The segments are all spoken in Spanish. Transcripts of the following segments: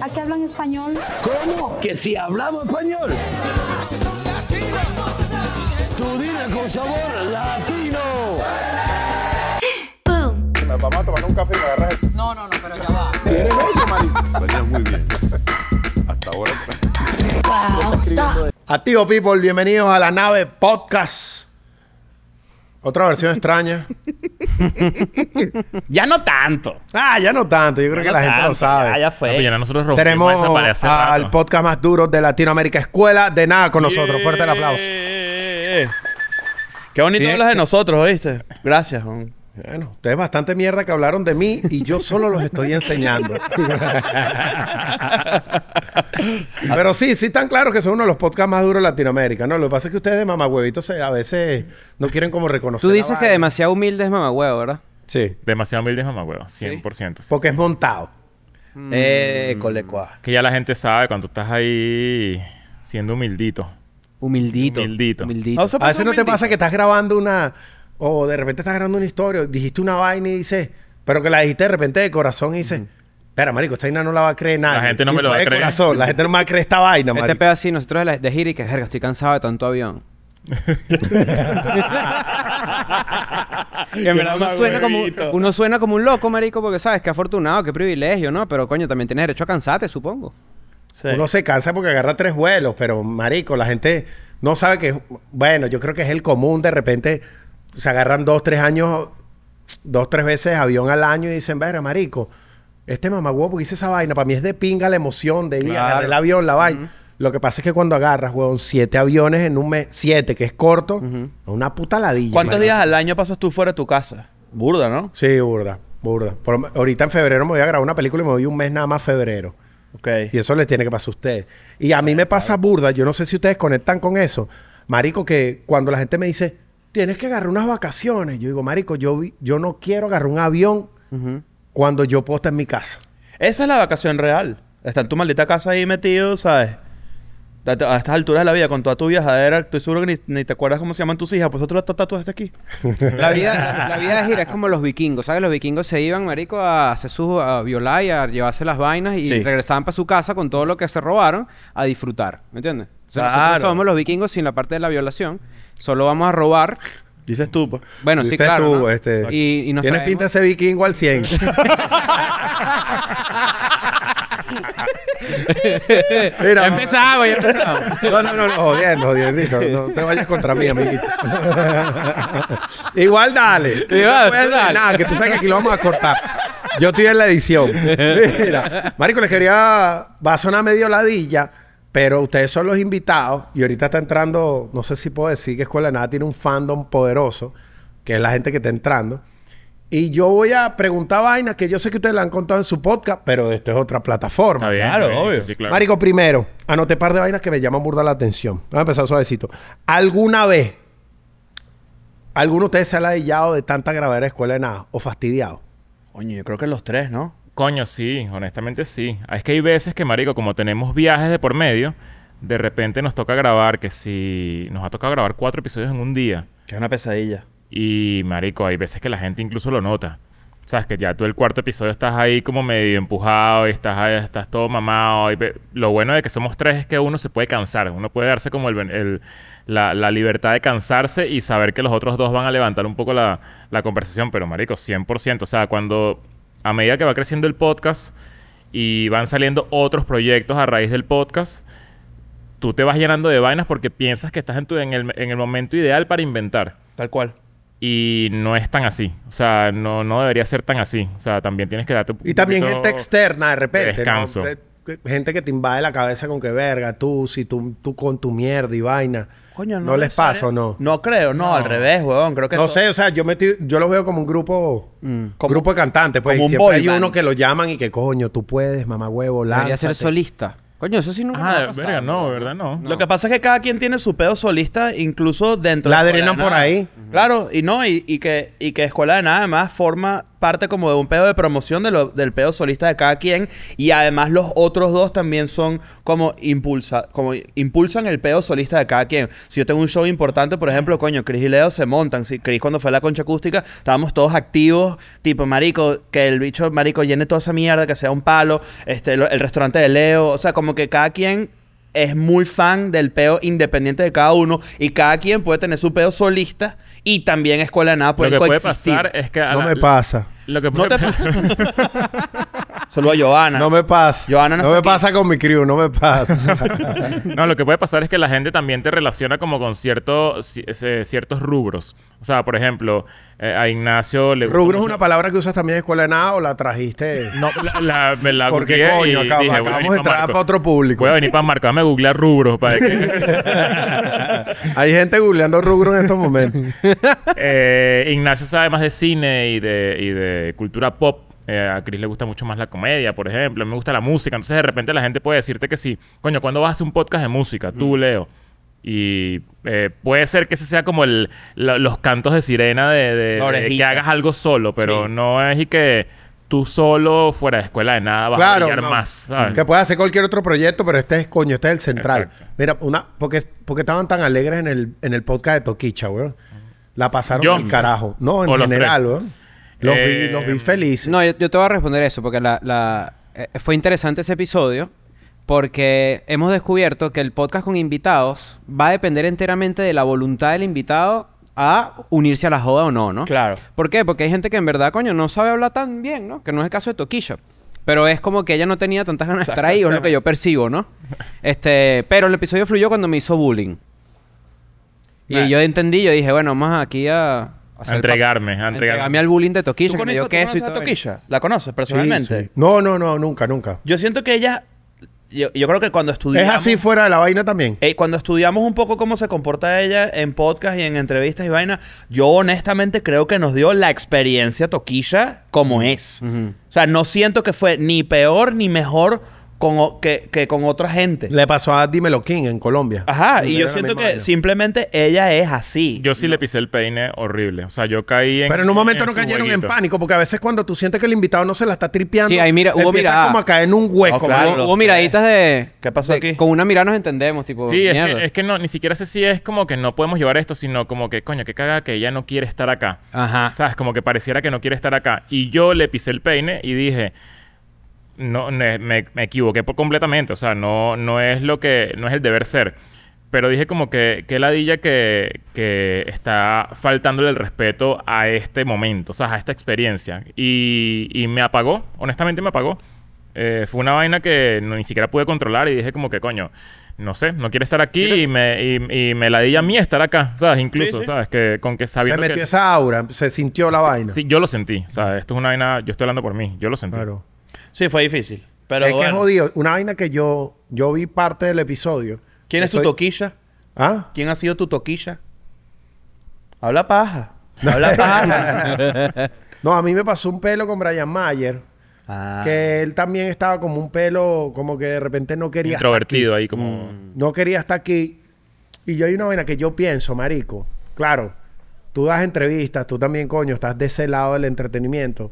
¿a aquí hablan español. ¿Cómo? ¿Que si hablamos español? Tu día con sabor latino. Boom. Me vamos a tomar un café y me agarras No, no, no, pero ya va. Eres bello, Marisa. Pues Venías muy bien. Hasta ahora. Wow, stop. Activo people, bienvenidos a la nave podcast. Otra versión extraña. ya no tanto. Ah, ya no tanto. Yo creo que la gente lo sabe. Ah, ya fue. Oye, pues ya nosotros rompimos Tenemos al podcast más duro de Latinoamérica. Escuela de nada con nosotros. Fuerte el aplauso. Qué bonito hablas de nosotros, ¿oíste? Gracias, Juan. Bueno, ustedes bastante mierda que hablaron de mí y yo solo los estoy enseñando. Pero sí, sí están claros que son uno de los podcasts más duros de Latinoamérica, ¿no? Lo que pasa es que ustedes de mamahuevitos a veces no quieren como reconocer. Tú dices que demasiado humilde es mamahuevo, ¿verdad? Sí. Demasiado humilde es mamahuevo, 100%. Porque es montado. Mm. Eh, Que ya la gente sabe cuando estás ahí siendo Humildito. Humildito. humildito. humildito. A veces no te pasa que estás grabando una o de repente estás grabando una historia, dijiste una vaina y dices, pero que la dijiste de repente de corazón y dices, espera, marico, esta vaina no la va a creer nadie. La gente no me lo va a creer. Corazón. La gente no me va a creer esta vaina, este marico. Este pedo así, nosotros de, gira y que, jerga, estoy cansado de tanto avión. uno suena, como, un loco, marico, porque sabes que afortunado, qué privilegio, ¿no? Pero coño, también tienes derecho a cansarte, supongo. Uno se cansa porque agarra tres vuelos, pero marico, la gente no sabe que. Bueno, yo creo que es el común de repente se agarran dos, tres años, dos, tres veces avión al año y dicen, Vaya, marico, este mamá huevo hice esa vaina, para mí es de pinga la emoción de ir, a agarrar el avión, la vaina. Lo que pasa es que cuando agarras, weón, siete aviones en un mes, siete, que es corto, una puta ladilla. ¿Cuántos días al año pasas tú fuera de tu casa? Burda, ¿no? Sí, burda, burda. ahorita en febrero me voy a grabar una película y me voy un mes nada más febrero. Okay. Y eso les tiene que pasar a ustedes. Y a mí eh, me pasa burda, yo no sé si ustedes conectan con eso. Marico, que cuando la gente me dice, tienes que agarrar unas vacaciones. Yo digo, marico, yo, yo no quiero agarrar un avión cuando yo puedo estar en mi casa. Esa es la vacación real. Está en tu maldita casa ahí metido, ¿sabes? A, estas alturas de la vida, con toda tu viajadera, estoy seguro que ni, te acuerdas cómo se llaman tus hijas, pues otro hasta aquí. la vida, la vida es gira es como los vikingos, ¿sabes? Los vikingos se iban, marico, a hacer a violar y a llevarse las vainas y regresaban para su casa con todo lo que se robaron a disfrutar, ¿me entiendes? somos los vikingos sin la parte de la violación. Solo vamos a robar. Dices tú, pues. Bueno, sí, claro. Tú, este, y, Tienes pinta ese vikingo al 100. Mira, ya empezaba, ya No, no, no, no, jodiendo, jodiendo. No, te vayas contra mí, amiguito. Igual dale. Igual, no dale. Nada, que tú sabes que aquí lo vamos a cortar. Yo estoy en la edición. Mira, Marico, les quería. Va a medio ladilla. Pero ustedes son los invitados y ahorita está entrando, no sé si puedo decir que Escuela de Nada tiene un fandom poderoso, que es la gente que está entrando. Y yo voy a preguntar vainas que yo sé que ustedes la han contado en su podcast, pero esto es otra plataforma. claro, pues, obvio. Marico, primero, anoté par de vainas que me llaman burda la atención. Vamos a empezar suavecito. ¿Alguna vez alguno de ustedes se ha ladillado de tanta gravedad de escuela de nada o fastidiado? Coño, yo creo que los tres, ¿no? Coño, sí, honestamente sí. Es que hay veces que, marico, como tenemos viajes de por medio, de repente nos toca grabar, que si nos ha tocado grabar cuatro episodios en un día. Que es una pesadilla. Y, marico, hay veces que la gente incluso lo nota. O Sabes que ya tú el cuarto episodio estás ahí como medio empujado y estás, estás todo mamado. lo bueno de que somos tres es que uno se puede cansar. Uno puede darse como el, la, libertad de cansarse y saber que los otros dos van a levantar un poco la, la conversación. Pero, marico, 100%. O sea, cuando a medida que va creciendo el podcast y van saliendo otros proyectos a raíz del podcast, tú te vas llenando de vainas porque piensas que estás en, tu, en, el, en el momento ideal para inventar. Tal cual. Y no es tan así. O sea, no, no debería ser tan así. O sea, también tienes que darte. Un y también gente externa, de repente gente que te invade la cabeza con que verga, tú, si tú, con tu mierda y vaina. no, les pasa o no? No creo, no, al revés, weón. Creo que no sé, o sea, yo me yo lo veo como un grupo, mm. grupo de cantantes, pues un siempre hay uno que lo llaman y que coño, tú puedes, mamá huevo, a ser solista. Coño, eso sí nunca ah, verga, no, ¿verdad? No. Lo que pasa es que cada quien tiene su pedo solista, incluso dentro la de La adrenan por ahí. Claro, y no, y, que, y que Escuela de Nada más forma parte como de un pedo de promoción del pedo solista de cada quien. Y además los otros dos también son como, impulsa, como impulsan el pedo solista de cada quien. Si yo tengo un show importante, por ejemplo, coño, Chris y Leo se montan. Si Chris cuando fue a la concha acústica, estábamos todos activos, tipo, marico, que el bicho, marico, llene toda esa mierda, que sea un palo, este, el, restaurante de Leo. O sea, como que cada quien es muy fan del peo independiente de cada uno y cada quien puede tener su peo solista y también escuela de nada Lo que puede pasar es que no me pasa. Lo que no te pasa. solo a Joana. No me pasa. no, me pasa con mi crew, no me pasa. no, lo que puede pasar es que la gente también te relaciona como con ciertos ciertos rubros. O sea, por ejemplo, eh, a Ignacio le gusta. Rubro es una palabra que usas también en escuela de nada o la trajiste. No, la, la, me Porque coño, acabamos de entrar para, otro público. Voy a venir para marcarme a googlear rubro. Para que... Hay gente googleando rubro en estos momentos. Eh, Ignacio sabe más de cine y de, de cultura pop. Eh, a Chris le gusta mucho más la comedia, por ejemplo. A mí Me gusta la música. Entonces, de repente, la gente puede decirte que sí. Coño, ¿cuándo vas a hacer un podcast de música? Tú, mm. Leo. Y eh, puede ser que ese sea como el, los cantos de sirena de, que hagas algo solo, pero no es y que tú solo fuera de escuela de nada vas a cambiar más. Que puedas hacer cualquier otro proyecto, pero este es coño, este es el central. Mira, una, porque, porque estaban tan alegres en el, en el podcast de Toquicha, weón. La pasaron yo, el carajo. No, en general, weón. Los, vi, eh, felices. No, yo, te voy a responder eso, porque la, eh, fue interesante ese episodio porque hemos descubierto que el podcast con invitados va a depender enteramente de la voluntad del invitado a unirse a la joda o no, ¿no? Claro. ¿Por qué? Porque hay gente que en verdad, coño, no sabe hablar tan bien, ¿no? Que no es el caso de Toquilla. Pero es como que ella no tenía tantas ganas de estar ahí, es lo que yo percibo, ¿no? Este, pero el episodio fluyó cuando me hizo bullying. Y yo entendí, yo dije, bueno, más aquí a... A entregarme, a entregarme. al bullying de Toquilla. ¿Tú conoces Toquilla? ¿La conoces personalmente? No, no, no, nunca, nunca. Yo siento que ella yo, creo que cuando estudiamos... Es así fuera de la vaina también. cuando estudiamos un poco cómo se comporta ella en podcast y en entrevistas y vaina, yo honestamente creo que nos dio la experiencia toquilla como es. O sea, no siento que fue ni peor ni mejor con que, con otra gente. Le pasó a Dimelo King en Colombia. Ajá, y yo siento que simplemente ella es así. Yo sí le pisé el peine horrible. O sea, yo caí en. Pero en un momento no cayeron en pánico, porque a veces cuando tú sientes que el invitado no se la está tripeando. Sí, ahí mira, hubo miradas. como a caer en un hueco. Oh, hubo, miraditas de. ¿Qué pasó aquí? Con una mirada nos entendemos, tipo. Sí, es que, no, ni siquiera sé si es como que no podemos llevar esto, sino como que, coño, qué caga que ella no quiere estar acá. Ajá. O como que pareciera que no quiere estar acá. Y yo le pisé el peine y dije no, me, me, equivoqué por completamente. O sea, no, no es lo que. no es el deber ser. Pero dije como que, que ladilla que, que está faltándole el respeto a este momento, o sea, a esta experiencia. Y, me apagó, honestamente me apagó. Eh, fue una vaina que ni siquiera pude controlar y dije como que coño, no sé, no quiero estar aquí y me, y, y me ladilla a mí estar acá, ¿sabes? Incluso, ¿sabes? Que con que sabiendo Se metió esa aura, se sintió la vaina. Sí, yo lo sentí, o sea, esto es una vaina, yo estoy hablando por mí, yo lo sentí. Claro. Sí, fue difícil. Pero es que jodido. Una vaina que yo, yo vi parte del episodio. ¿Quién es tu toquilla? ¿Ah? ¿Quién ha sido tu toquilla? Habla paja. Habla paja. no, a mí me pasó un pelo con Brian Mayer. Ah. Que él también estaba como un pelo, como que de repente no quería. Introvertido ahí, como. Mm. No quería estar aquí. Y yo hay una vaina que yo pienso, marico. Claro, tú das entrevistas, tú también, coño, estás de ese lado del entretenimiento.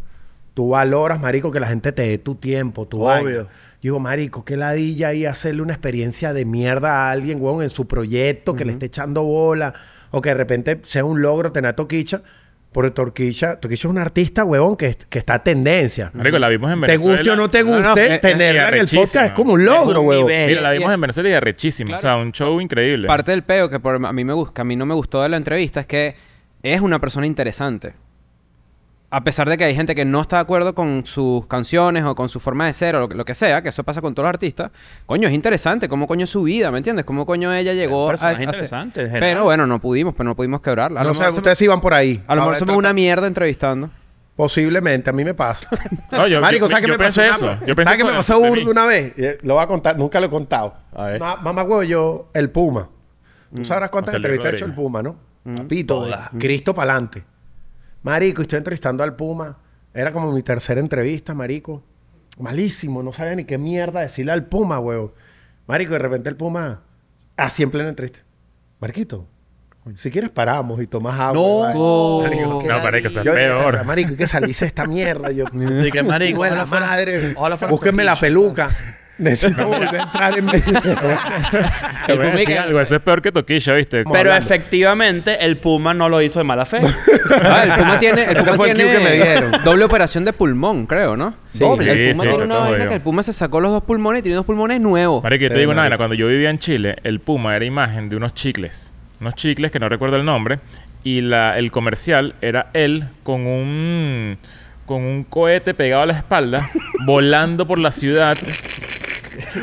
Tú valoras, marico, que la gente te dé tu tiempo, tu Obvio. digo, marico, qué ladilla ahí hacerle una experiencia de mierda a alguien, weón, en su proyecto, que le esté echando bola, o que de repente sea un logro tener a Toquicha. Porque Torquicha, Torquilla es un artista, huevón, que, que está a tendencia. Marico, la vimos en Venezuela. Te guste o no te guste, tenerla en el podcast es como un logro, huevón. Mira, la vimos en Venezuela y es rechísima. O sea, un show increíble. Parte del peo que a mí me a mí no me gustó de la entrevista es que es una persona interesante a pesar de que hay gente que no está de acuerdo con sus canciones o con su forma de ser o lo, que sea, que eso pasa con todos los artistas, coño, es interesante cómo coño es su vida, ¿me entiendes? Cómo coño ella llegó a, interesante, Pero bueno, no pudimos, pero no pudimos quebrarla. no sé, ustedes iban por ahí. A lo mejor somos una mierda entrevistando. Posiblemente, a mí me pasa. No, yo, Marico, ¿sabes qué me pasó? Eso. ¿Sabes qué me pasó de una vez? Eh, lo voy a contar, nunca lo he contado. A ver. mamá huevo, yo, el Puma. Tú mm. sabrás cuántas entrevistas ha hecho el Puma, ¿no? Mm. pito Cristo mm. Cristo pa'lante. Marico, estoy entrevistando al Puma. Era como mi tercera entrevista, Marico. Malísimo, no sabía ni qué mierda decirle al Puma, huevo. Marico, de repente el Puma, así en plena entrevista. Marquito, si quieres paramos y tomas agua. No, marico, no, marico, que es peor. marico, que salís esta mierda. Yo, marico, hola, madre. Búsquenme la peluca. Necesito entrar en Te voy algo, eso es peor que Toquilla, ¿viste? Pero efectivamente, el Puma no lo hizo de mala fe. Ah, el Puma tiene. El Puma tiene que me dieron. Doble operación de pulmón, creo, ¿no? Sí. el Puma tiene una que el Puma se sacó los dos pulmones y tiene dos pulmones nuevos. Para que te digo una vaina, cuando yo vivía en Chile, el Puma era imagen de unos chicles. Unos chicles que no recuerdo el nombre. Y la, el comercial era él con un. con un cohete pegado a la espalda, volando por la ciudad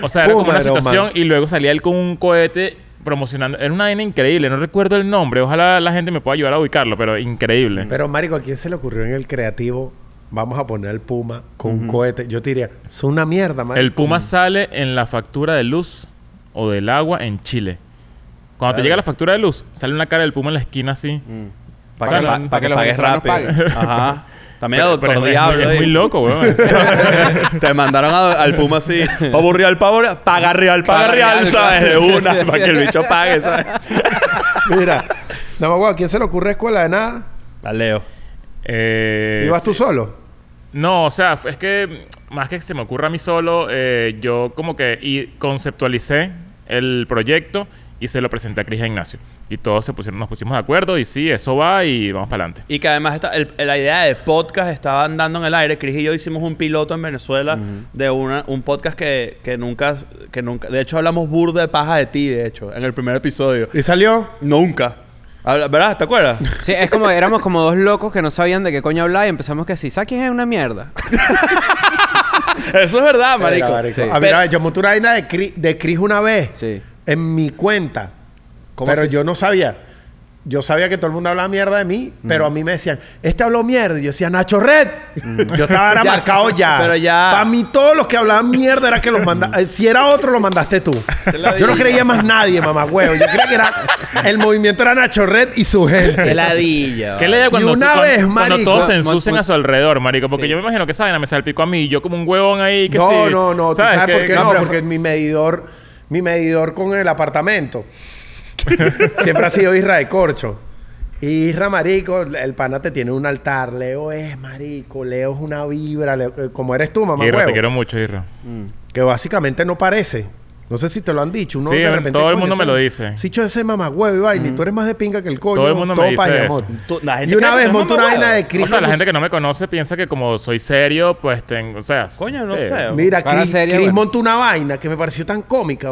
o sea, era como una situación y luego salía él con un cohete promocionando. Era una vaina increíble, no recuerdo el nombre. Ojalá la gente me pueda ayudar a ubicarlo, pero increíble. Pero, Marico, ¿a quién se le ocurrió en el creativo? Vamos a poner el Puma con cohete. Yo te diría, es una mierda, Marico. El Puma sale en la factura de luz o del agua en Chile. Cuando te llega la factura de luz, sale una cara del Puma en la esquina así. Mm. Para que, pagues rápido. Ajá. también medio doctor diablo. Es, muy loco, weón. Te mandaron al Puma así. Paburrial, real, pavo Paga real, paga, real, ¿sabes? De una. para que el bicho pague, ¿sabes? Mira. No me acuerdo. ¿Quién se le ocurre escuela de nada? A Leo. Eh, ¿Ibas tú solo? No, o sea, es que más que se me ocurra a mí solo, eh, yo como que y conceptualicé el proyecto y se lo presenté a Cris Ignacio. Y todos se pusieron, nos pusimos de acuerdo y sí, eso va y vamos para adelante. Y que además la idea de podcast estaba andando en el aire. Cris y yo hicimos un piloto en Venezuela de una, un podcast que, nunca, que nunca... De hecho, hablamos burda de paja de ti, de hecho, en el primer episodio. ¿Y salió? Nunca. ¿Verdad? ¿Te acuerdas? Sí, es como... éramos como dos locos que no sabían de qué coño hablar y empezamos que sí. ¿Sabes quién es una mierda? Eso es verdad, marico. A ver, yo monté una de Cris, una vez. En mi cuenta pero yo no sabía. Yo sabía que todo el mundo hablaba mierda de mí, pero a mí me decían, este habló mierda. Y yo decía, Nacho Red. Yo estaba marcado ya. ya. Para mí, todos los que hablaban mierda era que los mandaste. Eh, si era otro, lo mandaste tú. Yo no creía más nadie, mamá huevo. Yo creía que era. El movimiento era Nacho Red y su gente. Qué ladilla. Qué le cuando, una vez, marico, cuando todos se ensucen a su alrededor, marico. Porque yo me imagino que saben, me salpicó a mí. Yo como un huevón ahí que No, no, no. ¿Sabes, ¿tú sabes por qué no? Porque mi medidor. Mi medidor con el apartamento Siempre ha sido Isra de corcho. Y Isra Marico, el pana te tiene un altar. Leo es Marico, Leo es una vibra, eh, como eres tú, mamá. te quiero mucho, Isra. Mm. Que básicamente no parece. No sé si te lo han dicho. de repente, todo el mundo me lo dice. Si yo ese mamá huevo y vaina, y mm. tú eres más de pinga que el coño. Todo el mundo me dice la gente Y una vez montó una vaina de Cristo. O sea, la gente que no me conoce piensa que como soy serio, pues tengo... O sea... Coño, eh. Mira, Chris, montó una vaina que me pareció tan cómica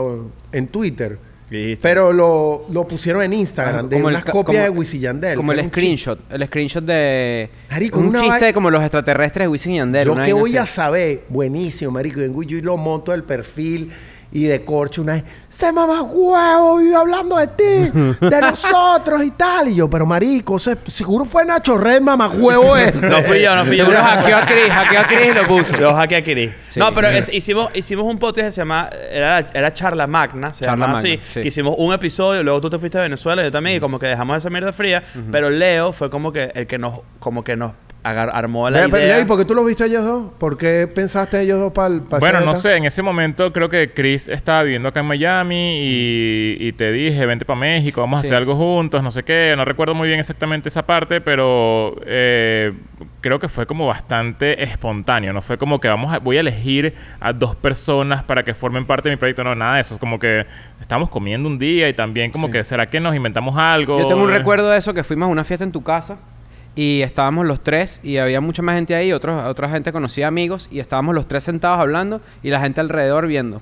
en Twitter. Pero lo, pusieron en Instagram de unas copias de Wisin Yandel. Como el screenshot. El screenshot de... un chiste como los extraterrestres de Wisin Yandel. Lo que voy a saber. Buenísimo, marico. Yo lo monto el perfil... Y de corcho una vez, se mamá huevo, vive hablando de ti, de nosotros y tal. Y yo, pero marico, seguro fue Nacho Red, mamá huevo este. no fui yo, no fui yo. uno hackeó a Chris, hackeó a Chris y lo puso. Yo hackeó a Cris No, pero hicimos, hicimos un podcast que se llama, era, era Charla Magna, se llamaba así. Que hicimos un episodio, luego tú te fuiste a Venezuela, yo también, y como que dejamos esa mierda fría. Pero Leo fue como que el que nos, como que nos armó la idea. ¿y por qué tú los viste a ellos dos? ¿Por qué pensaste ellos dos para Bueno, no sé. En ese momento creo que Chris estaba viviendo acá en Miami y, te dije, vente para México, vamos a hacer algo juntos, no sé qué. No recuerdo muy bien exactamente esa parte, pero eh, creo que fue como bastante espontáneo. No fue como que vamos a, voy a elegir a dos personas para que formen parte de mi proyecto. No, nada de eso. Es como que estamos comiendo un día y también como que, ¿será que nos inventamos algo? Yo tengo un eh, recuerdo de eso, que fuimos a una fiesta en tu casa y estábamos los tres y había mucha más gente ahí, otros, otra gente conocía amigos y estábamos los tres sentados hablando y la gente alrededor viendo.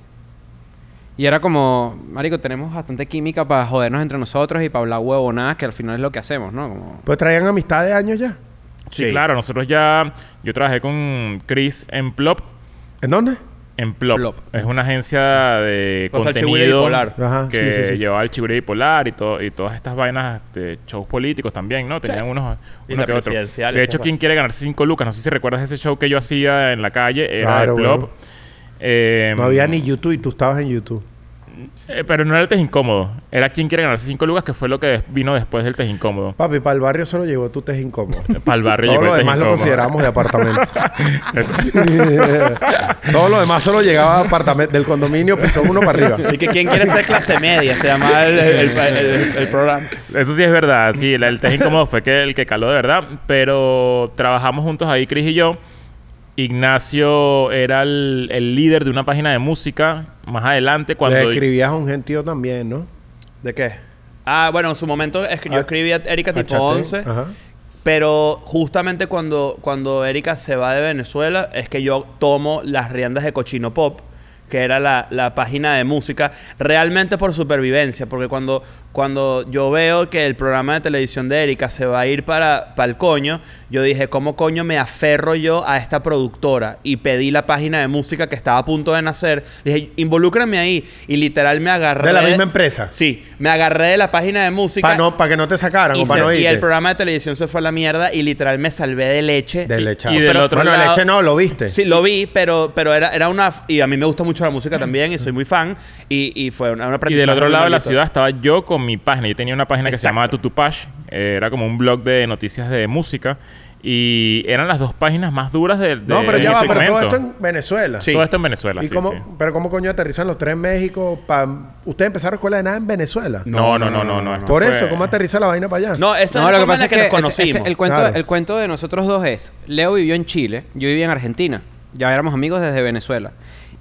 Y era como, marico, tenemos bastante química para jodernos entre nosotros y para hablar huevonadas, que al final es lo que hacemos, ¿no? Pues traían amistad de años ya. Sí, sí, claro. Nosotros ya... Yo trabajé con Chris en Plop. ¿En dónde? En Plop. Es una agencia de o contenido bipolar. Ajá, que sí, sí, llevaba el Chiburí polar y, todo, y todas estas vainas de este, shows políticos también, ¿no? Tenían unos uno que otros. De hecho, ¿quién quiere ganar cinco lucas, no sé si recuerdas ese show que yo hacía en la calle, era claro, de Plop. Eh, no había ni YouTube y tú estabas en YouTube. Eh, pero no era el test incómodo. Era quien quiere ganarse cinco lucas, que fue lo que vino después del test incómodo. Papi, para el barrio solo llegó tu test incómodo. para el barrio Todo lo demás lo consideramos de apartamento. Todo lo demás solo llegaba apartamento del condominio, pisó uno para arriba. Y que quien quiere ser clase media, se llamaba el, programa. Eso sí es verdad. Sí, el, test incómodo fue que el que caló de verdad. Pero trabajamos juntos ahí, Cris y yo. Ignacio era el, líder de una página de música más adelante cuando... Le escribías a un gentío también, ¿no? ¿De qué? Ah, bueno, en su momento yo ah, escribí a Erika tipo 11. Ajá. Pero justamente cuando, cuando Erika se va de Venezuela es que yo tomo las riendas de Cochino Pop, que era la, la página de música, realmente por supervivencia, porque cuando cuando yo veo que el programa de televisión de Erika se va a ir para, para el coño, yo dije, ¿cómo coño me aferro yo a esta productora? Y pedí la página de música que estaba a punto de nacer. Le dije, involúcrame ahí. Y literal me agarré. ¿De la misma empresa? Sí. Me agarré de la página de música. Para que no te sacaran y el programa de televisión se fue a la mierda y literal me salvé de leche. De leche. Y, bueno, leche no, lo viste. Sí, lo vi, pero, era, era una... Y a mí me gusta mucho la música también y soy muy fan. Y, fue una, una Y del otro lado de la ciudad estaba yo con mi página. Yo tenía una página que se llamaba Tutupash. Eh, era como un blog de noticias de música. Y eran las dos páginas más duras del de, No, pero ya va, pero todo esto en Venezuela. Todo esto en Venezuela, Pero ¿cómo coño aterrizan los tres en México? para. ¿Ustedes empezaron escuela de nada en Venezuela? No, no, no, no. Por eso, ¿cómo aterriza la vaina para allá? No, esto no, es lo que pasa es que, nos este, este, conocimos. el, cuento, el cuento de nosotros dos es... Leo vivió en Chile, yo vivía en Argentina. Ya éramos amigos desde Venezuela.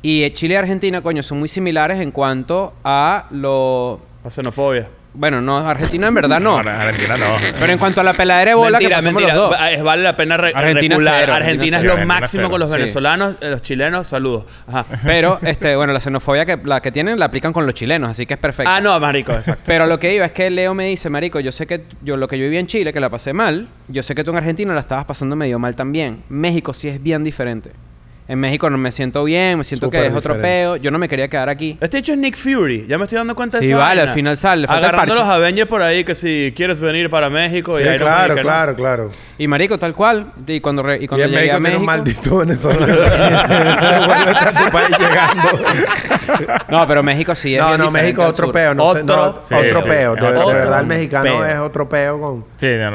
Y Chile y Argentina, coño, son muy similares en cuanto a lo la xenofobia. Bueno, no, Argentina en verdad no. Argentina no. Pero en cuanto a la peladera de bola que los dos. vale la pena Argentina es lo máximo con los venezolanos, eh, los chilenos, saludos. Ajá. Pero, este, bueno, la xenofobia que, la que tienen la aplican con los chilenos, así que es perfecto. Ah, no, marico, exacto. Pero lo que iba es que Leo me dice, marico, yo sé que yo lo que yo viví en Chile, que la pasé mal, yo sé que tú en Argentina la estabas pasando medio mal también. México sí es bien diferente. En México no me siento bien, me siento que es otro peo. Yo no me quería quedar aquí. Este hecho es Nick Fury. Ya me estoy dando cuenta de Sí, vale, al final sale. Agarrando los Avengers por ahí que si quieres venir para México. y claro, claro, claro. Y marico, tal cual. Y cuando, re- y Y cuando en México, tiene un maldito venezolano. No, pero México sí es No, bien no, México es otro peo. No, sé, Otro- otro peo. De, verdad, el mexicano es otro peo con,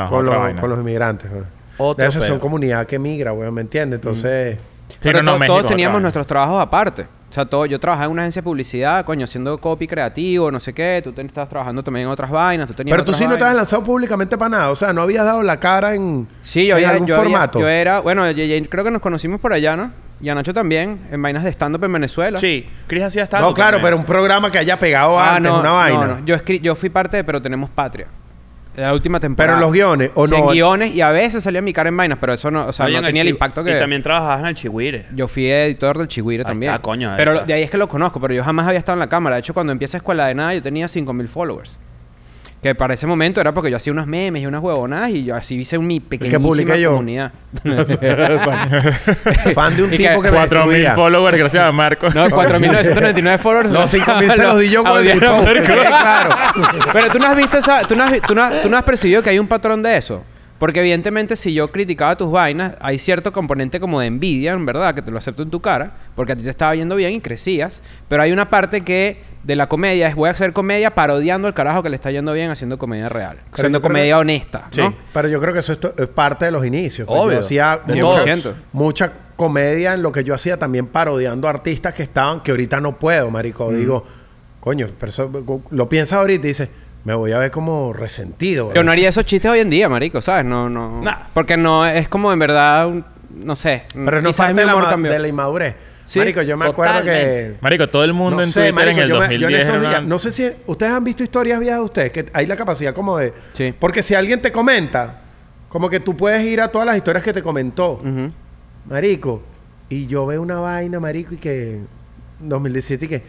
con, los, con los inmigrantes. Otro son comunidades que migran, güey, ¿me entiendes? Entonces, pero todos teníamos nuestros trabajos aparte. O sea, todo, yo trabajaba en una agencia de publicidad, coño, haciendo copy creativo, no sé qué. Tú estás estabas trabajando también en otras vainas. Tú pero tú sí no te habías lanzado públicamente para nada. O sea, no habías dado la cara en, sí, algún formato. yo era... Bueno, creo que nos conocimos por allá, ¿no? Y a Nacho también, en vainas de stand-up en Venezuela. Sí, Cris hacía stand-up. No, claro, pero un programa que haya pegado ah, antes, una vaina. No, no. Yo, yo fui parte de Pero Tenemos Patria. La última temporada. Pero los guiones, ¿o no? En guiones y a veces salía mi cara en vainas, pero eso no, o sea, no tenía el impacto que. Y también trabajabas en el Chihuire. Yo fui editor del Chihuire también. coño, pero de ahí es que lo conozco, pero yo jamás había estado en la cámara. De hecho, cuando empieza escuela de nada, yo tenía 5000 followers. Que para ese momento era porque yo hacía unos memes y unas huevonadas y yo así hice mi pequeñísima yo? comunidad. Fan de un tipo que, que 4.000 followers gracias a Marco. No, 4.999 followers. No, 5.000 se los di yo con el Claro. Pero tú no has visto esa... Tú no no tú no has percibido que hay un patrón de eso. Porque evidentemente si yo criticaba tus vainas, hay cierto componente como de envidia, en verdad, que te lo acepto en tu cara, porque a ti te estaba yendo bien y crecías, pero hay una parte que de la comedia es voy a hacer comedia parodiando al carajo que le está yendo bien haciendo comedia real. haciendo comedia honesta, sí. Pero yo creo que eso es parte de los inicios. Pues, Obvio. Yo hacía mucha, mucha, comedia en lo que yo hacía también parodiando artistas que estaban, que ahorita no puedo, marico. Digo, coño, pero lo piensas ahorita y dices... Me voy a ver como resentido. Yo no haría esos chistes hoy en día, marico, ¿sabes? No, no. Porque no es como en verdad, un, no sé. Pero no parte de de la inmadurez marico, yo me acuerdo que... Marico, todo el mundo no en marico, el yo 2010 No sé si... ¿Ustedes han visto historias viejas de ustedes? Que hay la capacidad como de... Sí. Porque si alguien te comenta, como que tú puedes ir a todas las historias que te comentó. Marico. Y yo veo una vaina, marico, y que... 2017 y que...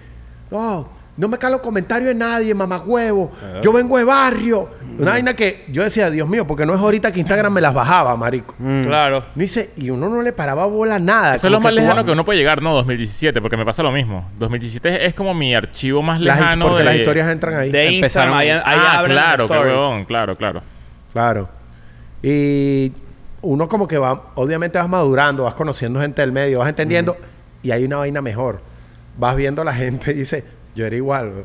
Oh, no me calo los comentarios de nadie, mamá ah. Yo vengo de barrio. Mm. Una vaina que yo decía, Dios mío, porque no es ahorita que Instagram me las bajaba, marico. Mm. Claro. y uno no le paraba bola nada. Eso es lo más lejano que uno puede llegar, ¿no? 2017, porque me pasa lo mismo. 2017 es como mi archivo más lejano. porque de, las historias entran ahí. De Instagram, ahí, ahí ah, claro, claro, claro. Claro. Y uno como que va, obviamente vas madurando, vas conociendo gente del medio, vas entendiendo, mm. y hay una vaina mejor. Vas viendo a la gente y dices, yo era igual.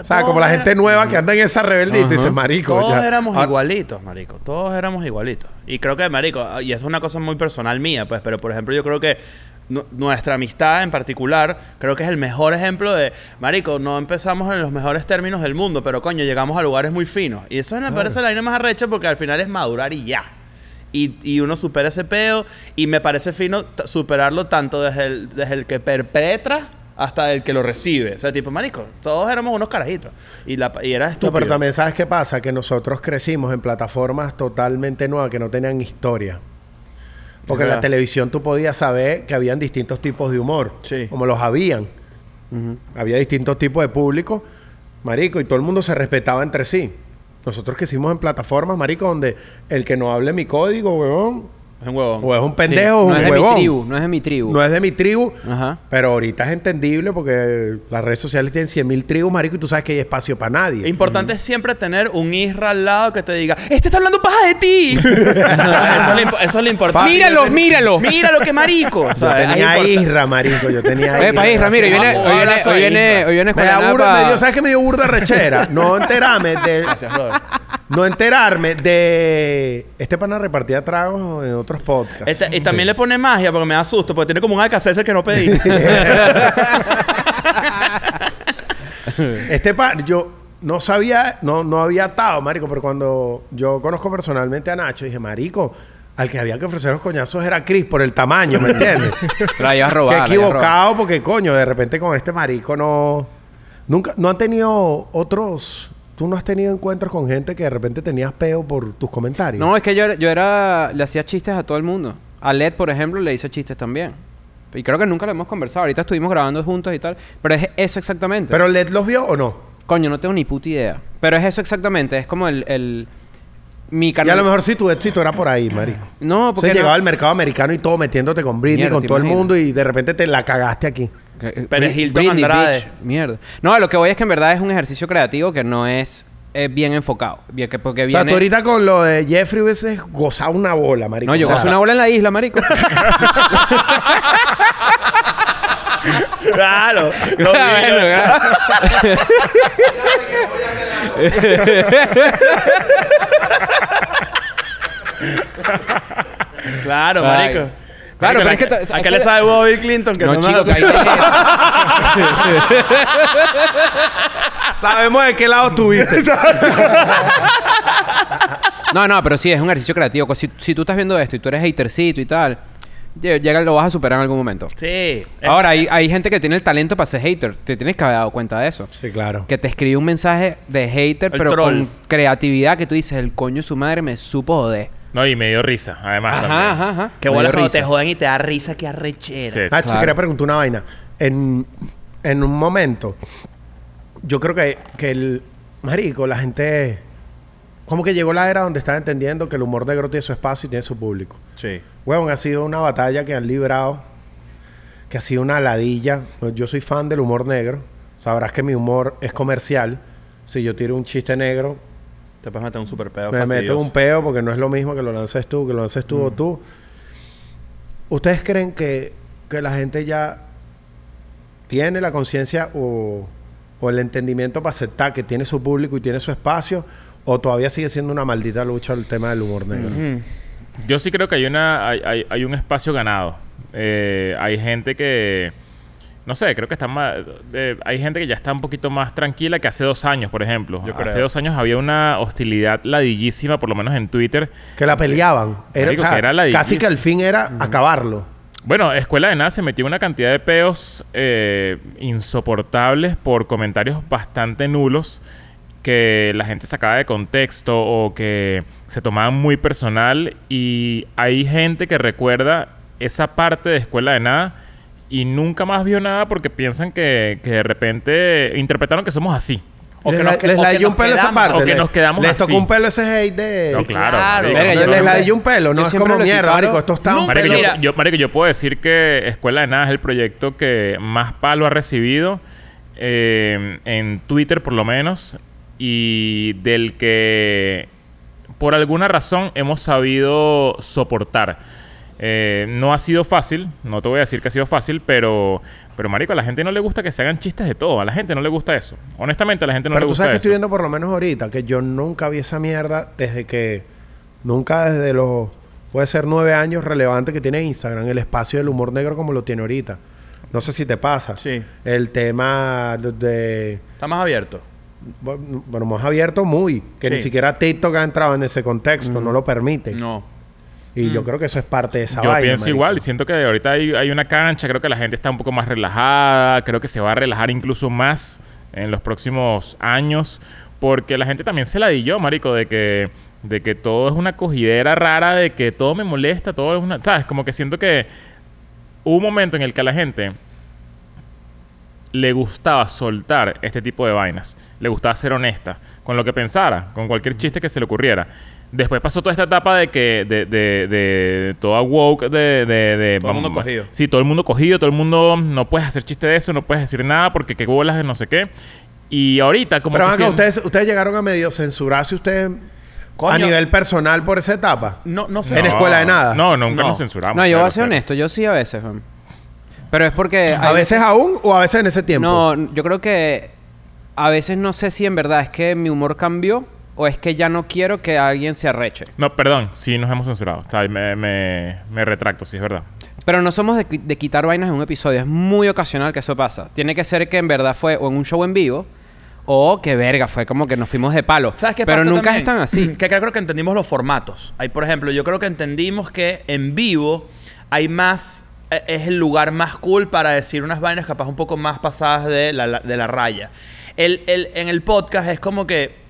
o sea, como la gente nueva que anda en esa rebeldita y dice, marico. Todos éramos ah. igualitos, marico. Todos éramos igualitos. Y creo que, marico, y esto es una cosa muy personal mía, pues, pero por ejemplo, yo creo que nuestra amistad en particular, creo que es el mejor ejemplo de, marico, no empezamos en los mejores términos del mundo, pero coño, llegamos a lugares muy finos. Y eso me parece la línea más arrecha porque al final es madurar y ya. Y, uno supera ese peo y me parece fino superarlo tanto desde desde el que perpetra hasta el que lo recibe. O sea, tipo, marico, todos éramos unos carajitos. Y, la, era esto. pero también, ¿sabes qué pasa? Que nosotros crecimos en plataformas totalmente nuevas que no tenían historia. Porque en la televisión tú podías saber que habían distintos tipos de humor. Sí. Como los habían. Había distintos tipos de público, marico, y todo el mundo se respetaba entre sí. Nosotros crecimos en plataformas, marico, donde el que no hable mi código, weón, es un huevón. O es un pendejo o huevón. no un es huevón. De mi tribu, no es de mi tribu. No es de mi tribu. Pero ahorita es entendible porque las redes sociales tienen 100.000 tribus, marico, y tú sabes que hay espacio para nadie. Importante es siempre tener un Isra al lado que te diga, este está hablando paja de ti. eso, es lo importante Míralo, míralo. Míralo, qué marico. tenía Isra, marico. Yo tenía Isra. Epa, Isra, mira, hoy viene, hoy viene, hoy viene, hoy viene, hoy viene me, me dio, ¿Sabes qué me dio burda rechera? No enterame de... Gracias, brother no enterarme de. Este pana repartía tragos en otros podcasts. Este, y también le pone magia porque me da susto, porque tiene como un alcacelser que no pedí. Este pan, yo no sabía, no, no había atado, marico, pero cuando yo conozco personalmente a Nacho, dije, marico, al que había que ofrecer los coñazos era Chris por el tamaño, ¿me entiendes? Pero haya robado. Qué equivocado, porque coño, de repente con este marico no. Nunca, no han tenido otros ¿Tú no has tenido encuentros con gente que de repente tenías peo por tus comentarios? No, es que yo, yo era... Le hacía chistes a todo el mundo. A Led, por ejemplo, le hice chistes también. Y creo que nunca lo hemos conversado. Ahorita estuvimos grabando juntos y tal. Pero es eso exactamente. ¿Pero Led los vio o no? Coño, no tengo ni puta idea. Pero es eso exactamente. Es como el... mi canal... Y a lo mejor sí tu éxito era por ahí, marico. No, porque... Se llegaba al mercado americano y todo metiéndote con Britney, con todo el mundo y de repente te la cagaste aquí. Eh, Pérez Hilton Britney Andrade. Mierda. No, lo que voy es que en verdad es un ejercicio creativo que no es eh, bien enfocado. porque viene... O sea, tú ahorita con lo de Jeffrey hubieses gozado una bola, marico. No, yo gozo una bola en la isla, marico. claro. claro, marico. Claro, pero es que... ¿A qué le sabe Bill Clinton que no, no chico, que Sabemos de qué lado estuviste. no, no, pero sí, es un ejercicio creativo. Si, tú estás viendo esto y tú eres hatercito y tal... Llega, lo vas a superar en algún momento. Sí. Ahora, hay, gente que tiene el talento para ser hater. Te tienes que haber dado cuenta de eso. Sí, claro. Que te escribe un mensaje de hater, pero con creatividad que tú dices, el coño su madre me supo de. No, y me dio risa, además. Ajá, también. ajá, ajá. bueno te joden y te da risa, ah, que arrechera. Ah, sí. quería preguntar una vaina. En, un momento, yo creo que, que el. Marico, la gente. Como que llegó la era donde están entendiendo que el humor negro tiene su espacio y tiene su público. Sí. Huevón, ha sido una batalla que han librado, que ha sido una ladilla. Yo soy fan del humor negro. Sabrás que mi humor es comercial. Si yo tiro un chiste negro, te puedes meter un super peo. Me meto un peo porque no es lo mismo que lo lances tú, que lo lances tú o mm. tú. ¿Ustedes creen que, la gente ya tiene la conciencia o, el entendimiento para aceptar que tiene su público y tiene su espacio? ¿O todavía sigue siendo una maldita lucha el tema del humor negro? Yo sí creo que hay, una, un espacio ganado. Eh, hay gente que no sé, creo que están más. Eh, hay gente que ya está un poquito más tranquila que hace dos años, por ejemplo. hace dos años había una hostilidad ladillísima, por lo menos en Twitter. Que la peleaban. Era, casi que al fin era acabarlo. Bueno, Escuela de Nada se metió una cantidad de peos eh, insoportables por comentarios bastante nulos que la gente sacaba de contexto o que se tomaban muy personal. Y hay gente que recuerda esa parte de Escuela de Nada y nunca más vio nada porque piensan que, de repente interpretaron que somos así. O que nos, les un pelo esa parte. O que nos quedamos así. Les tocó un pelo ese hate de... No, claro. claro. Mira, yo les un pelo. No es como mierda, marico. Esto está un pelo. Yo, marico, yo puedo decir que Escuela de Nada es el proyecto que más palo ha recibido. Eh, en Twitter, por lo menos. Y del que... Por alguna razón hemos sabido soportar. Eh, no ha sido fácil, no te voy a decir que ha sido fácil, pero, pero marico, a la gente no le gusta que se hagan chistes de todo, a la gente no le gusta eso. Honestamente, a la gente no le gusta eso. Pero tú sabes que estoy viendo por lo menos ahorita que yo nunca vi esa mierda desde que, nunca desde los, puede ser nueve años relevante que tiene Instagram, el espacio del humor negro como lo tiene ahorita. No sé si te pasa. Sí. El tema de... Está más abierto bueno, más abierto muy, que ni siquiera TikTok ha entrado en ese contexto, no lo permite. No. Y yo mm. creo que eso es parte de esa Yo pienso igual y siento que ahorita hay, una cancha, creo que la gente está un poco más relajada, creo que se va a relajar incluso más en los próximos años, porque la gente también se la di yo, marico, de que, de que todo es una cogidera rara, de que todo me molesta, todo es una... ¿Sabes? Como que siento que hubo un momento en el que a la gente le gustaba soltar este tipo de vainas, le gustaba ser honesta con lo que pensara, con cualquier chiste que se le ocurriera. Después pasó toda esta etapa de que... De, de, de toda woke, de... de, de todo el mundo cogido. Sí, todo el mundo cogido. Todo el mundo... No puedes hacer chiste de eso. No puedes decir nada porque qué bolas de no sé qué. Y ahorita como Pero que... ustedes, ustedes llegaron a medio censurarse ustedes... A nivel personal por esa etapa. No, no sé. En escuela de nada. No, nunca nos censuramos. No, yo voy a ser honesto. Yo sí a veces. Pero es porque... ¿A veces aún o a veces en ese tiempo? No, yo creo que... A veces no sé si en verdad es que mi humor cambió o es que ya no quiero que alguien se arreche? No, perdón, sí nos hemos censurado. O me, retracto, sí, es verdad. Pero no somos de, quitar vainas en un episodio. Es muy ocasional que eso pasa. Tiene que ser que en verdad fue o en un show en vivo o que verga, fue como que nos fuimos de palo. ¿Sabes qué Pero nunca están así. Que creo que entendimos los formatos. Hay, por ejemplo, yo creo que entendimos que en vivo hay más e, es el lugar más cool para decir unas vainas capaz un poco más pasadas de la, raya. en el podcast es como que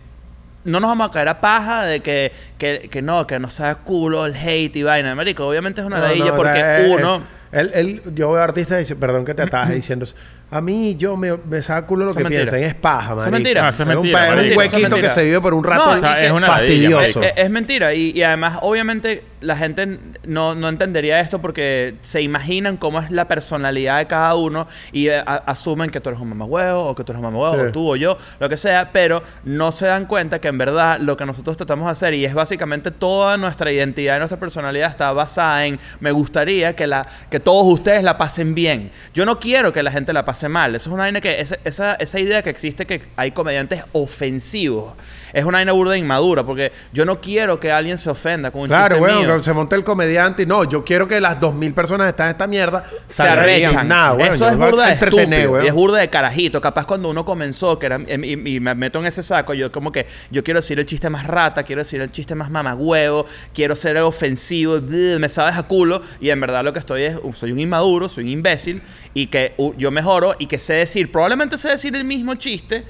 no nos vamos a caer a paja de que, que, que no, que no sea culo el hate y vaina. Marico, obviamente es una de ellas porque uno. Él, yo veo artistas dice perdón que te ataje diciendo, a mí yo me, saculo lo que me Es paja, Es mentira. es, un huequito que se vive por un rato. es, fastidioso. es, mentira. Y, además, obviamente, la gente no, entendería esto porque se imaginan cómo es la personalidad de cada uno y eh, asumen que tú eres un huevo o que tú eres un mamahuevo o tú o yo, lo que sea. Pero no se dan cuenta que en verdad lo que nosotros tratamos de hacer y es básicamente toda nuestra identidad y nuestra personalidad está basada en me gustaría que, la, que todos ustedes la pasen bien. Yo no quiero que la gente la pase mal. Esa es una que. Esa, esa, idea que existe que hay comediantes ofensivos. Es una vaina burda e inmadura. Porque yo no quiero que alguien se ofenda con un Claro, bueno, que se monte el comediante y no, yo quiero que las dos mil personas que están en esta mierda se arrechan. Eso es burda de estúpido, es burda de carajito. Capaz cuando uno comenzó, que era. Em, y, me meto en ese saco, yo como que. Yo quiero decir el chiste más rata, quiero decir el chiste más mamagüevo, quiero ser ofensivo, me sabes a culo. Y en verdad lo que estoy es. Soy un inmaduro, soy un imbécil. Y que yo mejor y que sé decir. Probablemente sé decir el mismo chiste,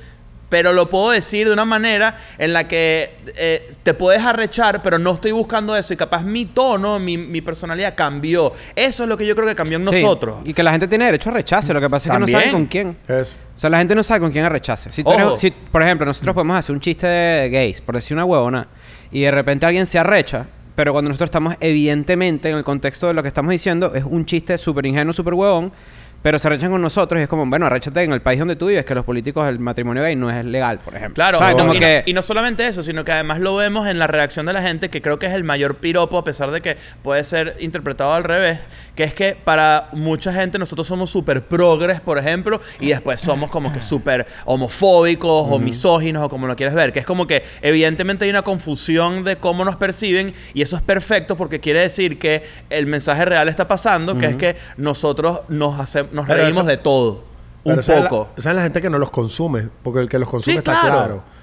pero lo puedo decir de una manera en la que eh, te puedes arrechar, pero no estoy buscando eso. Y capaz mi tono, mi, mi personalidad cambió. Eso es lo que yo creo que cambió en nosotros. Y que la gente tiene derecho a rechazar Lo que pasa es que no sabe con quién. O sea, la gente no sabe con quién arrecharse. Si, si por ejemplo, nosotros podemos hacer un chiste de gays, por decir una huevona, y de repente alguien se arrecha, pero cuando nosotros estamos evidentemente en el contexto de lo que estamos diciendo, es un chiste súper ingenuo, súper huevón pero se arrechan con nosotros y es como, bueno, arrechate en el país donde tú vives, que los políticos, del matrimonio gay no es legal, por ejemplo. Claro, y, no, solamente eso, sino que además lo vemos en la reacción de la gente, que creo que es el mayor piropo, a pesar de que puede ser interpretado al revés, que es que para mucha gente nosotros somos súper progres, por ejemplo, y después somos como que súper homofóbicos o misóginos o como lo quieres ver, que es como que evidentemente hay una confusión de cómo nos perciben y eso es perfecto porque quiere decir que el mensaje real está pasando, que es que nosotros nos hacemos nos reímos de todo. Un poco. La, es la gente que no los consume? Porque el que los consume está claro.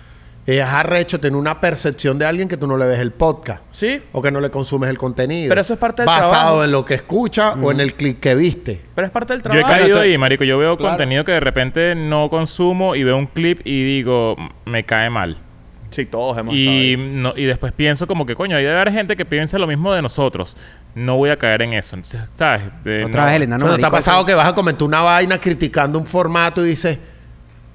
Es arrecho tener una percepción de alguien que tú no le ves el podcast. Sí. O que no le consumes el contenido. Pero eso es parte del basado trabajo. Basado en lo que escucha o en mm. el clip que viste. Pero es parte del trabajo. Yo he caído ahí, marico. Yo veo contenido que de repente no consumo y veo un clip y digo, me cae mal. Sí, todos hemos y, y después pienso como que, coño, hay debe haber gente que piensa lo mismo de nosotros. No voy a caer en eso. ¿sabes? Otra vez el te ha pasado que vas a comentar una vaina criticando un formato y dices...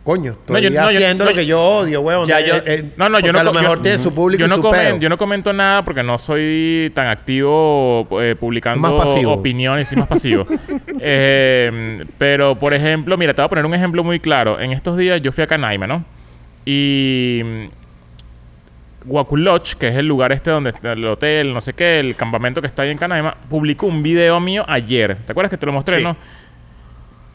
Coño, estoy no, haciendo lo que yo odio, weón. Ya, eh, eh, no, no, yo no... A lo mejor tiene su público yo no comento, Yo no comento nada porque no soy tan activo eh, publicando opiniones y más pasivo. pero, por ejemplo, mira, te voy a poner un ejemplo muy claro. En estos días yo fui a Canaima, ¿no? Y Lodge, que es el lugar este donde está el hotel, no sé qué, el campamento que está ahí en Canaima, publicó un video mío ayer. ¿Te acuerdas que te lo mostré, no?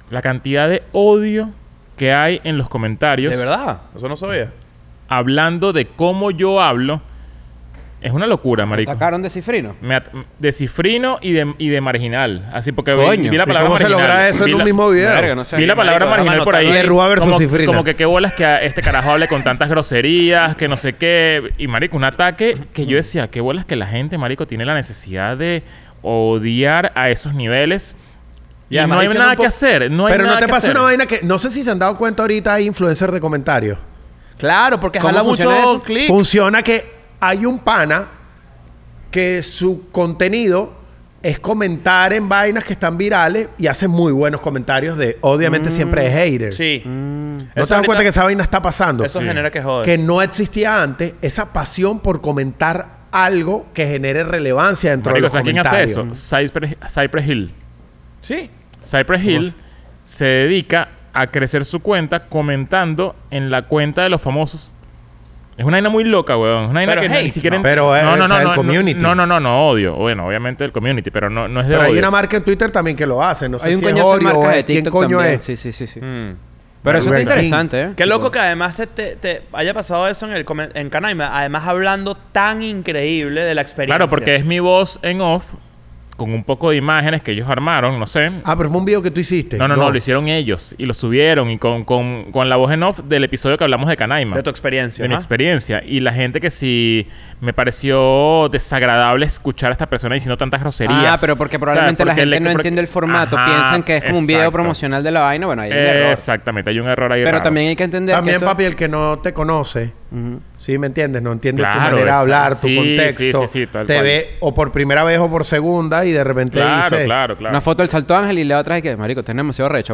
La cantidad de odio que hay en los comentarios. De verdad, eso no sabía. Hablando de cómo yo hablo es una locura, marico. ¿Atacaron de cifrino? de cifrino y de, y de marginal. Así porque Vi, la palabra marginal. ¿Cómo se logra eso vi en un mismo video? vi la palabra marginal por ahí. como, que qué bolas que este carajo hable con tantas groserías, que no sé qué. Y marico, un ataque que yo decía, qué bolas que la gente, marico, tiene la necesidad de odiar a esos niveles. Y, no hay nada que hacer. Pero no te pasa una vaina que... No sé si se han dado cuenta ahorita hay influencers de comentarios. Claro, porque jala mucho Funciona que hay un pana que su contenido es comentar en vainas que están virales y hace muy buenos comentarios de obviamente mm. siempre es hater. Sí. Mm. No te das cuenta que esa vaina está pasando. Eso genera que joder. Que no existía antes esa pasión por comentar algo que genere relevancia dentro de los ¿sabes quién hace eso? Cypress, Hill. Sí. Cypress Hill se dedica a crecer su cuenta comentando en la cuenta de los famosos. Es una vaina muy loca, weón. Es una vaina que ni siquiera... No, pero es eh, no, no, no, no, community. No, no, no, no, odio. Bueno, obviamente el community, pero no, no es de Pero hay una marca en Twitter también que lo hace. No sé si coño es Oreo o coño es? Sí, sí, sí. sí. Mm. Pero eso es interesante, ¿eh? Qué loco que además te, te, haya pasado eso en el en Canaima. Además hablando tan increíble de la experiencia. Claro, porque es mi voz en off con un poco de imágenes que ellos armaron, no sé. Ah, pero fue un video que tú hiciste. No, no, no, lo hicieron ellos y lo subieron y con, con, la voz en off del episodio que hablamos de Canaima. De tu experiencia. De mi experiencia. Y la gente que sí me pareció desagradable escuchar a esta persona diciendo tantas groserías. Ah, pero porque probablemente la gente no entiende el formato. Piensan que es como un video promocional de la vaina. Bueno, ahí hay un error. Exactamente, hay un error ahí. Pero también hay que entender. También, que papi, el que no te conoce. ¿Sí me entiendes? No entiendo tu manera de hablar, tu contexto. Sí, te ve o por primera vez o por segunda y de repente dice... Una foto del Salto Ángel y le otra y que, marico, tenés este demasiado arrecha,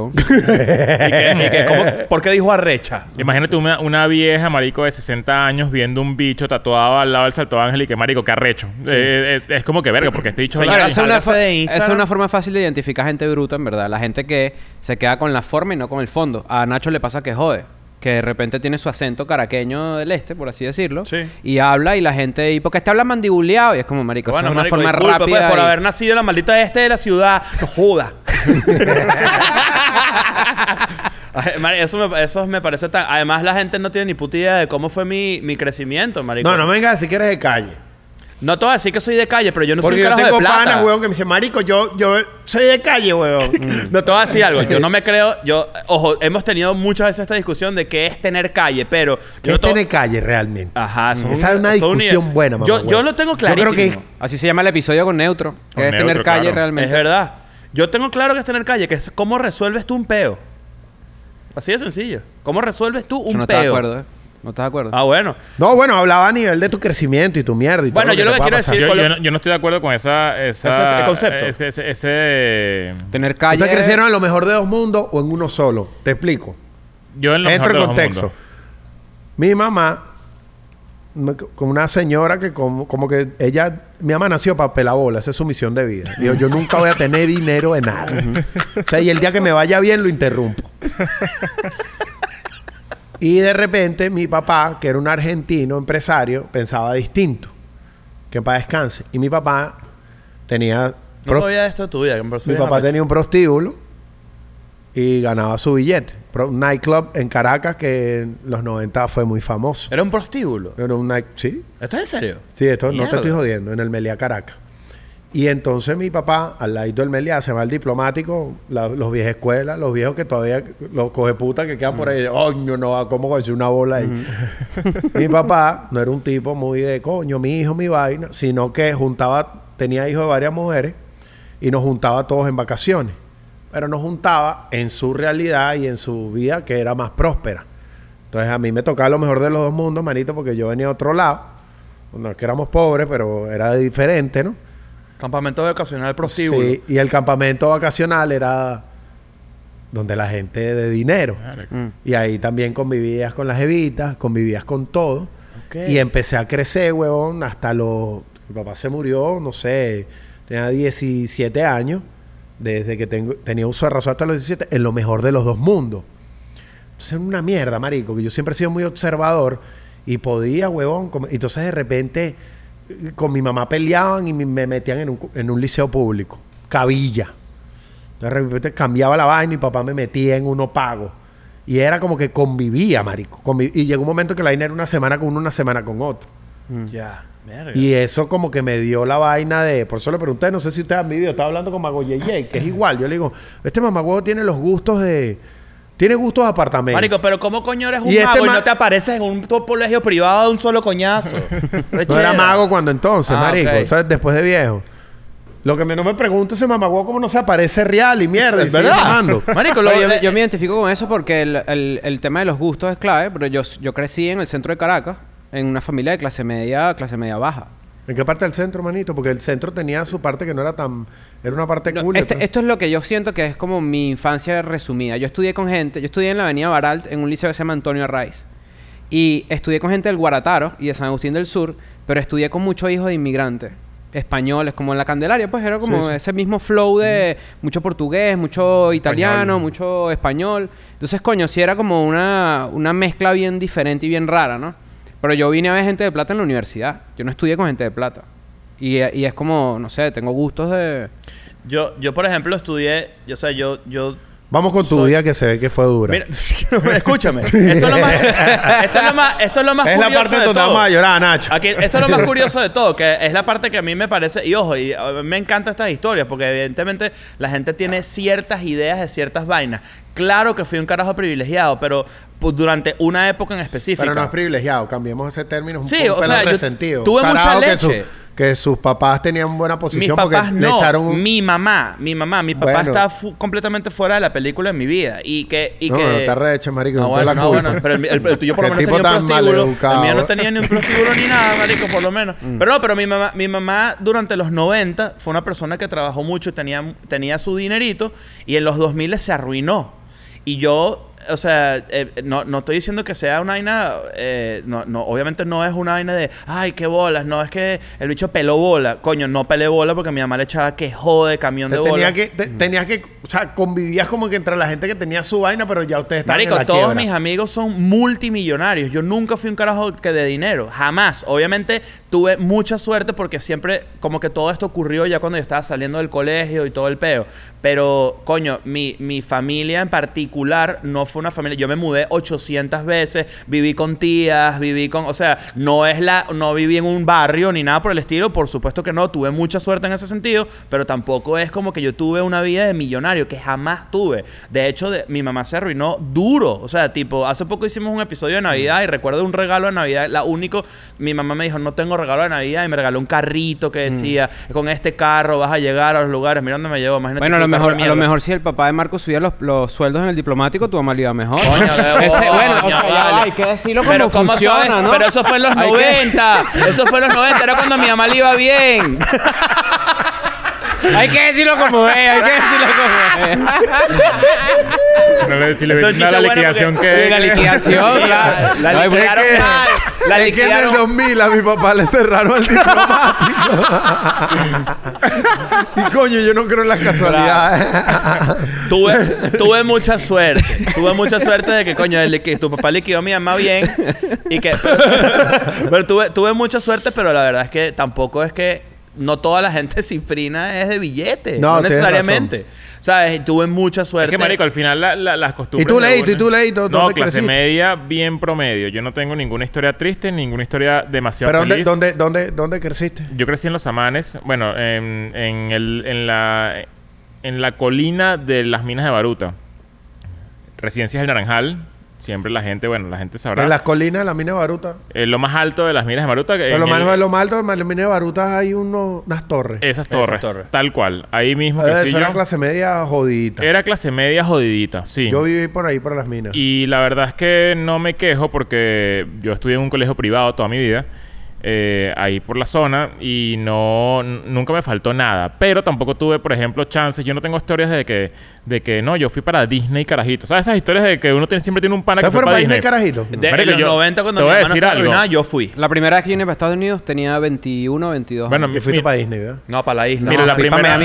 ¿Y ¿Por qué dijo arrecha? Imagínate una, vieja, marico, de 60 años viendo un bicho tatuado al lado del Salto Ángel y que, marico, qué arrecho. Eh, eh, es como que verga, porque este dicho... es una, esa es una forma fácil de identificar gente bruta, en verdad. La gente que se queda con la forma y no con el fondo. A Nacho le pasa que jode que de repente tiene su acento caraqueño del este, por así decirlo. Y habla y la gente... ¿Y porque este habla mandibuleado? Y es como, marico, bueno, es una forma pues, rápida. por haber nacido en la maldita este de la ciudad. ¡Juda! Eso me, eso me parece tan... Además, la gente no tiene ni puta idea de cómo fue mi, crecimiento, marico. No, no venga si quieres de calle. No te voy a decir que soy de calle, pero yo no soy un yo carajo tengo de plata. panas, weón, que me dice marico, yo, yo soy de calle, weón. Mm. no te voy a decir algo. Yo no me creo... Yo... Ojo, hemos tenido muchas veces esta discusión de qué es tener calle, pero... no tiene calle realmente? Ajá. Son, Esa es una discusión buena, mamá, yo, yo, lo tengo clarísimo. Yo creo que... Así se llama el episodio con Neutro. Que es tener calle realmente. Es verdad. Yo tengo claro que es tener calle, que es cómo resuelves tú un peo. Así de sencillo. ¿Cómo resuelves tú un yo no peo? De ¿eh? ¿No estás de acuerdo? Ah, bueno. No, bueno, hablaba a nivel de tu crecimiento y tu mierda. Y bueno, yo lo que, quiero decir. Yo, yo, no, estoy de acuerdo con esa. ese, concepto. Eh, ese, ese, Tener calle. Ustedes crecieron en lo mejor de dos mundos o en uno solo. Te explico. Yo en lo Entro en contexto. mi mamá, con una señora que, como, como, que ella. Mi mamá nació para pelabola, esa es su misión de vida. Digo, yo nunca voy a tener dinero de nada. o sea, y el día que me vaya bien lo interrumpo. Y de repente mi papá, que era un argentino empresario, pensaba distinto. Que para descanse. Y mi papá tenía... No sabía esto tu vida. mi papá tenía un prostíbulo y ganaba su billete. Un nightclub en Caracas que en los 90 fue muy famoso. ¿Era un prostíbulo? Era un night... Sí. ¿Esto es en serio? Sí, esto no te estoy jodiendo. En el Meliá Caracas. Y entonces mi papá, al ladito del Meliá, se va al diplomático, los viejos escuelas, los viejos que todavía, los coge puta que quedan por ahí, coño, no, ¿cómo coge una bola ahí? mi papá no era un tipo muy de coño, mi hijo, mi vaina, sino que juntaba, tenía hijos de varias mujeres y nos juntaba todos en vacaciones. Pero nos juntaba en su realidad y en su vida que era más próspera. Entonces a mí me tocaba lo mejor de los dos mundos, manito, porque yo venía de otro lado. No es que éramos pobres, pero era diferente, ¿no? Campamento vacacional prostíbulo. Sí, y el campamento vacacional era donde la gente de dinero. Mm. Y ahí también convivías con las evitas, convivías con todo. Y empecé a crecer, huevón, hasta los... Mi papá se murió, no sé, tenía 17 años. Desde que tengo, tenía uso de razón hasta los 17, en lo mejor de los dos mundos. Entonces era una mierda, marico, que yo siempre he sido muy observador y podía, huevón. Entonces de repente con mi mamá peleaban y me metían en un, liceo público, cabilla. Entonces, de repente cambiaba la vaina y mi papá me metía en uno pago. Y era como que convivía, marico. y llegó un momento que la vaina era una semana con uno, una semana con otro. Mm. Ya. Y eso como que me dio la vaina de... Por eso le pregunté, no sé si ustedes han vivido. Estaba hablando con Magoyeye, que es igual. Yo le digo, este mamagüevo tiene los gustos de tiene gustos apartamentos. Marico, pero ¿cómo coño eres un y este mago y no te apareces en un colegio privado de un solo coñazo? Yo era mago cuando entonces, ah, marico. Después de viejo. Lo que menos no me pregunto es si cómo no se aparece real y mierda. verdad. Marico, yo, me identifico con eso porque el, tema de los gustos es clave, pero yo crecí en el centro de Caracas, en una familia de clase media, clase media baja. ¿En qué parte del centro, manito? Porque el centro tenía su parte que no era tan... Era una parte cool. Este, esto es lo que yo siento que es como mi infancia resumida. Yo estudié con gente... Yo estudié en la avenida Baralt en un liceo que se llama Antonio Arraiz. Y estudié con gente del Guarataro y de San Agustín del Sur, pero estudié con muchos hijos de inmigrantes españoles, como en la Candelaria, pues era como ese mismo flow de mucho portugués, mucho italiano, mucho español. Entonces, coño, sí era como una, una mezcla bien diferente y bien rara, ¿no? Pero yo vine a ver gente de plata en la universidad. Yo no estudié con gente de plata. Y, y es como, no sé, tengo gustos de... Yo, yo por ejemplo, estudié... Yo, o sea, yo, yo Vamos con tu vida día que se ve que fue dura. Mira, escúchame. Esto es lo más, esto es lo es curioso. la parte de donde todo. Nacho. esto es lo más curioso de todo, que es la parte que a mí me parece, y ojo, y eh, me encantan estas historias, porque evidentemente la gente tiene ciertas ideas de ciertas vainas. Claro que fui un carajo privilegiado, pero pues, durante una época en específico. Pero no es privilegiado, cambiemos ese término. Un sí, o sea, tuve mucha leche que sus papás tenían buena posición porque le echaron un... mi mamá mi mamá mi papá está completamente fuera de la película en mi vida y que y que no marico no, bueno, la bueno, pero el, tuyo por lo menos tenía un prostíbulo el mío no tenía ni un prostíbulo ni nada marico por lo menos mm. pero no pero mi mamá mi mamá durante los 90 fue una persona que trabajó mucho tenía tenía su dinerito y en los 2000 se arruinó y yo o sea, eh, no, estoy diciendo que sea una vaina, eh, no, obviamente no es una vaina de, ay, qué bolas, no, es que el bicho peló bola. Coño, no pelé bola porque mi mamá le echaba que jode camión de bola. Tenía que, mm. tenías que, o sea, convivías como que entre la gente que tenía su vaina, pero ya ustedes estaban en la todos mis amigos son multimillonarios. Yo nunca fui un carajo que de dinero, jamás. Obviamente tuve mucha suerte porque siempre como que todo esto ocurrió ya cuando yo estaba saliendo del colegio y todo el peo. Pero, coño, mi, familia en particular no fue una familia. Yo me mudé 800 veces, viví con tías, viví con. O sea, no es la. No viví en un barrio ni nada por el estilo. Por supuesto que no. Tuve mucha suerte en ese sentido. Pero tampoco es como que yo tuve una vida de millonario, que jamás tuve. De hecho, mi mamá se arruinó duro. O sea, tipo, hace poco hicimos un episodio de Navidad y recuerdo un regalo de Navidad. La único. Mi mamá me dijo, no tengo regalo de Navidad. Y me regaló un carrito que mm. decía, con este carro vas a llegar a los lugares. Mira dónde me llevo. Imagínate a lo mejor si el papá de Marco subía los, los sueldos en el diplomático, tu mamá le iba mejor. Coño, Ese, bueno, hay que decirlo como funciona, ¿no? Pero eso fue en los 90. Eso fue en los 90. Era cuando mi mamá le iba bien. hay que decirlo como es, hay que decirlo como es. No le, si le la liquidación que... La liquidación, la, la no, es La liquidaron... en el 2000 a mi papá le cerraron el diplomático. y coño, yo no creo en las casualidades. tuve, tuve mucha suerte. Tuve mucha suerte de que, coño, tu papá liquidó a mi mamá bien. Y que... Pero, tuve, tuve mucha suerte, pero la verdad es que tampoco es que no toda la gente cifrina es de billete. No, no necesariamente. ¿sabes? tuve mucha suerte. Es que, marico, al final las costumbres... Y tú leí? y tú leíste. No, clase media bien promedio. Yo no tengo ninguna historia triste, ninguna historia demasiado ¿Pero ¿dónde, dónde, creciste? Yo crecí en Los Amanes. Bueno, en, la, en la colina de las minas de Baruta. Residencia del Naranjal Siempre la gente, bueno, la gente sabrá. En las colinas de la mina de Baruta. Eh, lo más alto de las minas de Baruta. En lo, más, lo más alto de la mina de Baruta hay uno, unas torres. Esas torres, tal cual. Ahí mismo. era clase media jodidita. Era clase media jodidita, sí. Yo viví por ahí, por las minas. Y la verdad es que no me quejo porque yo estudié en un colegio privado toda mi vida eh, ahí por la zona y no nunca me faltó nada. Pero tampoco tuve, por ejemplo, chances. Yo no tengo historias de que, de que no, yo fui para Disney carajito. ¿Sabes esas historias de que uno siempre tiene un pana que fue para Disney? carajito? De, en los yo, 90 cuando me mi voy a decir yo fui. La primera vez que vine para Estados Unidos tenía 21, 22 Bueno, años. fui para Disney, ¿verdad? No, para la isla. mira, la primera- para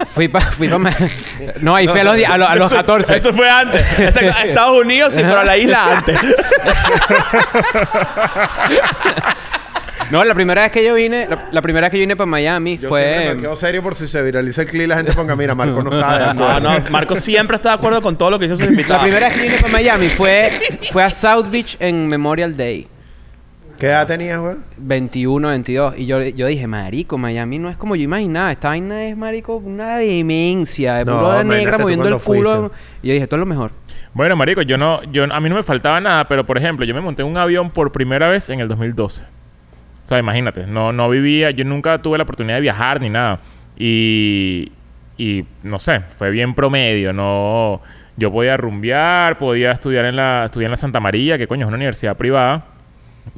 Fui para... Fui no, ahí fui a los, a los, 14. Eso, fue antes. a Estados Unidos, y pero a la isla antes. No, la primera vez que yo vine, la, primera vez que yo vine para Miami yo fue. Me quedo serio por si se viraliza el clip y la gente ponga, mira, Marco no está de acuerdo. No, no, Marco siempre está de acuerdo con todo lo que hizo su invitado. La primera vez que vine para Miami fue, fue a South Beach en Memorial Day. ¿Qué edad tenías, güey? 21, 22. Y yo, dije, marico, Miami no es como yo imaginaba. Esta vaina es, marico, una demencia. De no, negra moviendo el culo. Y yo dije, esto es lo mejor. Bueno, marico, yo no... Yo, a mí no me faltaba nada. Pero, por ejemplo, yo me monté un avión por primera vez en el 2012. O sea, imagínate. No, no vivía... Yo nunca tuve la oportunidad de viajar ni nada. Y... Y, no sé. Fue bien promedio. No... Yo podía rumbear. Podía estudiar en la... Estudiar en la Santa María. Que, coño, es una universidad privada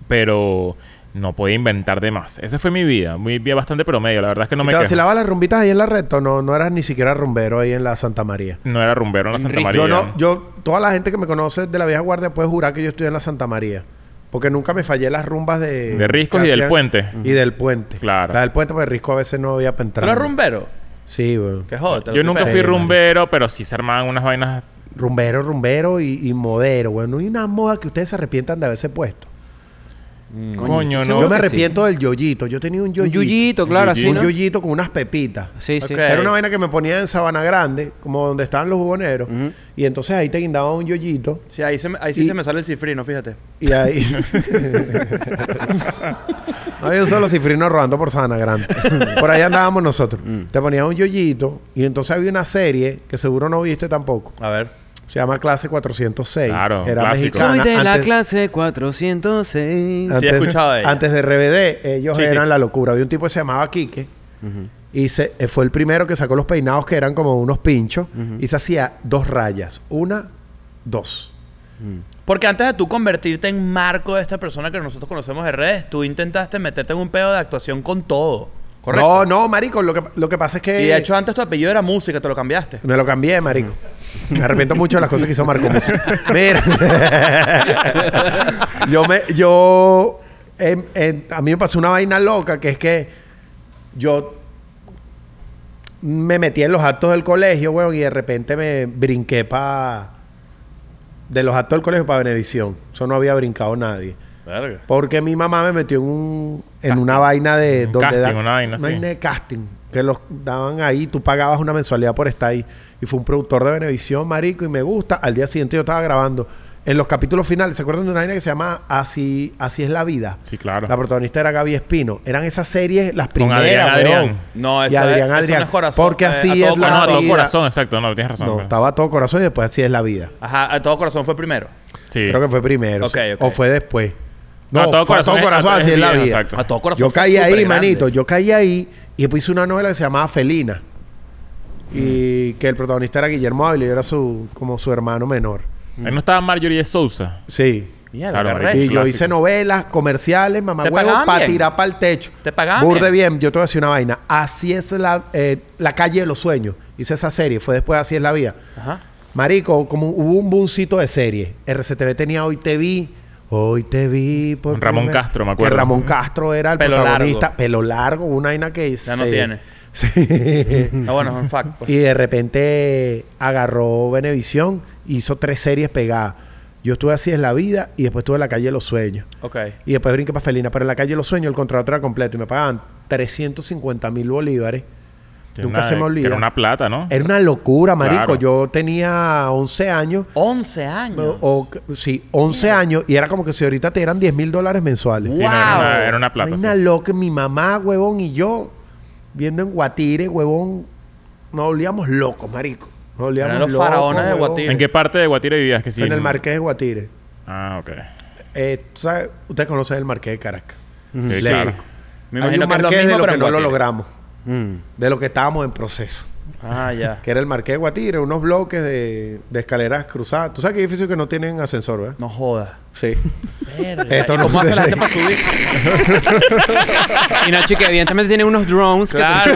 pero no podía inventar de más. Esa fue mi vida, muy vida bastante promedio, la verdad es que no me entonces si lavas las rumbitas ahí en la recto... no, no eras ni siquiera rumbero ahí en la Santa María. No era rumbero en la Santa María. Yo no, yo, toda la gente que me conoce de la vieja guardia puede jurar que yo estoy en la Santa María. Porque nunca me fallé las rumbas de... De Riscos y del puente. Y del puente. Claro. La del puente, porque Risco a veces no había para entrar. ¿Pero rumbero? Sí, güey. Qué joder. Yo nunca fui rumbero, pero sí se armaban unas vainas... Rumbero, rumbero y, modero, güey. una moda que ustedes se arrepientan de haberse puesto. Mm. Coño, no. Yo me arrepiento del yoyito. Yo tenía un yoyito. Un yoyito, claro, así. Un yoyito con unas pepitas. Era una vaina que me ponía en Sabana Grande, como donde estaban los jugoneros. Y entonces ahí te guindaba un yoyito. Sí, ahí, se ahí sí se me sale el cifrino, fíjate. Y ahí. no, un solo cifrino rodando por Sabana Grande. por ahí andábamos nosotros. Mm. Te ponías un yoyito. Y entonces había una serie que seguro no viste tampoco. A ver. Se llama clase 406. Claro, Era Soy de la clase 406. Antes, he escuchado Antes de RBD, ellos eran la locura. Había un tipo que se llamaba Quique. Y se, eh, fue el primero que sacó los peinados que eran como unos pinchos. Y se hacía dos rayas. Una, dos. Mm. Porque antes de tú convertirte en marco de esta persona que nosotros conocemos de redes, tú intentaste meterte en un pedo de actuación con todo. No, no, marico, lo que, pasa es que... Y de hecho antes tu apellido era música, te lo cambiaste. Me lo cambié, marico. Me arrepiento mucho de las cosas que hizo Marco Música. Mira. yo me... Yo... Em, em, a mí me pasó una vaina loca que es que yo me metí en los actos del colegio, weón, y de repente me brinqué para... De los actos del colegio para Benevisión. Eso no había brincado nadie. Verga. Porque mi mamá me metió en un en una vaina de... donde casting, una vaina, de casting. Que los daban ahí, tú pagabas una mensualidad por estar ahí. Y fue un productor de Venevisión, marico, y me gusta. Al día siguiente yo estaba grabando. En los capítulos finales, ¿se acuerdan de una vaina que se llama Así, Así es la vida? Sí, claro. La protagonista era Gaby Espino. Eran esas series las primeras, Con Adrián, No, esa, Adrián, corazón. Porque eh, así es la vida. No, todo corazón, exacto. No, tienes razón. No, estaba todo corazón y después así es la vida. Ajá, a todo corazón fue primero. Sí. Creo que fue primero. O fue después a todo corazón. A así es la vida. Yo caí ahí, manito. Yo caí ahí y después hice una novela que se llamaba Felina. Y que el protagonista era Guillermo Ávila y yo era su, como su hermano menor. no estaba Marjorie de Sousa. Sí. y yo hice novelas, comerciales, mamá huevo, para tirar para el techo. Te pagaban. Burde bien? yo te voy a decir una vaina. Así es la, eh, la calle de los sueños. Hice esa serie, fue después Así es la vida. Ajá. Marico, como hubo un buncito de serie. RCTV tenía Hoy TV, Hoy te vi por Ramón Castro, me acuerdo. Que Ramón Castro era el pelo protagonista, pelo largo, una aina que hice. Ya no tiene. Sí. Ah, bueno, es un fact. Pues. Y de repente agarró Venevisión, hizo tres series pegadas. Yo estuve así en la vida y después estuve en la calle de los sueños. Ok. Y después brinqué para Felina. Pero en la calle de los sueños el contrato era completo y me pagaban 350 mil bolívares Nunca se me olvida. Era una plata, ¿no? Era una locura, marico. Yo tenía 11 años. ¿11 años? O, sí, 11 años. Y era como que si ahorita te eran 10 mil dólares mensuales. Sí, wow. era, una, plata. Era una loca. Mi mamá, huevón, y yo, viendo en Guatire, huevón, nos olíamos locos, marico. Nos locos. los faraones de Guatire. ¿En qué parte de Guatire vivías? Que sí, en el Marqués de Guatire. Ah, ok. Eh, ¿Ustedes conocen el Marqués de Caracas? Sí, claro. Me imagino que marqués lo de lo que no lo logramos. Mm. de lo que estábamos en proceso. Ah, ya. que era el Marqués de Guatire, unos bloques de, de, escaleras cruzadas. Tú sabes que edificios que no tienen ascensor, ¿verdad? No jodas. Sí. Esto no ¿Cómo hace la gente para subir? y no, chica, evidentemente tiene unos drones. Claro.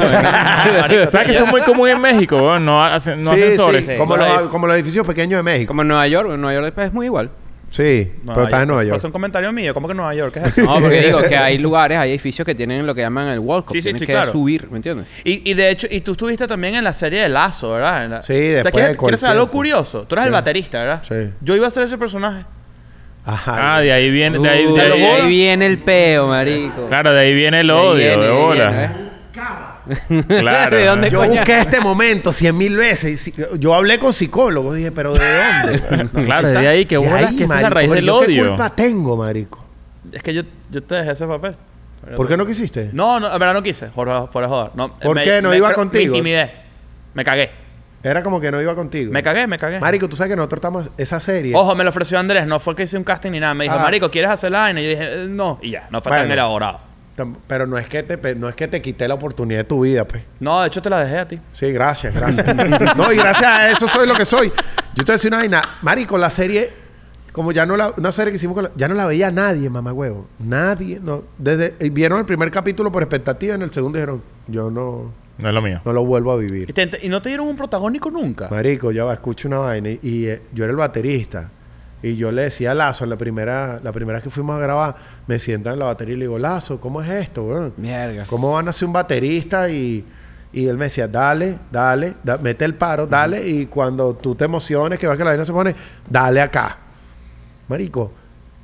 ¿Sabes que son muy común en México? No, no, ascensores. Como, los, como, los, edificios pequeños de México. Como en Nueva York. En Nueva York después es muy igual. Sí, pero estás en Nueva pues, York. es pues, un comentario mío, ¿cómo que Nueva York? ¿Qué es eso? No, porque digo que hay lugares, hay edificios que tienen lo que llaman el walk Cup. Sí, sí, Tienes que subir, ¿me entiendes? Y, y de hecho, y tú estuviste también en la serie de Lazo, ¿verdad? Sí, después de ¿quieres, ¿Quieres saber algo curioso? Tú eres el baterista, ¿verdad? Sí. Yo iba a ser ese personaje. Ajá. Ah, de ahí viene, de ahí, viene el peo, marico. claro, de ahí viene el odio, de bola. ¿eh? Claro. yo busqué este momento cien mil veces. Yo hablé con psicólogos. Dije, ¿pero de dónde? claro, de ahí que bolas que es la raíz del odio. ¿Qué culpa tengo, marico? Es que yo, yo te dejé ese papel. ¿Por qué no quisiste? No, no, en verdad no quise. Jorge, joder. ¿Por qué no iba contigo? Me intimidé. Me cagué. Era como que no iba contigo. Me cagué, me cagué. Marico, tú sabes que nosotros estamos esa serie. Ojo, me lo ofreció Andrés, no fue que hice un casting ni nada. Me dijo, ah. Marico, ¿quieres hacer la Y yo dije, eh, no. Y ya, no fue bueno. tan elaborado. Pero no es que te no es que te quité la oportunidad de tu vida, pues. No, de hecho te la dejé a ti. Sí, gracias, gracias. no, y gracias a eso soy lo que soy. Yo te decía una vaina, marico, la serie como ya no la una serie que hicimos ya no la veía nadie, mamá huevo. Nadie, no desde eh, vieron el primer capítulo por expectativa, en el segundo dijeron, yo no no es lo mío. No lo vuelvo a vivir. ¿Y, no te dieron un protagónico nunca? Marico, ya va, escucho una vaina. Y, eh, yo era el baterista. Y yo le decía a Lazo, la primera, la primera vez que fuimos a grabar, me sientan en la batería y le digo, Lazo, ¿cómo es esto, Mierda. ¿Cómo van a ser un baterista? Y, él me decía, dale, dale, mete el paro, dale. Y cuando tú te emociones, que va que la vaina se pone, dale acá. Marico,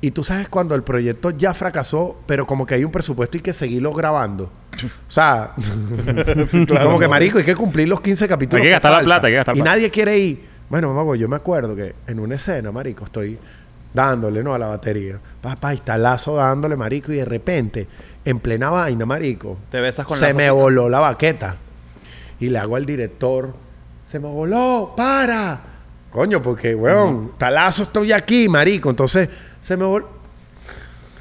y tú sabes cuando el proyecto ya fracasó, pero como que hay un presupuesto y que seguirlo grabando. O sea, como que marico, hay que cumplir los 15 capítulos. Hay que gastar la plata, hay que gastar la plata. Y nadie quiere ir. Bueno, yo me acuerdo que en una escena, marico, estoy dándole, ¿no? A la batería. Papá, lazo dándole, marico, y de repente, en plena vaina, marico, te con se me voló la baqueta. Y le hago al director, se me voló, para. Coño, porque, weón, talazo estoy aquí, marico. Entonces, se me voló.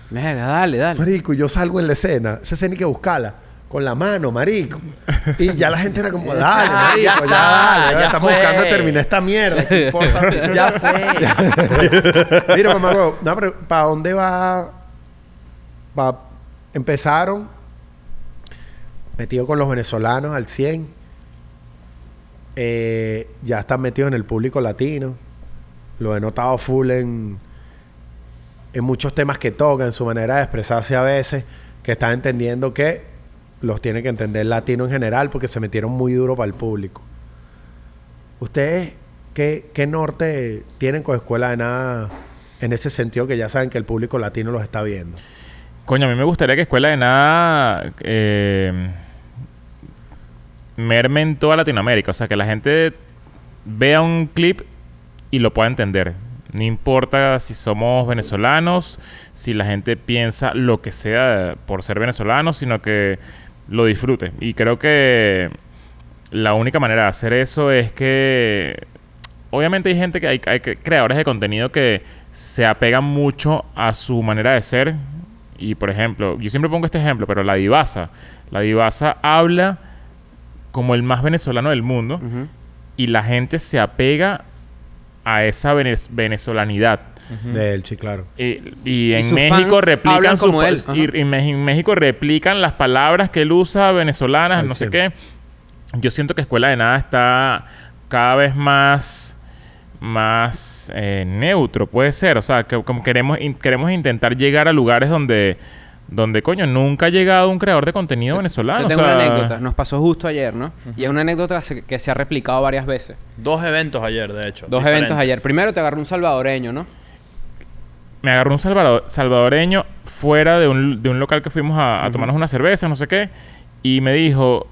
Mira, dale, dale. Marico, yo salgo en la escena. Esa escena hay que buscarla con la mano, marico. Y ya la gente era como, dale, marico, ya, ya, ya estamos buscando terminar esta mierda. ya fue. Mira, mamá, ¿para dónde va? va? Empezaron metido con los venezolanos al 100. Eh, ya están metidos en el público latino. Lo he notado full en, en muchos temas que toca, en su manera de expresarse a veces, que están entendiendo que los tiene que entender latino en general porque se metieron muy duro para el público. ¿Ustedes qué, norte tienen con Escuela de Nada en ese sentido que ya saben que el público latino los está viendo? Coño, a mí me gustaría que Escuela de Nada eh, toda Latinoamérica. O sea, que la gente vea un clip y lo pueda entender. No importa si somos venezolanos, si la gente piensa lo que sea por ser venezolano, sino que lo disfrute. Y creo que la única manera de hacer eso es que... Obviamente hay gente que hay, creadores de contenido que se apegan mucho a su manera de ser. Y por ejemplo, yo siempre pongo este ejemplo, pero la divasa. La divasa habla como el más venezolano del mundo y la gente se apega a esa venezolanidad. De él, sí, claro. Y, en México replican como Y, en México replican las palabras que él usa, venezolanas, no sé qué. Yo siento que Escuela de Nada está cada vez más más eh, neutro, puede ser. O sea, que, como queremos, queremos intentar llegar a lugares donde, donde, coño, nunca ha llegado un creador de contenido venezolano. Nos pasó justo ayer, ¿no? Y es una anécdota que se ha replicado varias veces. Dos eventos ayer, de hecho. Dos eventos ayer. Primero te agarró un salvadoreño, ¿no? me agarró un salvadoreño fuera de un, local que fuimos a, tomarnos una cerveza, no sé qué, y me dijo,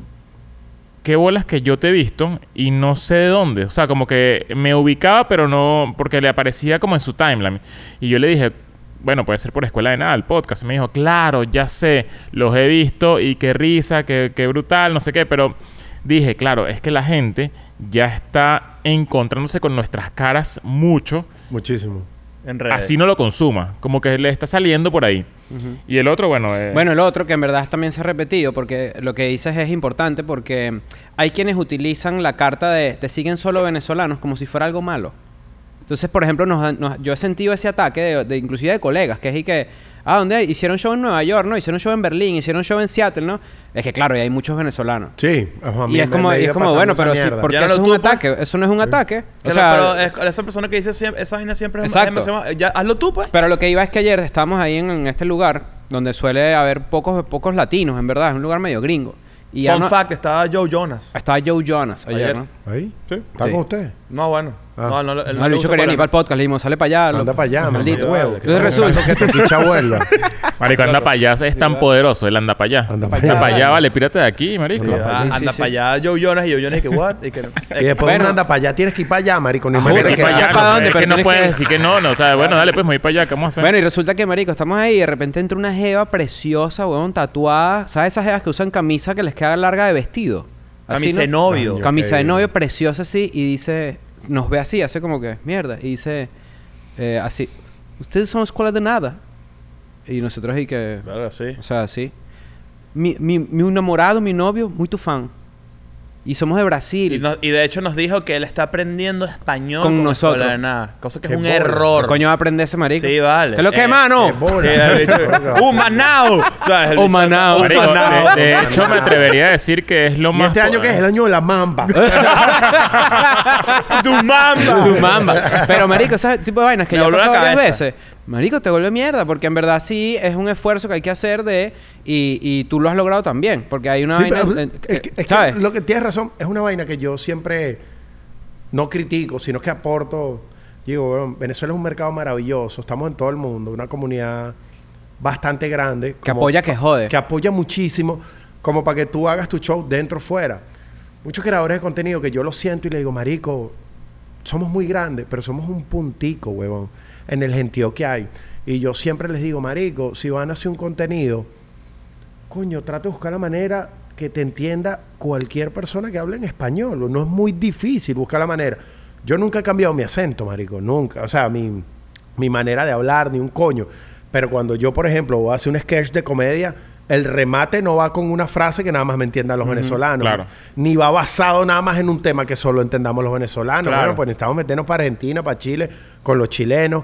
qué bolas que yo te he visto y no sé de dónde. O sea, como que me ubicaba, pero no, porque le aparecía como en su timeline. Y yo le dije, bueno, puede ser por escuela de nada, el podcast. me dijo, claro, ya sé, los he visto y qué risa, qué, qué brutal, no sé qué, pero dije, claro, es que la gente ya está encontrándose con nuestras caras mucho. Muchísimo. Así no lo consuma. Como que le está saliendo por ahí. Y el otro, bueno... Eh, bueno, el otro que en verdad también se ha repetido porque lo que dices es importante porque hay quienes utilizan la carta de te siguen solo venezolanos como si fuera algo malo. Entonces, por ejemplo, nos, yo he sentido ese ataque de inclusive de colegas que es y que Ah, ¿dónde? Hicieron show en Nueva York, ¿no? Hicieron show en Berlín, hicieron show en Seattle, ¿no? Es que claro, y hay muchos venezolanos. Sí. y es como, y es como bueno, pero sí, porque eso no es un pues. ataque. Eso no es un ataque. O sea, pero es- esa persona que dice esa vaina siempre es Exacto. hazlo tú, pues. Pero lo que iba es que ayer estábamos ahí en, este lugar donde suele haber pocos, pocos latinos, en verdad. Es un lugar medio gringo. Y Fun fact, estaba Joe Jonas. Estaba Joe Jonas ayer, ¿no? Ahí, sí. Está con usted. No, bueno. Ah. No, no, El no, quería ni para el podcast. Le dijimos, sale para allá. Anda para allá, maldito. Huevo, Entonces resulta que tu Marico, anda para allá es tan poderoso. Él anda para allá. Anda para allá. vale, pírate de aquí, marico. Anda para allá, Joe Jonas y yo Jonas y que what. Y, que, y después anda para allá. Tienes que ir para allá, marico. Ni ah, manera que para dónde, pero no puedes decir que no, no. O sea, bueno, dale, pues me voy para allá. cómo vamos hacer? Bueno, y resulta que, marico, estamos ahí y de repente entra una jeva preciosa, huevón, tatuada. ¿Sabes esas jevas que usan camisa que les queda larga de vestido? Camisa de novio. Camisa de novio, preciosa así, y dice, nos ve así, hace como que, mierda, y dice, eh, así, ustedes son escuela de nada. Y nosotros y que... Claro, sí. O sea, sí Mi, mi, mi enamorado, mi novio, muy tu fan. Y somos de Brasil. Y, de hecho nos dijo que él está aprendiendo español con, con nosotros. Cosa que es un error. Coño va a aprender ese marico. Sí, vale. ¿Qué es lo que es, eh, mano? ¡Humanao! ¡Humanao! De, hecho, me atrevería a decir que es lo más... ¿Y este año que es el año de la mamba. ¡Tu mamba! ¡Tu mamba! Pero, marico, ¿sabes tipo de vainas que yo ya he pasado varias veces? Marico, te vuelve mierda, porque en verdad sí es un esfuerzo que hay que hacer de. Y, y tú lo has logrado también, porque hay una vaina. lo que tienes razón, es una vaina que yo siempre no critico, sino que aporto. Digo, bueno, Venezuela es un mercado maravilloso, estamos en todo el mundo, una comunidad bastante grande. que apoya que jode. Que apoya muchísimo, como para que tú hagas tu show dentro o fuera. Muchos creadores de contenido que yo lo siento y le digo, Marico, somos muy grandes, pero somos un puntico, huevón en el gentío que hay. Y yo siempre les digo, marico, si van a hacer un contenido, coño, trate de buscar la manera que te entienda cualquier persona que hable en español. No es muy difícil buscar la manera. Yo nunca he cambiado mi acento, marico, nunca. O sea, mi, mi manera de hablar, ni un coño. Pero cuando yo, por ejemplo, voy a hacer un sketch de comedia, el remate no va con una frase que nada más me entiendan los venezolanos. Ni va basado nada más en un tema que solo entendamos los venezolanos. Bueno, pues estamos meternos para Argentina, para Chile, con los chilenos.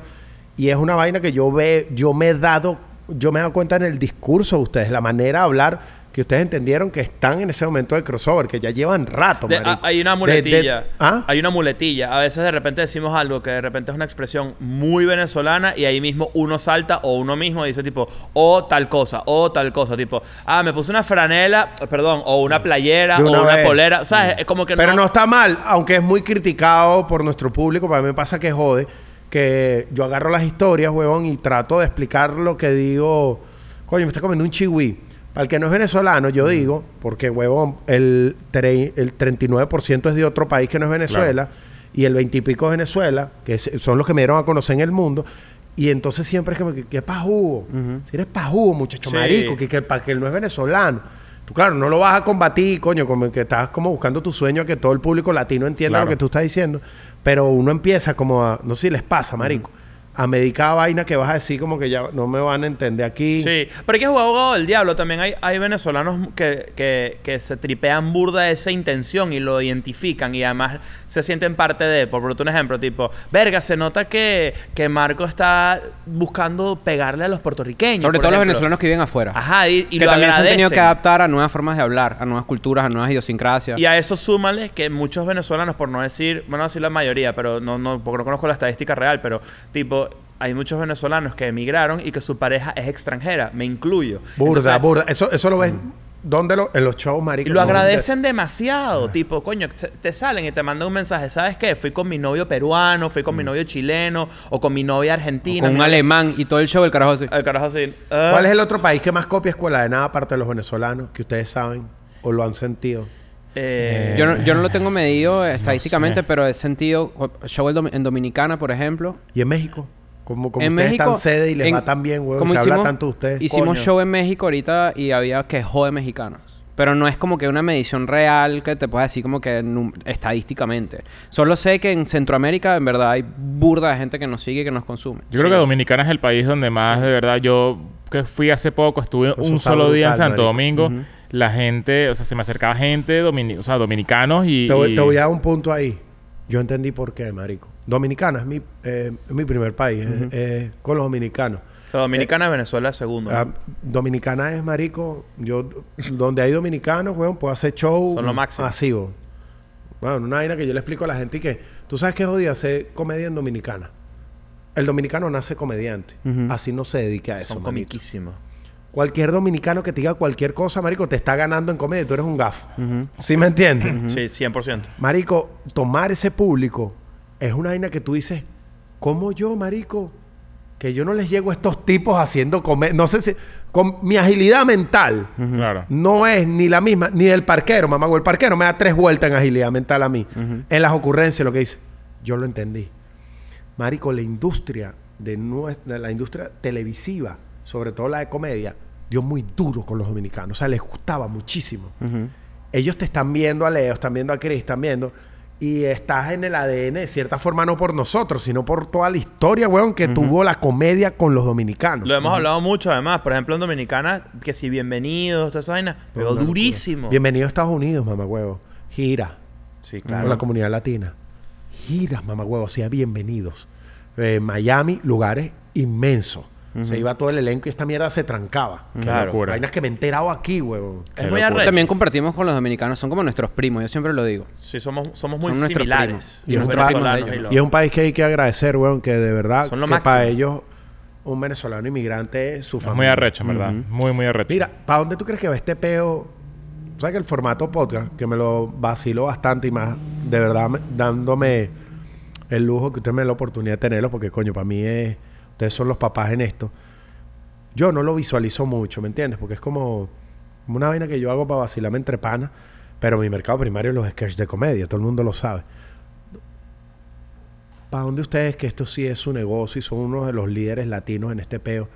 Y es una vaina que yo ve, yo me he dado, yo me he dado cuenta en el discurso de ustedes, la manera de hablar que ustedes entendieron que están en ese momento de crossover, que ya llevan rato. hay una muletilla. ¿Ah? Hay una muletilla. A veces de repente decimos algo que de repente es una expresión muy venezolana y ahí mismo uno salta o uno mismo dice tipo, o tal cosa, o tal cosa, tipo, ah, me puse una franela, perdón, o una playera, o una polera. O sea, es como que... Pero no... está mal, aunque es muy criticado por nuestro público, para mí me pasa que jode, que yo agarro las historias, huevón, y trato de explicar lo que digo, coño, me está comiendo un chihui al que no es venezolano, yo digo, porque huevón, el, el 39% es de otro país que no es Venezuela y el 20 y pico es Venezuela, que son los que me dieron a conocer en el mundo. Y entonces siempre es que, ¿qué pajú? Si eres muchacho marico, que, que, para que él no es venezolano. Tú, claro, no lo vas a combatir, coño, como que estás como buscando tu sueño a que todo el público latino entienda lo que tú estás diciendo. Pero uno empieza como a, no sé si les pasa, marico a medicar vaina que vas a decir como que ya no me van a entender aquí. Sí, pero hay que jugar abogado del diablo. También hay, hay venezolanos que, se tripean burda de esa intención y lo identifican y además se sienten parte de. Por otro un ejemplo, tipo, verga, se nota que, que Marco está buscando pegarle a los puertorriqueños. Sobre todo los venezolanos que viven afuera. Ajá, y, que también se han tenido que adaptar a nuevas formas de hablar, a nuevas culturas, a nuevas idiosincrasias. Y a eso súmale que muchos venezolanos, por no decir, bueno, decir la mayoría, pero no, no, porque no conozco la estadística real, pero tipo, hay muchos venezolanos que emigraron y que su pareja es extranjera, me incluyo. Burda, burda. Eso, eso lo ves. ¿Dónde lo, en los shows, marico? lo agradecen demasiado. Tipo, coño, te, salen y te mandan un mensaje. ¿Sabes qué? Fui con mi novio peruano, fui con mi mm. novio chileno, o con mi novia argentina. con un alemán y todo el show, el carajo así. El carajo así. Ah. ¿Cuál es el otro país que más copia Escuela de Nada, aparte de los venezolanos, que ustedes saben o lo han sentido? Eh, yo, no, yo, no, lo tengo medido estadísticamente, pero he sentido show en Dominicana, por ejemplo. ¿Y en México? Como, como en México, y les en, va tan bien, Se hicimos, habla tanto de ustedes. Hicimos show en México ahorita y había que de mexicanos. Pero no es como que una medición real que te puedas decir como que estadísticamente. Solo sé que en Centroamérica en verdad hay burda de gente que nos sigue y que nos consume. Yo creo que Dominicana es el país donde más, de verdad, yo que fui hace poco, estuve un solo día en Santo Domingo. La gente, o sea, se me acercaba gente, o sea, dominicanos y... Te y... te voy a dar un punto ahí. Yo entendí por qué, marico. Dominicana es mi, eh, mi primer país, eh, eh, con los dominicanos. Dominicana eh, Venezuela segundo. Ah, Dominicana es, marico, yo... donde hay dominicanos, weón, puedo hacer show... Son lo máximo. Masivo. Bueno, una vaina que yo le explico a la gente y que... Tú sabes qué es hacer comedia en Dominicana. El dominicano nace comediante. Así no se dedica a eso, Son comiquísimos. Cualquier dominicano que te diga cualquier cosa, marico, te está ganando en comedia tú eres un gaf. ¿Sí me entiendes? Sí, 100%. Marico, tomar ese público es una vaina que tú dices, ¿cómo yo, marico? Que yo no les llego a estos tipos haciendo comedia. No sé si... Con mi agilidad mental no es ni la misma, ni del parquero, mamá. el parquero me da tres vueltas en agilidad mental a mí. En las ocurrencias, lo que dice. Yo lo entendí. Marico, la industria de, la industria televisiva, sobre todo la de comedia, dio muy duro con los dominicanos. O sea, les gustaba muchísimo. Ellos te están viendo a Leo, están viendo a Chris, están viendo. Y estás en el ADN, de cierta forma, no por nosotros, sino por toda la historia, weón, que tuvo la comedia con los dominicanos. Lo hemos hablado mucho, además. Por ejemplo, en Dominicana, que si bienvenidos, toda esa vaina, pero durísimo. Bienvenidos a Estados Unidos, mamá, huevo. Gira. Sí, claro. Con la comunidad latina. Giras, mamá, huevo. O sea, bienvenidos. Eh, Miami, lugares inmensos se iba todo el elenco y esta mierda se trancaba. claro. Vainas que me he enterado aquí, huevón. Es muy También compartimos con los dominicanos, son como nuestros primos, yo siempre lo digo. Sí, somos, somos muy similares. Y, es un país que hay que agradecer, huevón, que de verdad, que para ellos un venezolano inmigrante es su familia. muy arrecho, verdad. Muy, muy arrecho. Mira, ¿para dónde tú crees que va este peo? ¿Sabes que el formato podcast, que me lo vacilo bastante y más, de verdad, dándome el lujo que usted me la oportunidad de tenerlo, porque coño, para mí es Ustedes son los papás en esto. Yo no lo visualizo mucho, ¿me entiendes? Porque es como, una vaina que yo hago para vacilarme entre panas, pero mi mercado primario es los sketches de comedia, todo el mundo lo sabe. ¿Para dónde ustedes que esto sí es su negocio y son uno de los líderes latinos en este peo?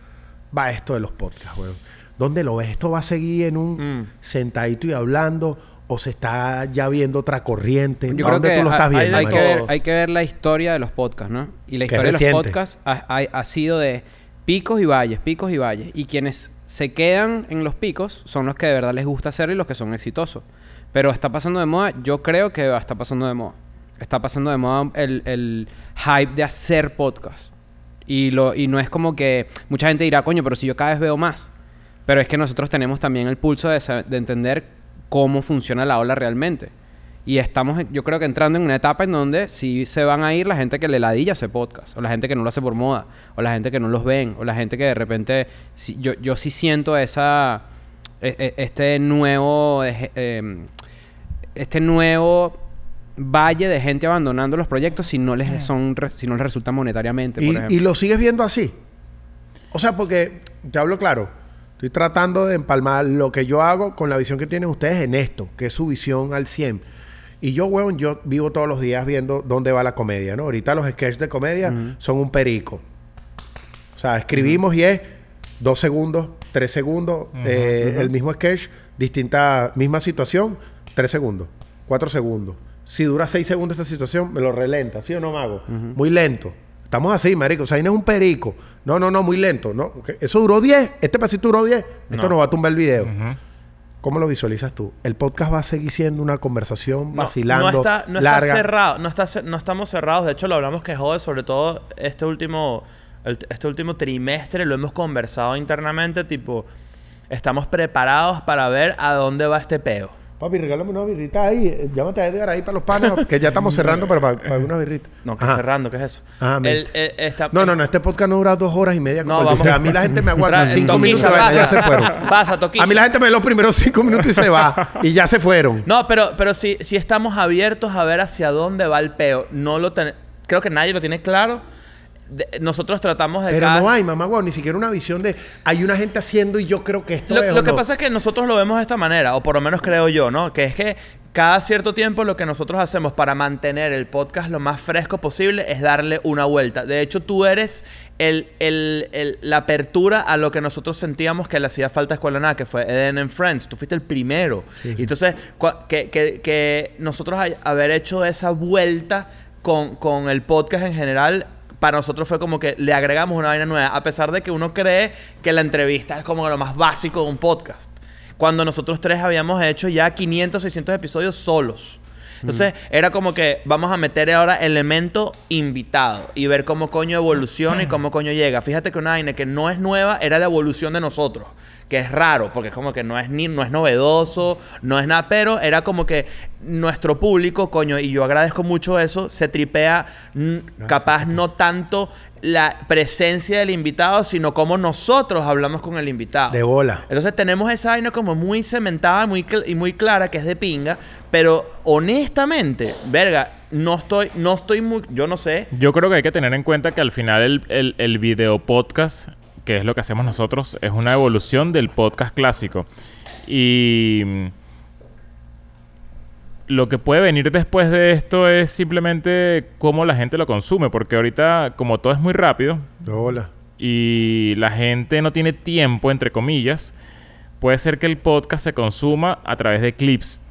Va esto de los podcasts, weón. ¿Dónde lo ves? Esto va a seguir en un mm. sentadito y hablando o se está ya viendo otra corriente? Yo creo que tú lo estás viendo? Hay, que ver, la historia de los podcasts, ¿no? Y la historia de los podcasts ha, sido de picos y valles, picos y valles. Y quienes se quedan en los picos son los que de verdad les gusta hacerlo y los que son exitosos. Pero está pasando de moda, yo creo que está pasando de moda. Está pasando de moda el, hype de hacer podcast. Y, lo, y no es como que mucha gente dirá, coño, pero si yo cada vez veo más. Pero es que nosotros tenemos también el pulso de, de entender cómo funciona la ola realmente. Y estamos, yo creo que entrando en una etapa en donde ...si se van a ir la gente que le ladilla ese podcast, o la gente que no lo hace por moda, o la gente que no los ven, o la gente que de repente. yo, yo sí siento esa. E, e, este nuevo. Eh, em, este nuevo valle de gente abandonando los proyectos si no les son si no les resulta monetariamente. Por y lo sigues viendo así. O sea, porque te hablo claro Estoy tratando de empalmar lo que yo hago con la visión que tienen ustedes en esto, que es su visión al 100. Y yo, weón, yo vivo todos los días viendo dónde va la comedia, ¿no? Ahorita los sketches de comedia son un perico. O sea, escribimos y es dos segundos, tres segundos, eh, el mismo sketch, distinta, misma situación, tres segundos, cuatro segundos. Si dura seis segundos esta situación, me lo relenta, ¿sí o no, Mago? Muy lento. Estamos así, marico. O sea, ahí no es un perico. No, no, no, muy lento. ¿no? Eso duró 10. Este pasito duró 10. Esto nos va a tumbar el video. ¿Cómo lo visualizas tú? ¿El podcast va a seguir siendo una conversación vacilando? No, está, cerrado. No, no estamos cerrados. De hecho, lo hablamos que jode, sobre todo este último, este último trimestre. Lo hemos conversado internamente. Tipo, estamos preparados para ver a dónde va este peo. Papi, regálame una birrita ahí. Llámate a Edgar ahí para los panes que ya estamos cerrando para, para, una birrita. No, que cerrando, ¿qué es eso? Ah, el, eh, no, no, no, este podcast no dura dos horas y media. no, vamos. A mí la gente me aguanta cinco minutos y ya se fueron. Pasa, toquilla. A mí la gente me ve los primeros cinco minutos y se va. Y ya se fueron. No, pero, pero si, si estamos abiertos a ver hacia dónde va el peo, no lo creo que nadie lo tiene claro nosotros tratamos de... Pero no hay, mamá, wow, ni siquiera una visión de hay una gente haciendo y yo creo que esto lo, es, Lo que pasa es que nosotros lo vemos de esta manera, o por lo menos creo yo, ¿no? Que es que cada cierto tiempo lo que nosotros hacemos para mantener el podcast lo más fresco posible es darle una vuelta. De hecho, tú eres el, la apertura a lo que nosotros sentíamos que le hacía falta a Escuela Nada, que fue Eden and Friends. Tú fuiste el primero. Y entonces, que, que, que nosotros haber hecho esa vuelta con, con el podcast en general para nosotros fue como que le agregamos una vaina nueva, a pesar de que uno cree que la entrevista es como lo más básico de un podcast. Cuando nosotros tres habíamos hecho ya 500, 600 episodios solos. Entonces, mm. era como que vamos a meter ahora elemento invitado y ver cómo coño evoluciona y mm. cómo coño llega. Fíjate que una vaina que no es nueva era la evolución de nosotros, que es raro, porque es como que no es ni no es novedoso, no es nada, pero era como que nuestro público, coño, y yo agradezco mucho eso, se tripea capaz no tanto la presencia del invitado, sino cómo nosotros hablamos con el invitado. De bola. Entonces tenemos esa vaina como muy cementada muy y muy clara, que es de pinga, pero honestamente, verga, no estoy, no estoy muy, yo no sé. Yo creo que hay que tener en cuenta que al final el, el, el video podcast, que es lo que hacemos nosotros, es una evolución del podcast clásico. Y lo que puede venir después de esto es simplemente cómo la gente lo consume, porque ahorita como todo es muy rápido Hola. y la gente no tiene tiempo, entre comillas, puede ser que el podcast se consuma a través de clips.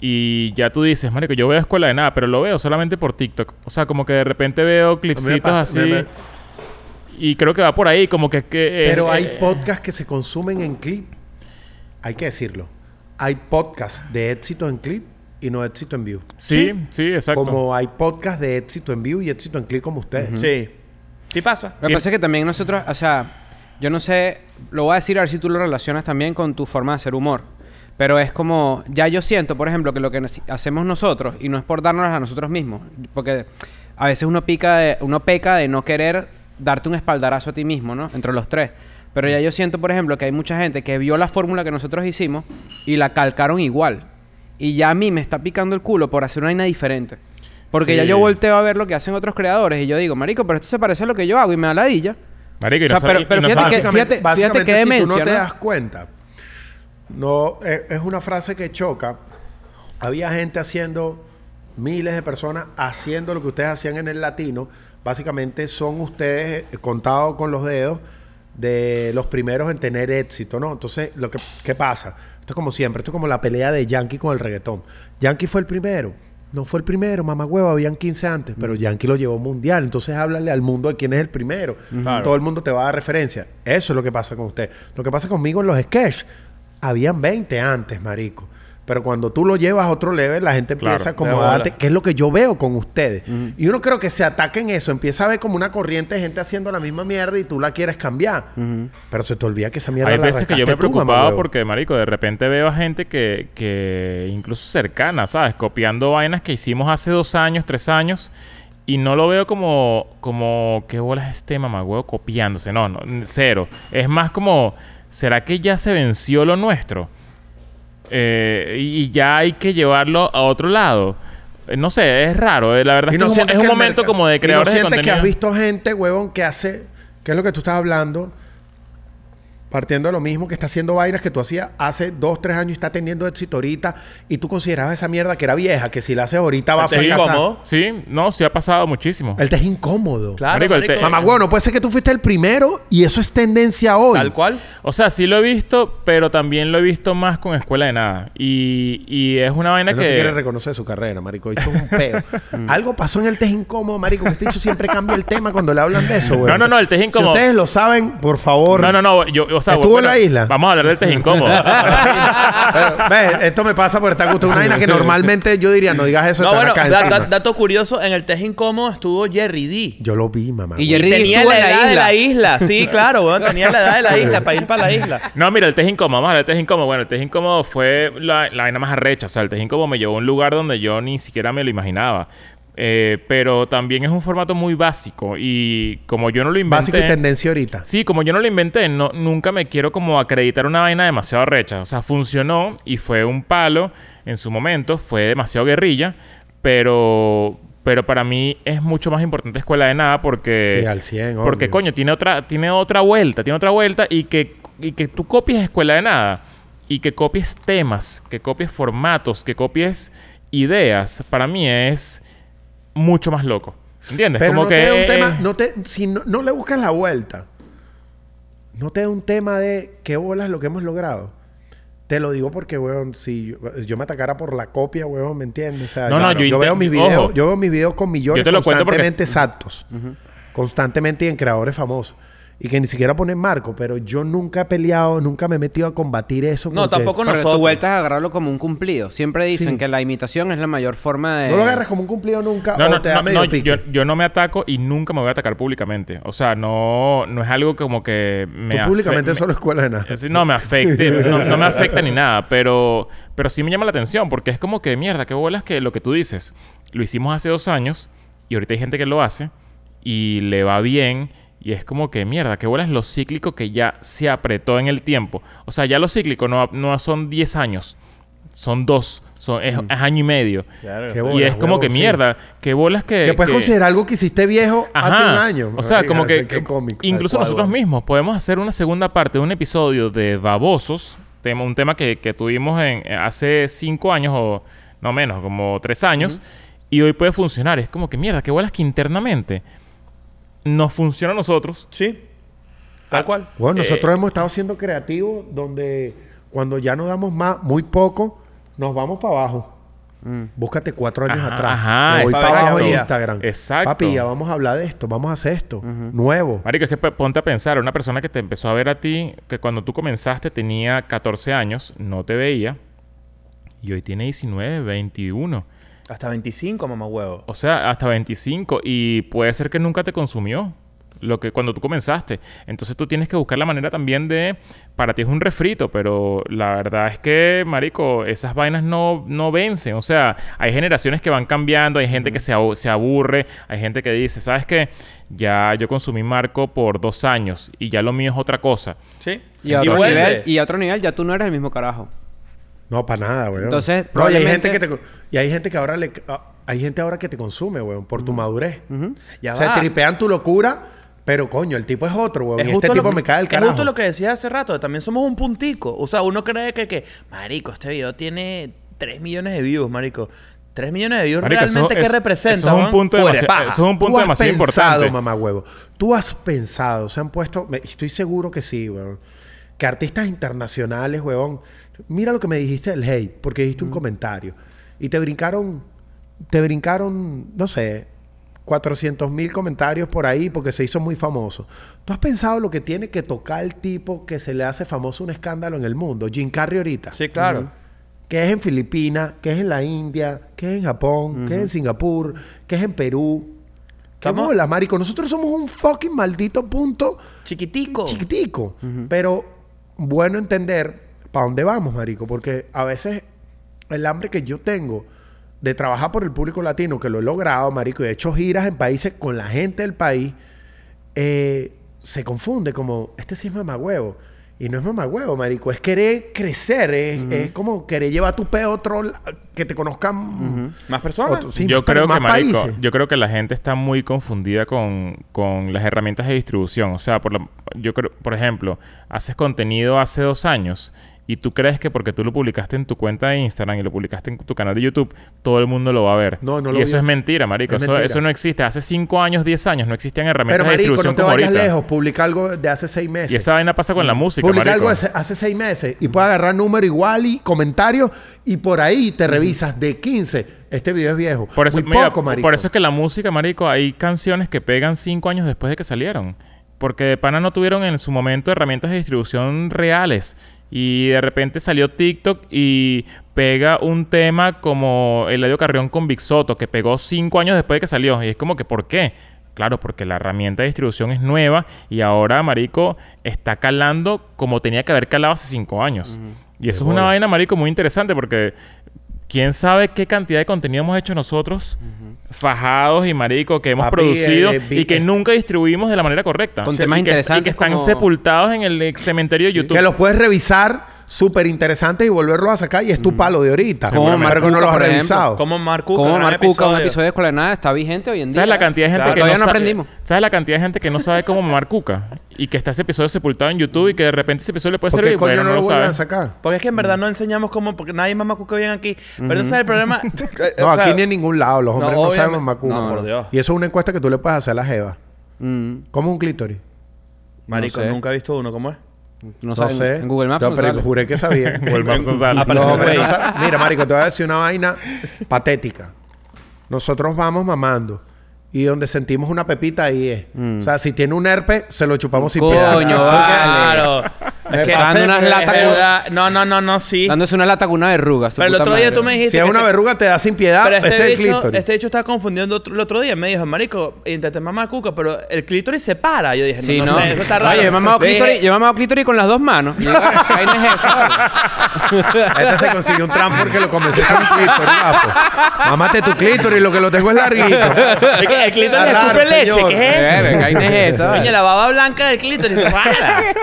Y ya tú dices, que yo veo Escuela de Nada, pero lo veo solamente por TikTok. O sea, como que de repente veo clipsitos así... Y creo que va por ahí, como que... que eh, pero hay eh, eh. podcasts que se consumen en clip. Hay que decirlo. Hay podcasts de éxito en clip y no éxito en view. Sí, sí, exacto. Como hay podcast de éxito en view y éxito en click como ustedes. Sí. Sí pasa. Lo que pasa es que también nosotros, o sea, yo no sé, lo voy a decir a ver si tú lo relacionas también con tu forma de hacer humor. Pero es como, ya yo siento, por ejemplo, que lo que hacemos nosotros, y no es por darnos a nosotros mismos, porque a veces uno, pica de, uno peca de no querer darte un espaldarazo a ti mismo, ¿no? Entre los tres. Pero ya yo siento, por ejemplo, que hay mucha gente que vio la fórmula que nosotros hicimos y la calcaron igual y ya a mí me está picando el culo por hacer una vaina diferente. Porque ya yo volteo a ver lo que hacen otros creadores y yo digo, marico, pero esto se parece a lo que yo hago y me da la dilla. Marico, y pero, fíjate, que, fíjate, si tú no, te das cuenta, no, eh, es una frase que choca. Había gente haciendo, miles de personas haciendo lo que ustedes hacían en el latino. Básicamente son ustedes eh, contados con los dedos de los primeros en tener éxito, ¿no? Entonces, lo que ¿qué pasa? Esto es como siempre, esto es como la pelea de Yankee con el reggaetón. Yankee fue el primero. No fue el primero, mamá hueva, habían 15 antes, pero Yankee lo llevó mundial. Entonces háblale al mundo de quién es el primero. Todo el mundo te va a dar referencia. Eso es lo que pasa con usted. Lo que pasa conmigo en los sketches. Habían 20 antes, marico. Pero cuando tú lo llevas a otro level, la gente empieza como a acomodarte. que es lo que yo veo con ustedes. Y uno creo que se ataque en eso, empieza a ver como una corriente de gente haciendo la misma mierda y tú la quieres cambiar. Pero se te olvida que esa mierda Hay la veces que yo me preocupaba porque, marico, de repente veo a gente que, que incluso cercana, ¿sabes? Copiando vainas que hicimos hace dos años, tres años. Y no lo veo como, como, ¿qué es este mamagüeo copiándose? No, no, cero. Es más como, ¿será que ya se venció lo nuestro? Eh, y ya hay que llevarlo a otro lado. Eh, no sé, es raro. Eh, la verdad es, que es un, momento como de creadores y no sientes que has visto gente, huevón, que hace... ¿Qué es lo que tú estás hablando? partiendo de lo mismo que está haciendo vainas que tú hacías hace dos, tres años y está teniendo éxito ahorita y tú considerabas esa mierda que era vieja, que si la haces ahorita va a ser incómodo? Sí, no, sí ha pasado muchísimo. El te incómodo. Claro, el te- Mamá, bueno, puede ser que tú fuiste el primero y eso es tendencia hoy. Tal cual. O sea, sí lo he visto, pero también lo he visto más con Escuela de Nada. Y, y es una vaina que... no se quiere reconocer su carrera, marico. Esto es un Algo pasó en el tejín incómodo, marico. Que este siempre cambia el tema cuando le hablan de eso, güey. No, no, no, el tejín incómodo. Si ustedes lo saben, por favor. No, no, no. Yo, o ¿Estuvo en la isla? Vamos a hablar del test incómodo. Esto me pasa porque estar gustando una vaina que normalmente yo diría, no digas eso. No, bueno, dato curioso, en el test incómodo estuvo Jerry D. Yo lo vi, mamá. Y Jerry D tenía la edad de la isla. Sí, claro, tenía la edad de la isla para ir para la isla. No, mira, el test incómodo, vamos a hablar del test incómodo. Bueno, el test incómodo fue la, la vaina más arrecha. O sea, el test incómodo me llevó a un lugar donde yo ni siquiera me lo imaginaba. Eh, pero también es un formato muy básico y como yo no lo inventé... Básico y tendencia ahorita. Sí, como yo no lo inventé, no, nunca me quiero como acreditar una vaina demasiado recha. O sea, funcionó y fue un palo en su momento, fue demasiado guerrilla, pero... Pero para mí es mucho más importante Escuela de Nada porque... Sí, al 100, Porque, coño, tiene otra, tiene otra vuelta. Tiene otra vuelta y que, y que tú copies Escuela de Nada. Y que copies temas, que copies formatos, que copies ideas. Para mí es mucho más loco. ¿Entiendes? Pero no te da un tema, no te, si no, le buscas la vuelta, no te da un tema de qué bolas lo que hemos logrado. Te lo digo porque, weón, si yo, me atacara por la copia, weón, ¿me entiendes? O sea, yo, veo mis videos, yo veo mis videos con millones yo te constantemente exactos. Constantemente y en creadores famosos y que ni siquiera ponen marco, pero yo nunca he peleado, nunca me he metido a combatir eso. No, tampoco nosotros. tú vueltas a agarrarlo como un cumplido. Siempre dicen que la imitación es la mayor forma de... No lo agarras como un cumplido nunca no, no, te da Yo, no me ataco y nunca me voy a atacar públicamente. O sea, no, no es algo como que me... Tú públicamente solo escuela nada. Es, no, me no, me afecta ni nada, pero, pero sí me llama la atención porque es como que, mierda, qué bolas que lo que tú dices. Lo hicimos hace dos años y ahorita hay gente que lo hace y le va bien y es como que mierda, que bolas lo cíclico que ya se apretó en el tiempo. O sea, ya lo cíclico no, no son 10 años, son 2. Son, mm. es, año y medio. y es como que mierda. qué bolas que. Que puedes considerar algo que hiciste viejo hace un año. O sea, como que. incluso nosotros mismos podemos hacer una segunda parte de un episodio de Babosos. un tema que, tuvimos en, eh, hace cinco años o no menos, como tres años. Y hoy puede funcionar. Es como que mierda, qué bolas que internamente nos funciona a nosotros. Sí. Tal cual. Bueno, eh, nosotros hemos estado siendo creativos donde cuando ya no damos más, muy poco, nos vamos para abajo. Mm. Búscate cuatro años atrás. Ajá, para abajo en Instagram. Exacto. Papi, ya vamos a hablar de esto, vamos a hacer esto. Nuevo. Marico, es que ponte a pensar, una persona que te empezó a ver a ti, que cuando tú comenzaste tenía 14 años, no te veía, y hoy tiene 19, 21. Hasta 25, mamá huevo. O sea, hasta 25 y puede ser que nunca te consumió lo que cuando tú comenzaste. Entonces tú tienes que buscar la manera también de para ti es un refrito, pero la verdad es que, marico, esas vainas no, no vencen, o sea, hay generaciones que van cambiando, hay gente que se, se, aburre, hay gente que dice, ¿sabes qué? Ya yo consumí Marco por dos años y ya lo mío es otra cosa. Sí. Y a, nivel, y a otro nivel ya tú no eres el mismo carajo. No, para nada, weón. Entonces, y hay gente que y hay gente que ahora le ah, hay gente ahora que te consume, weón, por tu madurez. o sea, tripean tu locura, pero coño, el tipo es otro, weón. y este tipo me cae el carajo. Es justo lo que decía hace rato, también somos un puntico. O sea, uno cree que, marico, este video tiene 3 millones de views, marico. 3 millones de views realmente qué representa, eso es, un punto Fuere, eso es un punto demasiado importante. mamá huevo. Tú has pensado, se han puesto, estoy seguro que sí, weón. Que artistas internacionales, weón, mira lo que me dijiste del hate, porque dijiste un mm. comentario. Y te brincaron, te brincaron, no sé, 400 mil comentarios por ahí porque se hizo muy famoso. ¿Tú has pensado lo que tiene que tocar el tipo que se le hace famoso un escándalo en el mundo? Jim Carrey ahorita. Sí, claro. Que es en Filipinas, que es en la India, que es en Japón, que es en Singapur, que es en Perú. ¿Qué mola, marico? Nosotros somos un fucking maldito punto... Chiquitico. Chiquitico. Pero bueno entender ¿para dónde vamos, marico? Porque a veces el hambre que yo tengo de trabajar por el público latino, que lo he logrado, marico, y he hecho giras en países con la gente del país, eh, se confunde como, este sí es mamagüevo. Y no es mamagüevo, marico. Es querer crecer. Es, como querer llevar tu pe otro... Que te conozcan... ¿Más personas? yo creo que, Yo creo que la gente está muy confundida con, con las herramientas de distribución. O sea, por yo creo... Por ejemplo, haces contenido hace dos años... Y tú crees que porque tú lo publicaste en tu cuenta de Instagram y lo publicaste en tu canal de YouTube, todo el mundo lo va a ver. No, no lo Y eso es mentira, marico. eso, no existe. Hace 5 años, 10 años no existían herramientas Pero, de distribución no te vayas lejos. Publica algo de hace 6 meses. Y esa vaina pasa con la música, Publica algo de hace 6 meses y puedes agarrar número igual y comentarios y por ahí te revisas de 15 este video es viejo. Por eso, Por eso es que la música, marico, hay canciones que pegan 5 años después de que salieron. Porque de pana no tuvieron en su momento herramientas de distribución reales. Y de repente salió TikTok y pega un tema como Eladio Carrión con Big Soto, que pegó cinco años después de que salió. Y es como que, ¿por qué? Claro, porque la herramienta de distribución es nueva y ahora, marico, está calando como tenía que haber calado hace cinco años. y eso es una vaina, marico, muy interesante porque quién sabe qué cantidad de contenido hemos hecho nosotros, fajados y maricos, que hemos producido eh, y que nunca distribuimos de la manera correcta. Con temas y interesantes. Que, y que están sepultados en el eh, cementerio de YouTube. Que los puedes revisar súper interesantes y volverlo a sacar y es tu mm. palo de ahorita. Como Marco no lo has revisado. Como Marco Como Marcuca, un episodio de Escuela Nada está vigente hoy en día. ¿Sabes la cantidad de gente que no, aprendimos? ¿Sabes la cantidad de gente que no sabe cómo Marcuca? y que está ese episodio sepultado en YouTube y que de repente ese episodio le puede servir. ¿Por qué no, lo, vuelven a sacar? Porque es que en verdad mm. no enseñamos cómo... Porque nadie más macuca viene aquí. Pero sabes el problema... no, aquí ni en ningún lado. Los hombres no, saben No, por Dios. Y eso es una encuesta que tú le puedes hacer a la jeva. Mm. ¿Cómo un clítoris? Marico, nunca he visto uno. ¿Cómo es? No, sé. En Google Maps. No, pero juré que sabía. Google Maps no sale. No, Mira, Marico, te voy a decir una vaina patética. Nosotros vamos mamando. Y donde sentimos una pepita ahí es. Mm. O sea, si tiene un herpe, se lo chupamos sin piedad. Es que No, no, no, sí. Dándose una lata con una verruga. Pero el otro día tú me dijiste. Si es una verruga, te da sin piedad. Pero este, hecho es este estaba confundiendo el otro día. Me dijo, marico, intenté mamar cuca, pero el clítoris se para. Yo dije, no, no, sé, eso está raro. Oye, yo he mamado clítoris, con las dos manos. Ahí es eso, Este se consiguió un trampo porque lo convenció a un clítoris, guapo. tu clítoris, lo que lo tengo es larguito. el clítoris es escupe leche. ¿Qué es eso? Eh, es eso? la baba blanca del clítoris.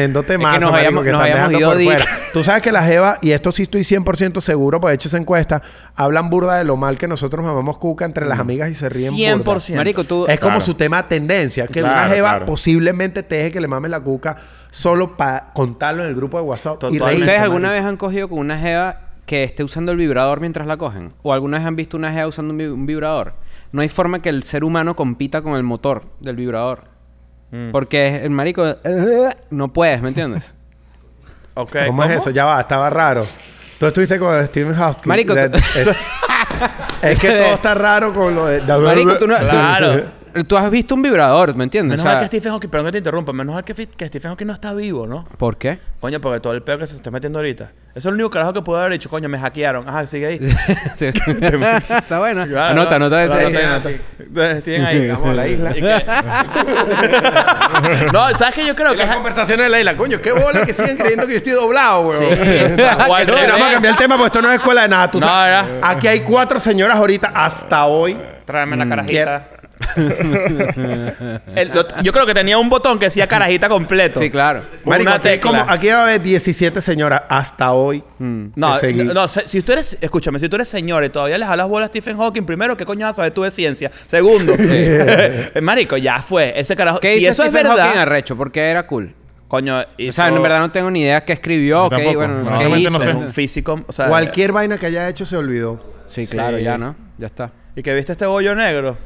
que nos Tú sabes que la Jeva, y esto sí estoy 100% seguro, pues he hecho esa encuesta, hablan burda de lo mal que nosotros mamamos Cuca entre las amigas y se ríen 100%. Burda. Marico, tú... Es como su tema tendencia. Que una Jeva posiblemente te deje que le mames la Cuca solo para contarlo en el grupo de WhatsApp y ¿Ustedes alguna vez han cogido con una Jeva que esté usando el vibrador mientras la cogen? ¿O alguna vez han visto una Jeva usando un vibrador? No hay forma que el ser humano compita con el motor del vibrador. Mm. Porque el marico... no puedes, ¿me entiendes? ok. ¿Cómo, es eso? Ya va. Estaba raro. Tú estuviste con Steven Hawking. Marico... es, es, que todo está raro con lo de... Marico, tú no... Claro. Eh, tú has visto un vibrador, ¿me entiendes? Menos mal que Stephen Hawking, perdón que te interrumpa, menos mal que, Stephen Hawking no está vivo, ¿no? ¿Por qué? Coño, porque todo el peor que se está metiendo ahorita. Eso es el único carajo que pudo haber dicho, coño, me hackearon. Ajá, sigue ahí. está bueno. anota, anota, ese. tienen ahí, vamos a la isla. no, ¿sabes qué? Yo creo que. Las conversaciones de la isla, coño, qué bola que siguen creyendo que yo estoy doblado, weón. Sí. vamos a cambiar el tema porque esto no es escuela de nada. Tú no, sabes, aquí hay cuatro señoras ahorita hasta hoy. Tráeme la mm. carajita yo creo que tenía un botón que decía carajita completo. Sí, claro. aquí, como, aquí va a haber 17 señoras hasta hoy. Mm. No, si tú eres, escúchame, si tú eres señor y todavía le jalas bola a Stephen Hawking, primero, ¿qué coño vas a tú de ciencia? Segundo, eh, marico, ya fue. Ese carajo. si eso es verdad, Hawking arrecho? Porque era cool. Coño, O sea, en verdad no tengo ni idea qué escribió, hizo. físico, Cualquier vaina que haya hecho se olvidó. Sí, claro, ya, ¿no? Ya está. y que viste este bollo negro.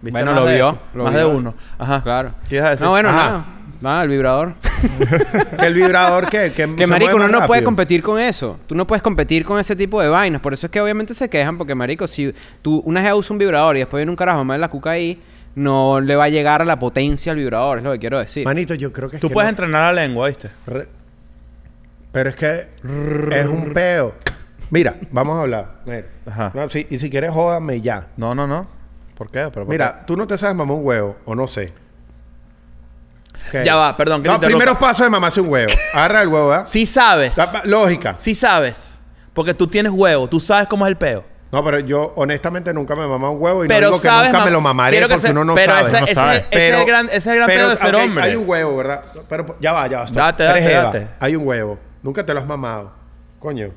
Bueno, lo, vio, más de uno. Ajá. Claro. No, bueno, ah. nada. Va, el vibrador. ¿Que el vibrador qué? Que, que marico, uno no puede competir con eso. Tú no puedes competir con ese tipo de vainas. Por eso es que obviamente se quejan. Porque, marico, si tú una vez usas un vibrador y después viene un carajo más de la cuca ahí no le va a llegar a la potencia al vibrador, es lo que quiero decir. Manito, yo creo que Tú puedes entrenar la lengua, ¿viste? Pero es que es un peo. Mira, vamos a hablar. Ajá. y si quieres, jódame ya. No, no, no. ¿Por qué? Mira, tú no te sabes mamar un huevo, o no sé. Ya va, perdón. no, primeros pasos de mamarse un huevo. Agarra el huevo, ¿verdad? Sí sabes. lógica. Sí sabes. Porque tú tienes huevo. Tú sabes cómo es el peo. No, pero yo honestamente nunca me mamado un huevo y no digo que nunca me lo mamaré porque uno no sabe. no sabe. pero, es el gran, ese es el gran peo de ser hombre. Hay un huevo, ¿verdad? Pero ya va, ya va. Date, date, date. Hay un huevo. Nunca te lo has mamado. Coño.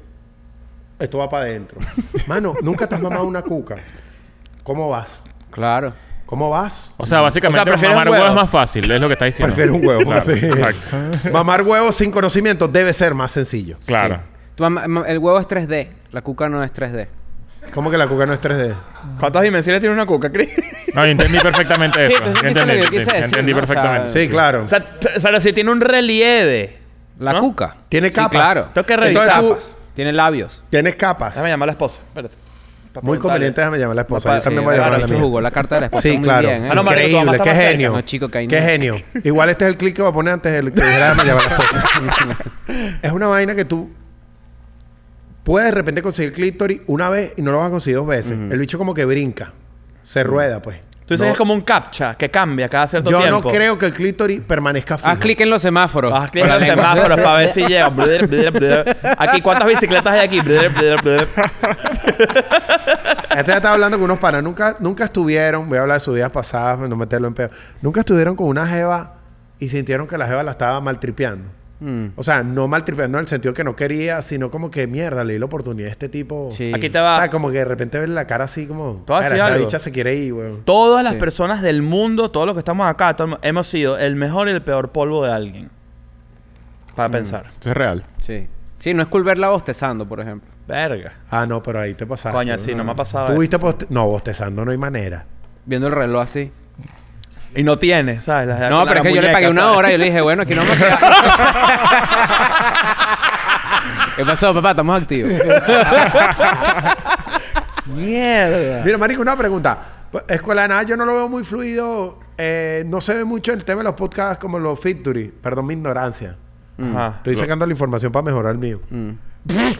Esto va para adentro. Mano, nunca te has mamado una cuca. ¿Cómo vas? Claro. ¿Cómo vas? O sea, básicamente mamar huevo. es más fácil, es lo que está diciendo. Prefiero un huevo. claro, sí. Exacto. mamar huevo sin conocimiento debe ser más sencillo. Claro. el huevo es 3D, la cuca no es 3D. ¿Cómo que la cuca no es 3D? ¿Cuántas dimensiones tiene una cuca, Cris? No, entendí perfectamente eso. entendí, entendí perfectamente. sí, claro. O sea, pero si tiene un relieve. La cuca. Tiene capas. claro. Tengo que revisar. Tiene labios. Tiene capas. Déjame llamar a la esposa. Espérate. Muy conveniente, déjame llamar a la esposa. yo también voy a llamar a la la carta de la esposa. Sí, claro. ¿eh? Ah, Increíble, qué genio. qué genio. Igual este es el clic que va a poner antes de que dijera déjame llamar a la esposa. es una vaina que tú puedes de repente conseguir clítoris una vez y no lo vas a conseguir dos veces. El bicho como que brinca. Se rueda, pues. Tú es como un captcha que cambia cada cierto tiempo. Yo no creo que el clítoris permanezca fijo. Haz clic en los semáforos. Haz clic en los semáforos para ver si llega. Aquí, ¿cuántas bicicletas hay aquí? ya este estaba hablando con unos panas. Nunca, nunca estuvieron, voy a hablar de sus vidas pasadas, no meterlo en pedo. Nunca estuvieron con una jeva y sintieron que la jeva la estaba maltripeando. Mm. O sea, no maltripeando en el sentido que no quería, sino como que mierda, le la oportunidad a este tipo. Sí. Aquí te va. O sea, como que de repente ves la cara así como. Todas la dicha se quiere ir, weón. Todas las personas del mundo, todos los que estamos acá, hemos sido el mejor y el peor polvo de alguien. Para mm. pensar. Eso es real. Sí. Sí, no es cool verla bostezando, por ejemplo. Verga. Ah, no, pero ahí te pasaste. Coño, sí, no, me ha pasado. Tuviste no bostezando, no hay manera. Viendo el reloj así. Y no tiene, ¿sabes? no, pero es que yo le pagué una hora y yo le dije, bueno, aquí no me ¿Qué pasó, papá? Estamos activos. Mierda. Mira, Marico, una pregunta. Escuela de nada, yo no lo veo muy fluido. Eh, no se ve mucho el tema de los podcasts como los Factory. Perdón mi ignorancia. Estoy sacando la información para mejorar el mío. Mm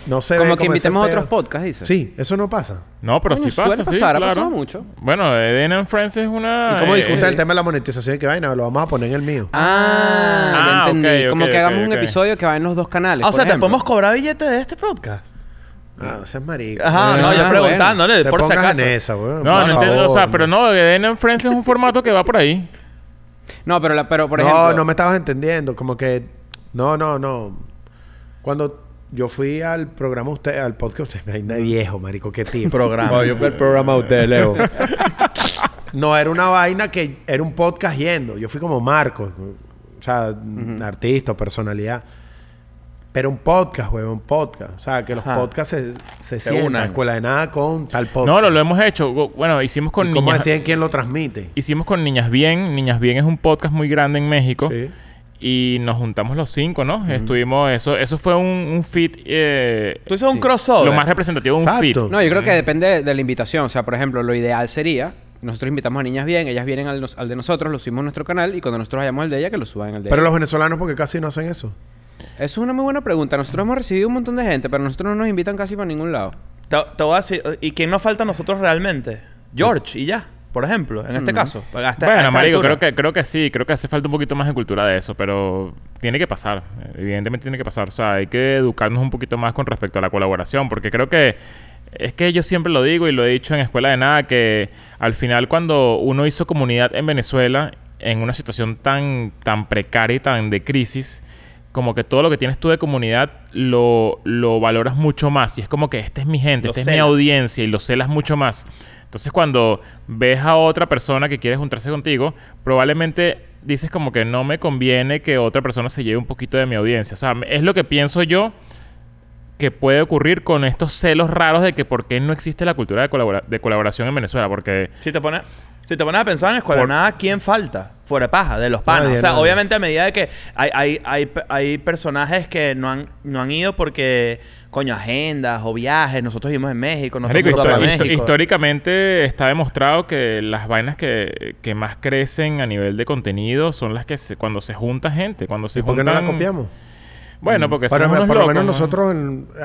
no sé Como que invitemos a otros podcasts, dice. Sí, eso no pasa. No, pero sí pasa, suele sí, ha claro. mucho. Bueno, Eden and Friends es una... ¿Y cómo discute eh, el tema de la monetización? ¿Qué vaina? Lo vamos a poner en el mío. Ah, ya ah, entendí. como que hagamos un episodio que va en los dos canales, ah, O sea, ¿te podemos cobrar billetes de este podcast? Ah, seas marica. Ajá, ah, no, yo preguntándole, por si acaso. esa, no, no entiendo, o sea, pero no, Eden and Friends es un formato que va por ahí. No, pero, la, pero por ejemplo... No, no me estabas entendiendo. Como que... No, no, no. Cuando yo fui al programa usted, al podcast usted, de viejo, marico, qué tío. programa. yo fui al programa usted, Leo. no era una vaina que era un podcast yendo. Yo fui como Marco, o sea, artista, personalidad. Pero un podcast, güey, un podcast. O sea, que los podcasts se, se sientan. Una, escuela de nada con tal podcast. No, lo, lo hemos hecho. Bueno, hicimos con ¿Y niñas... ¿Cómo decían quién lo transmite? Hicimos con Niñas Bien. Niñas Bien es un podcast muy grande en México. Sí y nos juntamos los cinco, ¿no? Estuvimos, eso, eso fue un, fit. Eh, Tú hiciste un crossover. Lo más representativo un fit. No, yo creo que depende de la invitación. O sea, por ejemplo, lo ideal sería. Nosotros invitamos a niñas bien, ellas vienen al, de nosotros, lo subimos a nuestro canal y cuando nosotros vayamos al de ella, que lo suban al de Pero los venezolanos, porque casi no hacen eso. Eso es una muy buena pregunta. Nosotros hemos recibido un montón de gente, pero nosotros no nos invitan casi para ningún lado. te ¿y quién nos falta a nosotros realmente? George, y ya por ejemplo, en este mm. caso. bueno, hasta creo que, creo que sí. Creo que hace falta un poquito más de cultura de eso, pero tiene que pasar. Evidentemente tiene que pasar. O sea, hay que educarnos un poquito más con respecto a la colaboración, porque creo que... Es que yo siempre lo digo y lo he dicho en Escuela de Nada, que al final cuando uno hizo comunidad en Venezuela, en una situación tan, tan precaria y tan de crisis, como que todo lo que tienes tú de comunidad lo, lo valoras mucho más. Y es como que esta es mi gente, esta es mi audiencia y lo celas mucho más. Entonces cuando ves a otra persona que quiere juntarse contigo, probablemente dices como que no me conviene que otra persona se lleve un poquito de mi audiencia. O sea, es lo que pienso yo que puede ocurrir con estos celos raros de que por qué no existe la cultura de, colaboración en Venezuela. Porque... Si te pone... Si te pones a pensar en Escuela Nada, ¿quién falta? Fuera paja, de los panos. o sea, obviamente a medida de que hay, hay, hay, personajes que no han, no han ido porque, coño, agendas o viajes. Nosotros vivimos en México, nosotros México. Históricamente está demostrado que las vainas que, que, más crecen a nivel de contenido son las que cuando se junta gente. Cuando se ¿Por no las copiamos? Bueno, porque somos unos por lo menos nosotros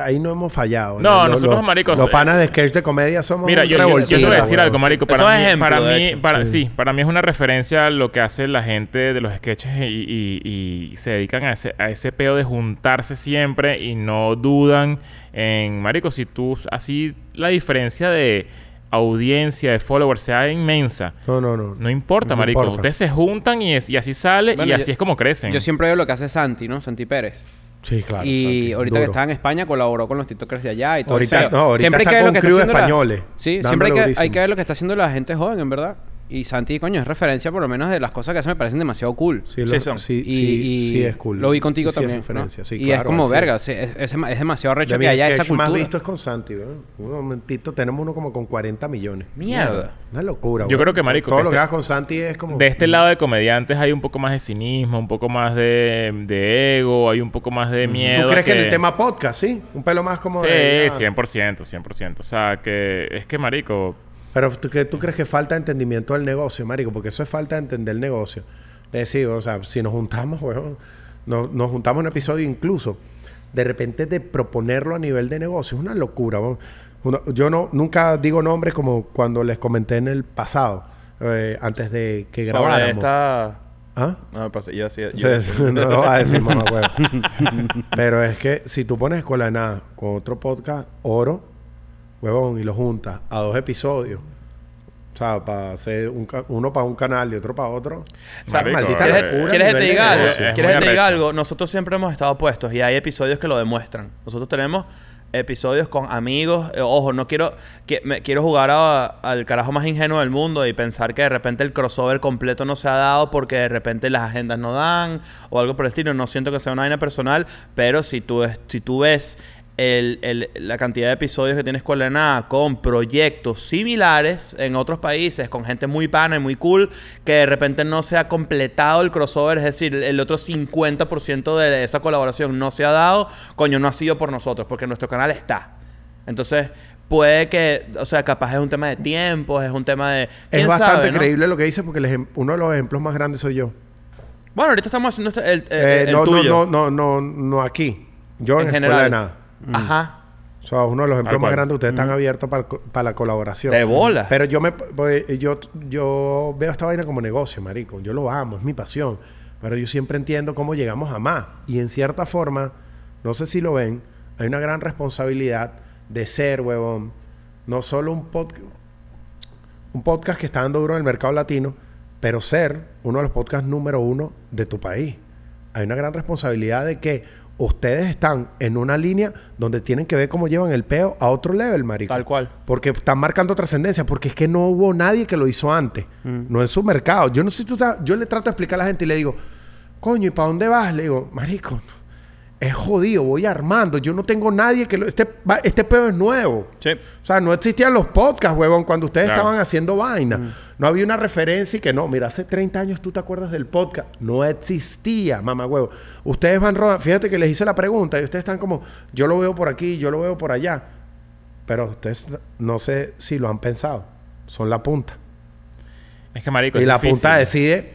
ahí no hemos fallado. No, nosotros, maricos, Los eh, panas de sketch de comedia somos Mira, yo, yo- decir algo, marico. Para mí, sí. para mí es una referencia a lo que hace la gente de los sketches y, se dedican a ese, a peo de juntarse siempre y no dudan en, marico, si tú, así la diferencia de audiencia, de followers sea inmensa. No, no, no. No importa, marico. Ustedes se juntan y, así sale y así es como crecen. Yo siempre veo lo que hace Santi, ¿no? Santi Pérez. Sí, claro. Y ahorita que estaba en España colaboró con los TikTokers de allá y todo. Ahorita, siempre hay que ver lo que está españoles. Sí, siempre hay que, hay que ver lo que está haciendo la gente joven, en verdad. Y Santi, coño, es referencia por lo menos de las cosas que hace me parecen demasiado cool. Sí, sí, son. sí, es cool. Lo vi contigo también. y es como verga, es, es, demasiado recho que haya esa cultura. más visto es con Santi, ¿verdad? ¿eh? Un momentito, tenemos uno como con 40 millones. Mierda. Una locura, Yo creo que, marico... Todo lo este que hagas con Santi es como... De este mm. lado de comediantes hay un poco más de cinismo, un poco más de, ego, hay un poco más de mm. miedo. ¿Tú crees que... en el tema podcast, sí? Un pelo más como... Sí, 100%, 100%. Ah. O sea, que es que, marico pero ¿tú, que, tú crees que falta entendimiento del negocio, marico, porque eso es falta de entender el negocio. Es decir, o sea, si nos juntamos, weón, nos, juntamos en un episodio incluso, de repente de proponerlo a nivel de negocio, es una locura. yo no, nunca digo nombres como cuando les comenté en el pasado, eh, antes de que Sobre Esta... ¿Ah? No, yo sí. no lo a decir, mamá, Pero es que si tú pones Escuela de Nada con otro podcast, oro, y lo juntas a dos episodios. O sea, para hacer uno para un canal y otro para otro. O sea, maldita eh, ¿Quieres, ¿quieres te algo? te diga algo? Nosotros siempre hemos estado puestos y hay episodios que lo demuestran. Nosotros tenemos episodios con amigos. Eh, ojo, no quiero... Que, me, quiero jugar al carajo más ingenuo del mundo y pensar que de repente el crossover completo no se ha dado porque de repente las agendas no dan o algo por el estilo. No siento que sea una vaina personal, pero si tú, si tú ves la cantidad de episodios que tienes Escuela Nada con proyectos similares en otros países, con gente muy pana y muy cool, que de repente no se ha completado el crossover, es decir, el otro 50% de esa colaboración no se ha dado, coño, no ha sido por nosotros, porque nuestro canal está. Entonces, puede que, o sea, capaz es un tema de tiempo es un tema de... Es bastante creíble lo que dices porque uno de los ejemplos más grandes soy yo. Bueno, ahorita estamos haciendo este, eh, el, no, tuyo. no, no, no, no, no aquí. Yo en, de nada. Mm. Ajá. O sea, uno de los empleos más grandes, ustedes están mm. abiertos para, la colaboración. De bola. Pero yo me pues, yo, yo veo esta vaina como negocio, marico. Yo lo amo, es mi pasión. Pero yo siempre entiendo cómo llegamos a más. Y en cierta forma, no sé si lo ven, hay una gran responsabilidad de ser, huevón, no solo un podcast, un podcast que está dando duro en el mercado latino, pero ser uno de los podcasts número uno de tu país. Hay una gran responsabilidad de que ustedes están en una línea donde tienen que ver cómo llevan el peo a otro level, marico. Tal cual. Porque están marcando trascendencia, porque es que no hubo nadie que lo hizo antes. Mm. No en su mercado. Yo no sé si tú sabes, yo le trato de explicar a la gente y le digo, coño, ¿y para dónde vas? Le digo, marico, es jodido, voy armando. Yo no tengo nadie que lo, este, este pedo es nuevo. O sea, no existían los podcasts, huevón, cuando ustedes estaban haciendo vaina. Mm. No había una referencia y que no, mira, hace 30 años tú te acuerdas del podcast. No existía, mamá huevo. Ustedes van rodando, fíjate que les hice la pregunta y ustedes están como, yo lo veo por aquí, yo lo veo por allá. Pero ustedes no sé si lo han pensado. Son la punta. Es que marico, Y la punta decide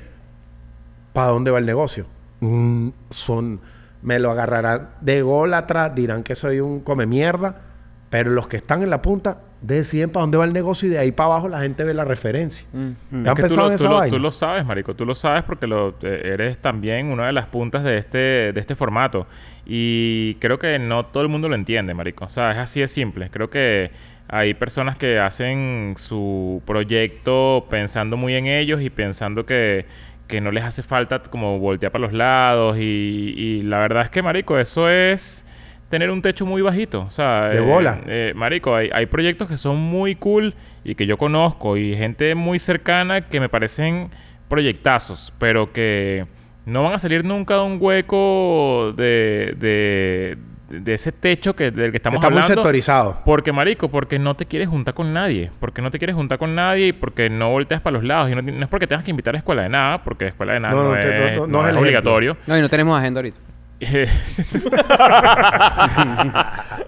para dónde va el negocio. Mm, son me lo agarrarán de gol atrás, dirán que soy un come mierda, pero los que están en la punta deciden para dónde va el negocio y de ahí para abajo la gente ve la referencia. Mm. tú, lo, tú lo sabes, Marico, tú lo sabes porque eh, eres también una de las puntas de este, de este formato. Y creo que no todo el mundo lo entiende, Marico. O sea, es así de simple. Creo que hay personas que hacen su proyecto pensando muy en ellos y pensando que que no les hace falta como voltear para los lados y, y la verdad es que, Marico, eso es tener un techo muy bajito. O sea, de eh, bola. Eh, marico, hay, hay, proyectos que son muy cool y que yo conozco y gente muy cercana que me parecen proyectazos, pero que no van a salir nunca de un hueco de, de, de ese techo que, del que estamos hablando. Está Porque, marico, porque no te quieres juntar con nadie. Porque no te quieres juntar con nadie y porque no volteas para los lados. Y no, no es porque tengas que invitar a escuela de nada, porque escuela de nada no, es, obligatorio. No, y no tenemos agenda ahorita.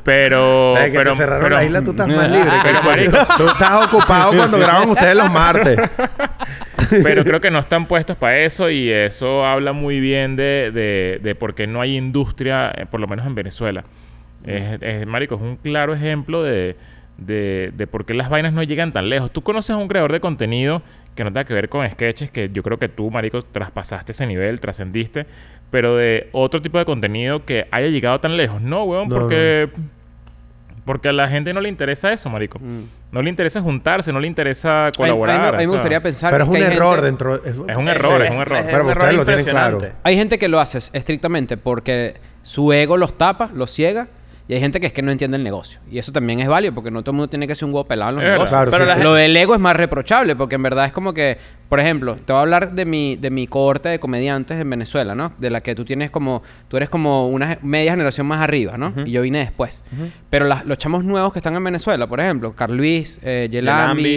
pero. que pero, te cerraron la isla, tú estás mm, más libre. tú estás ocupado cuando graban ustedes los martes. pero creo que no están puestos para eso y eso habla muy bien de, de, por qué no hay industria, eh, por lo menos en Venezuela. Es, marico, es un claro ejemplo de, de, de por qué las vainas no llegan tan lejos. Tú conoces a un creador de contenido que no tenga que ver con sketches, que yo creo que tú, Marico, traspasaste ese nivel, trascendiste, pero de otro tipo de contenido que haya llegado tan lejos. No, weón, porque... Porque a la gente no le interesa eso, marico. Mm. No le interesa juntarse, no le interesa colaborar. A mí, me gustaría pensar... Pero es un error dentro... Es, un error, es, un error. pero ustedes lo tienen claro. Hay gente que lo hace estrictamente porque su ego los tapa, los ciega y hay gente que es que no entiende el negocio. Y eso también es válido porque no todo el mundo tiene que ser un huevo pelado en los negocios. Pero Lo del ego es más reprochable porque en verdad es como que, por ejemplo, te voy a hablar de mi, de mi cohorte de comediantes en Venezuela, ¿no? De la que tú tienes como, tú eres como una media generación más arriba, ¿no? Y yo vine después. Pero los chamos nuevos que están en Venezuela, por ejemplo, Carl Luis, eh,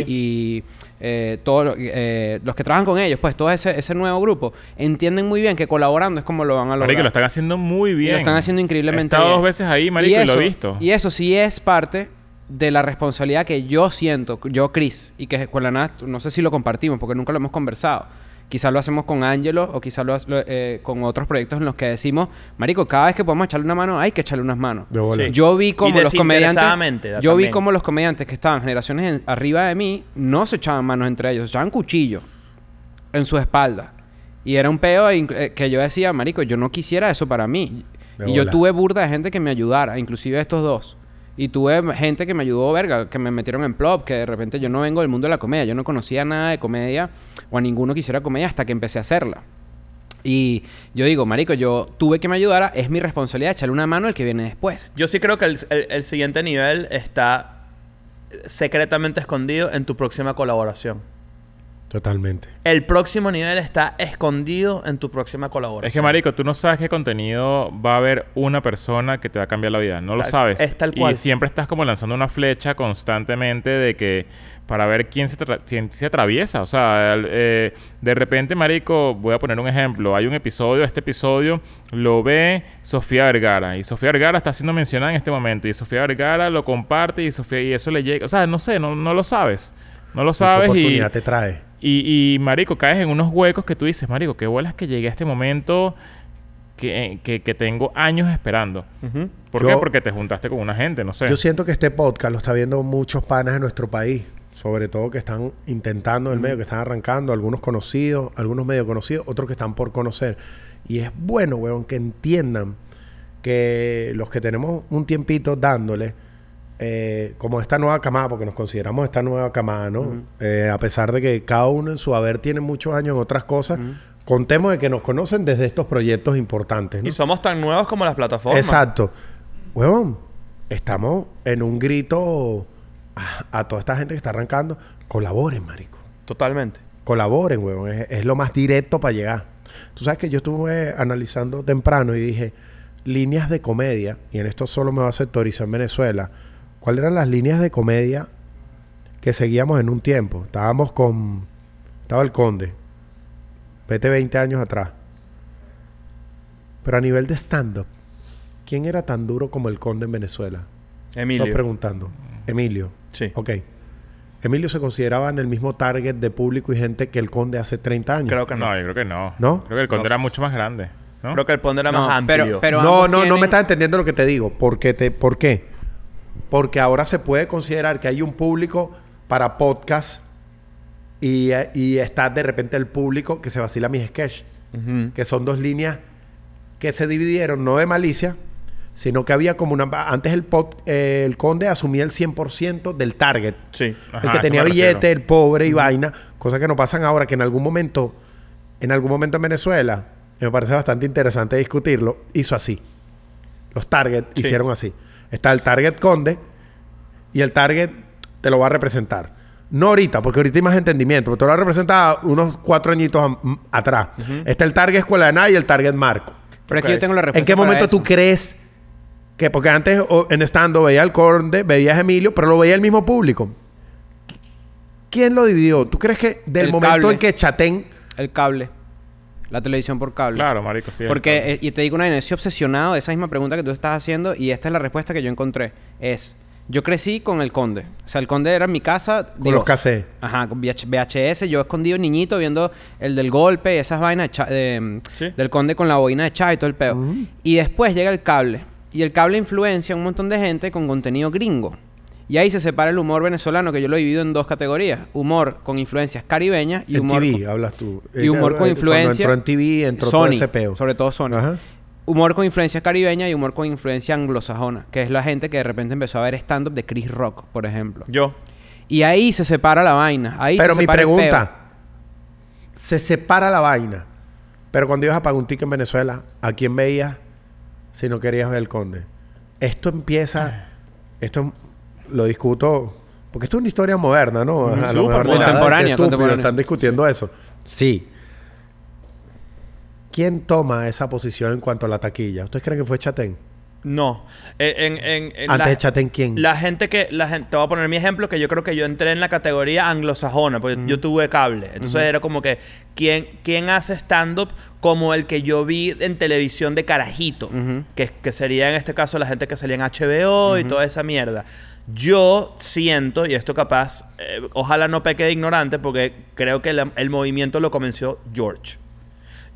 y... Eh, todos eh, los que trabajan con ellos, pues todo ese, nuevo grupo, entienden muy bien que colaborando es como lo van a lograr. que lo están haciendo muy bien. lo están haciendo increíblemente bien He estado dos veces ahí, Marico, y, lo he visto. Y eso sí es parte de la responsabilidad que yo siento, yo, Chris, y que con la nada, no sé si lo compartimos porque nunca lo hemos conversado Quizás lo hacemos con Angelo o quizás lo, eh, con otros proyectos en los que decimos, Marico, cada vez que podemos echarle una mano, hay que echarle unas manos. Yo vi como los comediantes. Yo vi como los comediantes que estaban generaciones arriba de mí no se echaban manos entre ellos, se echaban cuchillo en su espalda. Y era un pedo eh, eh, que yo decía, Marico, yo no quisiera eso para mí. y yo tuve burda de gente que me ayudara, inclusive estos dos. Y tuve gente que me ayudó, verga, que me metieron en plop, que de repente yo no vengo del mundo de la comedia, yo no conocía nada de comedia o a ninguno quisiera comedia hasta que empecé a hacerla. Y yo digo, marico, yo tuve que me ayudara, es mi responsabilidad echarle una mano al que viene después. Yo sí creo que el, el siguiente nivel está secretamente escondido en tu próxima colaboración. Totalmente. El próximo nivel está escondido en tu próxima colaboración. Es que, Marico, tú no sabes qué contenido va a haber una persona que te va a cambiar la vida. No lo sabes. tal cual. Y siempre estás como lanzando una flecha constantemente de que para ver quién se, se atraviesa. O sea, eh, de repente, Marico, voy a poner un ejemplo. Hay un episodio, este episodio lo ve Sofía Vergara. Y Sofía Vergara está siendo mencionada en este momento. Y Sofía Vergara lo comparte y, Sofía, y eso le llega. O sea, no sé, no, no lo sabes. No lo sabes y. te trae. Y, marico, caes en unos huecos que tú dices, marico, qué es que llegué a este momento que, eh, tengo años esperando. ¿Por qué? Porque te juntaste con una gente, no sé. Yo siento que este podcast lo está viendo muchos panas de nuestro país. Sobre todo que están intentando el medio, que están arrancando, algunos conocidos, algunos medio conocidos, otros que están por conocer. Y es bueno, weón, que entiendan que los que tenemos un tiempito dándole, eh, como esta nueva camada, porque nos consideramos esta nueva camada, ¿no? Eh, a pesar de que cada uno en su haber tiene muchos años en otras cosas, contemos de que nos conocen desde estos proyectos importantes. Y somos tan nuevos como las plataformas. Exacto. Huevón, estamos en un grito a, toda esta gente que está arrancando. Colaboren, marico. Totalmente. Colaboren, huevón. Es, es lo más directo para llegar. Tú sabes que yo estuve analizando temprano y dije, líneas de comedia, y en esto solo me va a sectorizar en Venezuela ¿Cuáles eran las líneas de comedia que seguíamos en un tiempo? Estábamos con. Estaba el Conde. Vete 20 años atrás. Pero a nivel de stand-up, ¿quién era tan duro como el Conde en Venezuela? Emilio. Estás preguntando. Emilio. Sí. Ok. Emilio se consideraba en el mismo target de público y gente que el Conde hace 30 años. Creo que no. yo creo que no. Creo que el Conde era mucho más grande. Creo que el Conde era más amplio. Pero, no, no, no me estás entendiendo lo que te digo. ¿Por Te, ¿Por qué? porque ahora se puede considerar que hay un público para podcast y, está de repente el público que se vacila mis sketch, que son dos líneas que se dividieron, no de malicia, sino que había como una... Antes el, eh, el conde asumía el 100% del target. el que tenía billete, el pobre y vaina, cosas que no pasan ahora, que en algún momento, en algún momento en Venezuela, me parece bastante interesante discutirlo, hizo así. Los target hicieron así. Está el target conde y el target te lo va a representar. No ahorita, porque ahorita hay más entendimiento, pero te lo va a unos cuatro añitos atrás. Está el target escuela de nada y el target marco. Pero aquí yo tengo la respuesta. ¿En qué momento tú crees que, porque antes en estando veía al conde, Veía a Emilio, pero lo veía el mismo público? ¿Quién lo dividió? ¿Tú crees que del momento en que Chatén. El cable la televisión por cable. Claro, marico, sí. Porque, eh, y te digo una vez, estoy obsesionado de esa misma pregunta que tú estás haciendo y esta es la respuesta que yo encontré. Es, yo crecí con El Conde. O sea, El Conde era mi casa. Con los casé. Ajá, con VHS. Yo escondido niñito viendo el del golpe y esas vainas mm, del Conde con la boina de chá y todo el peo Y después llega el cable. Y el cable influencia a un montón de gente con contenido gringo. Y ahí se separa el humor venezolano, que yo lo he divido en dos categorías. Humor con influencias caribeñas y en humor... TV, con, hablas tú. Y humor eh, con eh, influencias... entró en TV, entró todo ese Sobre todo Sony. Humor con influencias caribeñas y humor con influencia anglosajona. Que es la gente que de repente empezó a ver stand-up de Chris Rock, por ejemplo. Yo. Y ahí se separa la vaina. Ahí Pero mi pregunta... Se separa la vaina. Pero cuando ibas a ticket en Venezuela, ¿a quién veías si no querías ver el conde? Esto empieza... Esto es lo discuto. Porque esto es una historia moderna, ¿no? A contemporánea, Están discutiendo eso. Sí. ¿Quién toma esa posición en cuanto a la taquilla? ¿Ustedes creen que fue Chatén? No. Eh, Antes la, de Chatén, ¿quién? La gente que... La gente, te voy a poner mi ejemplo, que yo creo que yo entré en la categoría anglosajona, porque yo mm. tuve cable. Entonces era como que, ¿quién, quién hace stand-up como el que yo vi en televisión de carajito? que, sería en este caso la gente que salía en HBO y toda esa mierda. Yo siento, y esto capaz, eh, ojalá no peque ignorante, porque creo que el movimiento lo comenzó George.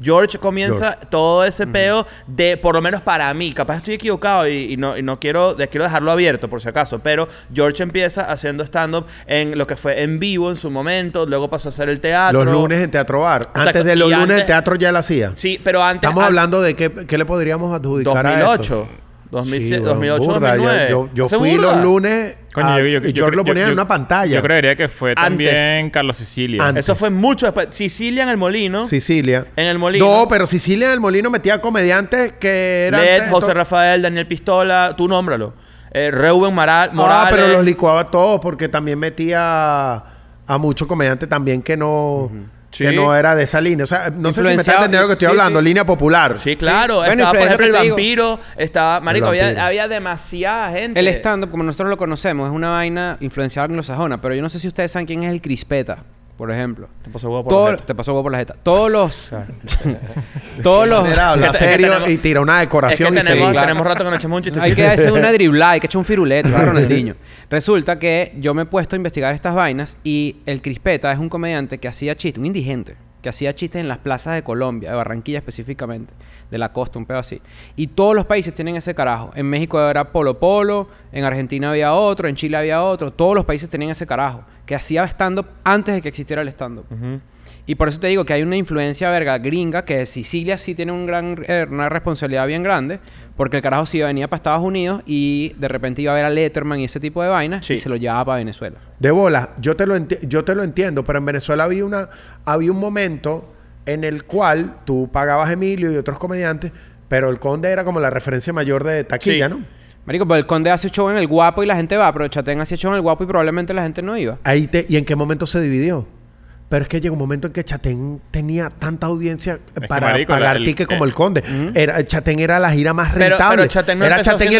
George comienza todo ese peo de, por lo menos para mí, capaz estoy equivocado y, no, quiero, dejarlo abierto por si acaso, pero George empieza haciendo stand-up en lo que fue en vivo en su momento, luego pasó a hacer el teatro. Los lunes en Teatro Bar. Antes de los lunes el teatro ya lo hacía. Sí, pero antes... Estamos hablando de qué, le podríamos adjudicar a eso. 2007, 2008, 2009. Yo, fui los lunes y yo, lo ponía en una pantalla. Yo creería que fue también Carlos Sicilia. Eso fue mucho después. Sicilia en el Molino. Sicilia. En el Molino. No, pero Sicilia en el Molino metía comediantes que eran... Led, José Rafael, Daniel Pistola. Tú nómbralo. Eh, Reuben Maral, Morales. Ah, pero los licuaba todos porque también metía a muchos comediantes también que no... Que no era de esa línea. O sea, no sé si me está entendiendo lo que estoy hablando. Línea popular. Sí, claro. estaba, por ejemplo, el vampiro. Estaba... Marico, Había, había, demasiada gente. El stand-up, como nosotros lo conocemos, es una vaina influenciada anglosajona. Pero yo no sé si ustedes saben quién es el Crispeta por ejemplo. Te pasó huevo por la jeta. Te pasó huevo por la jeta. Todos los... todos los... serio y tira una decoración es tenemos, y tenemos rato que no echamos un chistecito. Hay que hacer una dribla hay que echar un firulete, Ronaldinho? Resulta que yo me he puesto a investigar estas vainas y el Crispeta es un comediante que hacía chiste, un indigente que hacía chistes en las plazas de Colombia, de Barranquilla específicamente, de la costa, un pedo así. Y todos los países tienen ese carajo. En México era Polo Polo, en Argentina había otro, en Chile había otro. Todos los países tenían ese carajo, que hacía stand-up antes de que existiera el stand-up. Y por eso te digo que hay una influencia verga gringa que Sicilia sí tiene un gran, eh, una responsabilidad bien grande, porque el carajo sí venía para Estados Unidos y de repente iba a ver a Letterman y ese tipo de vainas y se lo llevaba para Venezuela. De bola, yo te lo, yo te lo entiendo, pero en Venezuela había, una, había un momento en el cual tú pagabas Emilio y otros comediantes, pero el Conde era como la referencia mayor de taquilla, ¿no? Marico, pero el conde hace show en el guapo y la gente va, pero Chatén hace show en el guapo y probablemente la gente no iba. Ahí te, ¿Y en qué momento se dividió? Pero es que llegó un momento en que Chatén tenía tanta audiencia eh, para pagar tickets como el Conde. Era, Chatén era la gira más rentable. era, Chatén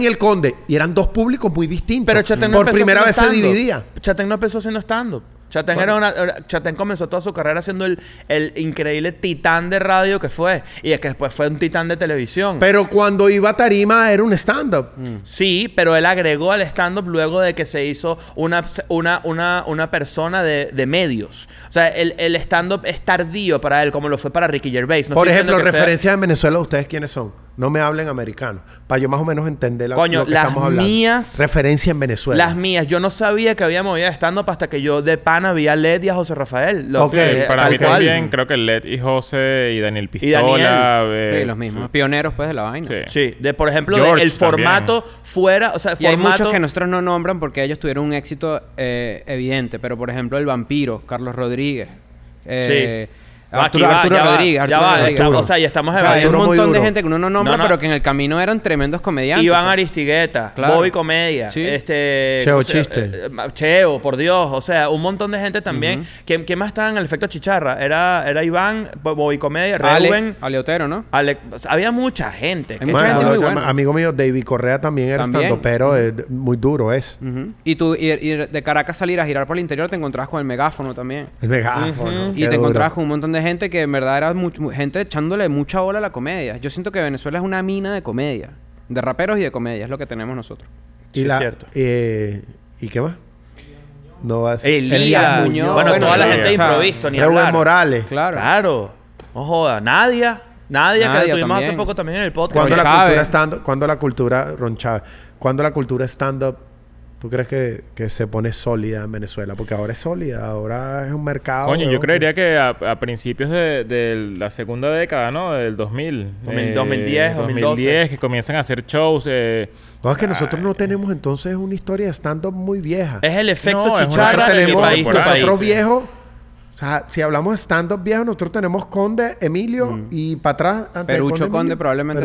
y el, Conde. Y eran dos públicos muy distintos. Pero Chatén no Por primera vez se dividía. Chatén no empezó siendo stand-up. Chatén, comenzó toda su carrera siendo el, el, increíble titán de radio que fue. Y es que después fue un titán de televisión. Pero cuando iba a Tarima era un stand-up. Mm. Sí, pero él agregó al stand-up luego de que se hizo una, una, una, una persona de, medios. O sea, el, stand-up es tardío para él, como lo fue para Ricky Gervais. Por ejemplo, referencia en Venezuela, ¿ustedes quiénes son? No me hablen americano. Para yo más o menos entender la, Coño, lo que las estamos hablando. Mías, Referencia en Venezuela. Las mías. Yo no sabía que había movida estando, hasta que yo de pana vi a Led y a José Rafael. Los, para mí también creo que Led y José y Daniel Pistola. Eh, sí, los mismos. pioneros, pues, de la vaina. Sí. sí. De, por ejemplo, el formato fuera... O sea, y hay muchos que nosotros no nombran porque ellos tuvieron un éxito eh, evidente. Pero, por ejemplo, El Vampiro, Carlos Rodríguez. Eh, sí va, ya Rodríguez. Va, ya o sea, ya estamos o hay un montón de gente que uno no nombra, pero que en el camino eran tremendos comediantes. Iván pues. Aristigueta, claro. Bobby Comedia, sí. este... Cheo Chiste. Eh, eh, Cheo, por Dios. O sea, un montón de gente también. ¿Quién, más estaba en el efecto chicharra? Era, era Iván, Bobby Comedia, Ale, Reuben... Aleotero, ¿no? había mucha gente. mucha gente muy buena. Amigo mío, David Correa también era estando, pero eh, muy duro es. Y tú y, de Caracas salir a girar por el interior te encontrabas con el megáfono también. El megáfono. Y te encontrabas con un montón de gente que en verdad era mucho, gente echándole mucha bola a la comedia. Yo siento que Venezuela es una mina de comedia. De raperos y de comedia es lo que tenemos nosotros. Y la, cierto. Eh, ¿Y qué más? No va a ser. Elías, Muñoz. Bueno, toda la gente de improviso, ni Morales. Claro. Claro. No joda. Nadia. nadie que tuvimos hace poco también en el podcast. Cuando la cultura stand Cuando la cultura... Cuando la cultura stand-up ¿Tú crees que, que, se pone sólida en Venezuela? Porque ahora es sólida, ahora es un mercado. Coño, yo creería que, a, principios de, de, la segunda década, ¿no? Del 2000. 2010, 2012. 2010, que comienzan a hacer shows. Eh, no, es que ah, nosotros no eh. tenemos entonces una historia de stand-up muy vieja. Es el efecto no, chicharra de mi país. Nosotros viejos sea, si hablamos de stand-up viejo, nosotros tenemos Conde, Emilio mm. y para atrás. Antes Perucho Conde, probablemente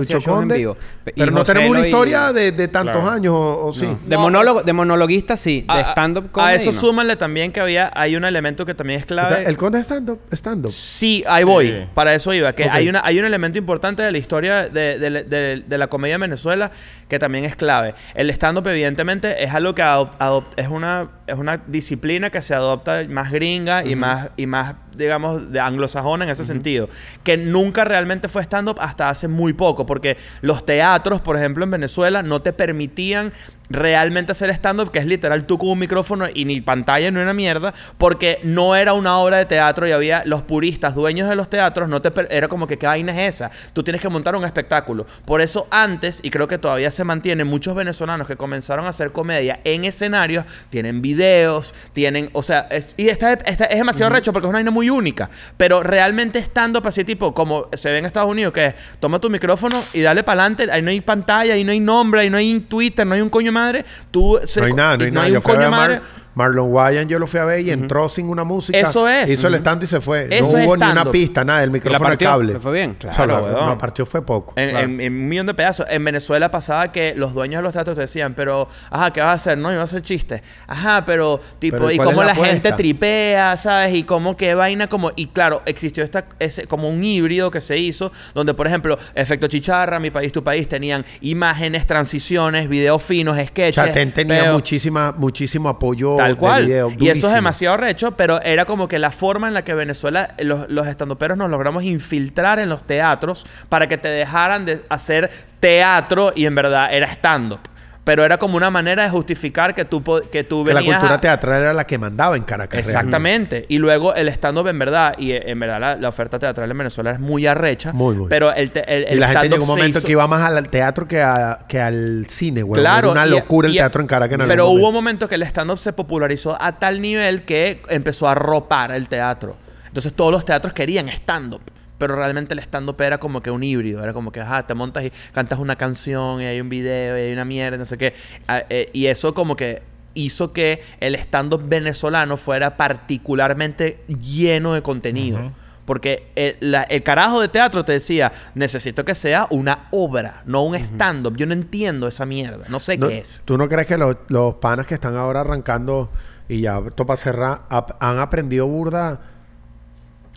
vivo. Pero no tenemos una historia de, tantos años, o, sí. De, monólogo, eh, de monologuista, sí. de stand-up A eso súmanle también que había... Hay un elemento que también es clave. ¿El Conde es stand-up? Stand sí, ahí voy. Para eso iba. Que hay, una, hay un elemento importante de la historia de, la comedia en Venezuela que también es clave. El stand-up, evidentemente, es algo que adopt es una es una disciplina que se adopta más gringa y más, y más, digamos, de anglosajona en ese sentido. Que nunca realmente fue stand-up hasta hace muy poco, porque los teatros, por ejemplo, en Venezuela, no te permitían realmente hacer stand-up, que es literal tú con un micrófono y ni pantalla No era mierda, porque no era una obra de teatro y había los puristas, dueños de los teatros, no te era como que qué vaina es esa, tú tienes que montar un espectáculo. Por eso antes, y creo que todavía se mantiene, muchos venezolanos que comenzaron a hacer comedia en escenarios, tienen videos, tienen, o sea, y está es demasiado recho porque es una vaina muy única, pero realmente stand-up así tipo, como se ve en Estados Unidos, que es, toma tu micrófono y dale para adelante, ahí no hay pantalla, ahí no hay nombre, ahí no hay Twitter, no hay un coño madre, tú... Se, no hay nada, no eh, hay, no hay nada. un coño madre... Mar Marlon Wayans yo lo fui a ver y entró sin una música. Eso es. Hizo el stand y se fue. no hubo ni una pista, nada. El micrófono al cable. fue bien? Claro, partió fue poco. En, un millón de pedazos. En Venezuela pasaba que los dueños de los teatros decían, pero, ajá, ¿qué vas a hacer? No, yo voy a hacer chistes. Ajá, pero, tipo, ¿y cómo la, gente tripea, sabes? Y cómo qué vaina como... Y claro, existió esta, ese, como un híbrido que se hizo donde, por ejemplo, Efecto Chicharra, Mi País, Tu País, tenían imágenes, transiciones, videos finos, sketches. Chatén tenía muchísima, muchísimo apoyo... Tal cual. y eso es demasiado recho, pero era como que la forma en la que Venezuela, los, los estandoperos nos logramos infiltrar en los teatros para que te dejaran de hacer teatro y en verdad era stand-up pero era como una manera de justificar que tú, que tú que La cultura teatral era la que mandaba en Caracas. Exactamente. Y luego el stand-up, en verdad, y eh, en verdad la, oferta teatral en Venezuela es muy arrecha. Muy, muy. Pero el, el, el y la gente llegó un momento que iba más al teatro que, a, que al cine, güey. Claro. Era una locura el teatro en Caracas Pero hubo hubo momento que el stand-up se popularizó a tal nivel que empezó a ropar el teatro. Entonces todos los teatros querían stand-up. Pero realmente el stand-up era como que un híbrido. Era como que, ajá, te montas y cantas una canción y hay un video y hay una mierda, no sé qué. Ah, eh, y eso como que hizo que el stand-up venezolano fuera particularmente lleno de contenido. Porque eh, el, carajo de teatro te decía, necesito que sea una obra, no un stand-up. Yo no entiendo esa mierda, no sé qué es. ¿Tú no crees que los, panas que están ahora arrancando y ya topa cerrar han aprendido burda?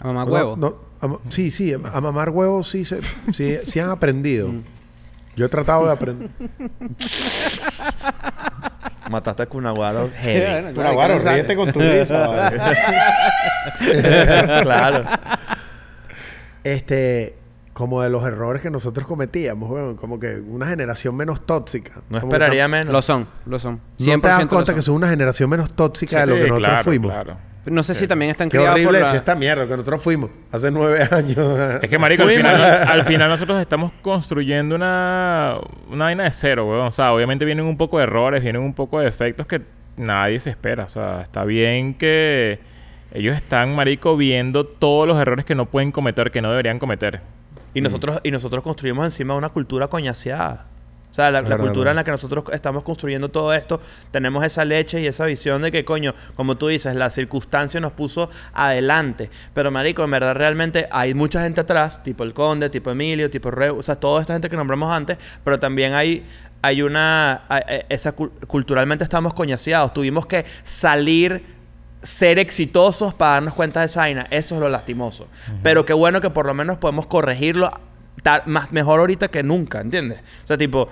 A mamá huevo sí, sí, a mamar huevos sí, se, sí, han aprendido. Mm. Yo he tratado de aprender. Mataste a Cunaguaro Cunaguaro, con tu risa. claro. Este, como de los errores que nosotros cometíamos, bueno, como que una generación menos tóxica. No esperaría menos. Lo son, lo son. 100% te das cuenta que son una generación menos tóxica de lo que nosotros claro, fuimos. Claro. No sé si también están criados por la... es esta mierda que nosotros fuimos hace nueve años. Es que, marico, al final, nosotros estamos construyendo una, una vaina de cero, weón. O sea, obviamente vienen un poco de errores, vienen un poco de efectos que nadie se espera. O sea, está bien que ellos están, marico, viendo todos los errores que no pueden cometer, que no deberían cometer. Y nosotros, y nosotros construimos encima una cultura coñaseada. O sea, la, cultura en la que nosotros estamos construyendo todo esto, tenemos esa leche y esa visión de que, coño, como tú dices, la circunstancia nos puso adelante. Pero, marico, en verdad realmente hay mucha gente atrás, tipo el Conde, tipo Emilio, tipo Reu, o sea, toda esta gente que nombramos antes, pero también hay hay una eh, esa culturalmente estamos coñaseados, tuvimos que salir ser exitosos para darnos cuenta de esa Eso es lo lastimoso. Pero qué bueno que por lo menos podemos corregirlo más mejor ahorita que nunca, ¿entiendes? O sea, tipo,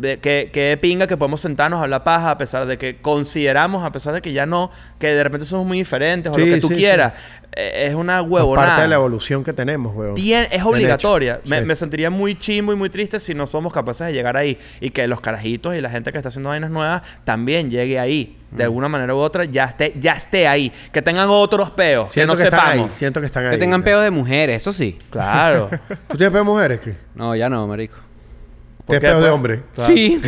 que, que, pinga que podemos sentarnos a la paja, a pesar de que consideramos, a pesar de que ya no, que de repente somos muy diferentes o lo que tú quieras. Eh, es una huevonada. parte de la evolución que tenemos, huevón. es obligatoria. Me, sentiría muy chimbo y muy triste si no somos capaces de llegar ahí. Y que los carajitos y la gente que está haciendo vainas nuevas también llegue ahí. De alguna mm. manera u otra, ya esté, ya esté ahí. Que tengan otros peos. Siento que no sepamos. Siento que están ahí. Que tengan peos de mujeres, eso sí. Claro. ¿Tú tienes peos de mujeres, Chris? No, ya no, marico. ¿Qué es pedo de hombre. Sí.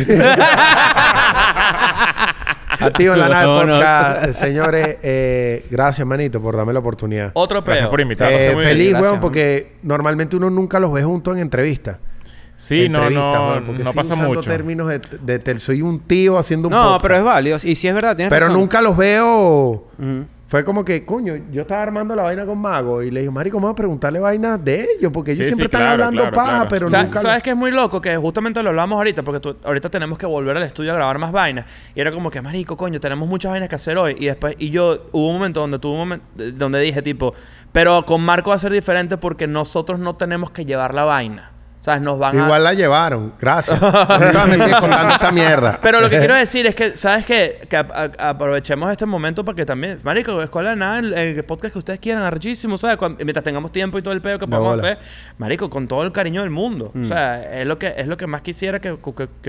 Activo en la nave Podcast. Eh, señores, eh, gracias, manito, por darme la oportunidad. Otro pedo. Gracias por invitarme. Eh, feliz, weón, porque normalmente uno nunca los ve juntos en entrevistas. Sí, no, no, no pasa mucho. términos de, de, de, soy un tío haciendo un No, pero es válido. Y sí es verdad, tienes Pero nunca los veo... Mm fue como que, coño, yo estaba armando la vaina con Mago y le dije, Marico, vamos a preguntarle vainas de ellos, porque ellos siempre están hablando paja, pero o ¿Sabes que es muy loco? Que justamente lo hablamos ahorita, porque ahorita tenemos que volver al estudio a grabar más vainas. Y era como que, Marico, coño, tenemos muchas vainas que hacer hoy. Y después, y yo, hubo un momento donde tuve un momento donde dije, tipo, pero con Marco va a ser diferente porque nosotros no tenemos que llevar la vaina. O nos van Igual la llevaron. Gracias. me contando esta mierda. Pero lo que quiero decir es que, ¿sabes qué? Que aprovechemos este momento para que también... Marico, Escuela Nada, el, podcast que ustedes quieran, archísimo, ¿sabes? mientras tengamos tiempo y todo el pedo que podemos hacer. Marico, con todo el cariño del mundo. O mm. sea, es lo, que, es lo que más quisiera que,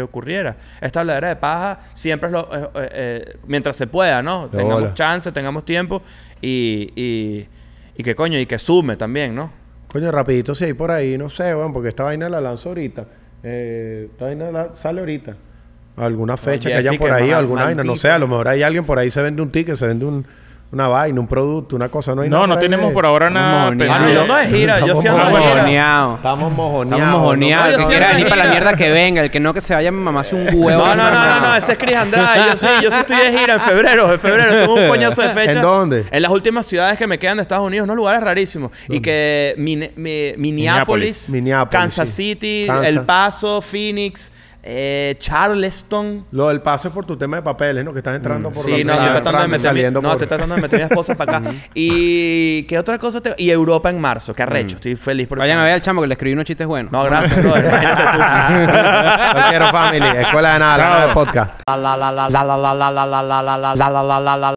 ocurriera. Esta habladera de paja siempre es lo... Eh, eh, eh, mientras se pueda, ¿no? tengamos chance, tengamos tiempo y, y... Y que coño, y que sume también, ¿no? Coño, rapidito si hay por ahí, no sé, weón, porque esta vaina la lanzo ahorita. Eh, esta vaina sale ahorita. Alguna fecha que hayan por ahí, alguna vaina, no sé, a lo mejor hay alguien por ahí se vende un ticket, se vende un una vaina, un producto, una cosa. No, hay no, nada no tenemos por ahora nada. Ah, no, yo no es gira, yo sí ando de mojoneados. Estamos mojoneados. Estamos mojoneados. que quiera venir para la mierda que venga, el que no que se vaya mamá hace un huevo. No, no, no, no, ese es Chris Andrade. Yo sí, yo sí estoy de gira en febrero, en febrero. Tengo un coñazo de fecha. ¿En dónde? En las últimas ciudades que me quedan de Estados Unidos, unos lugares rarísimos. Y que Minneapolis, Kansas City, El Paso, Phoenix. Charleston. Lo del paso por tu tema de papeles, ¿no? Que estás entrando mm. por... Sí, no, estoy tratando de meter... No, estoy tratando meter a mi esposa para acá. y... ¿Qué otra cosa te...? Y Europa en marzo. Qué arrecho. Estoy feliz por me eso. a al chamo que le escribí unos chistes buenos. No, gracias, brother. no quiero family. Escuela de nada. La de podcast.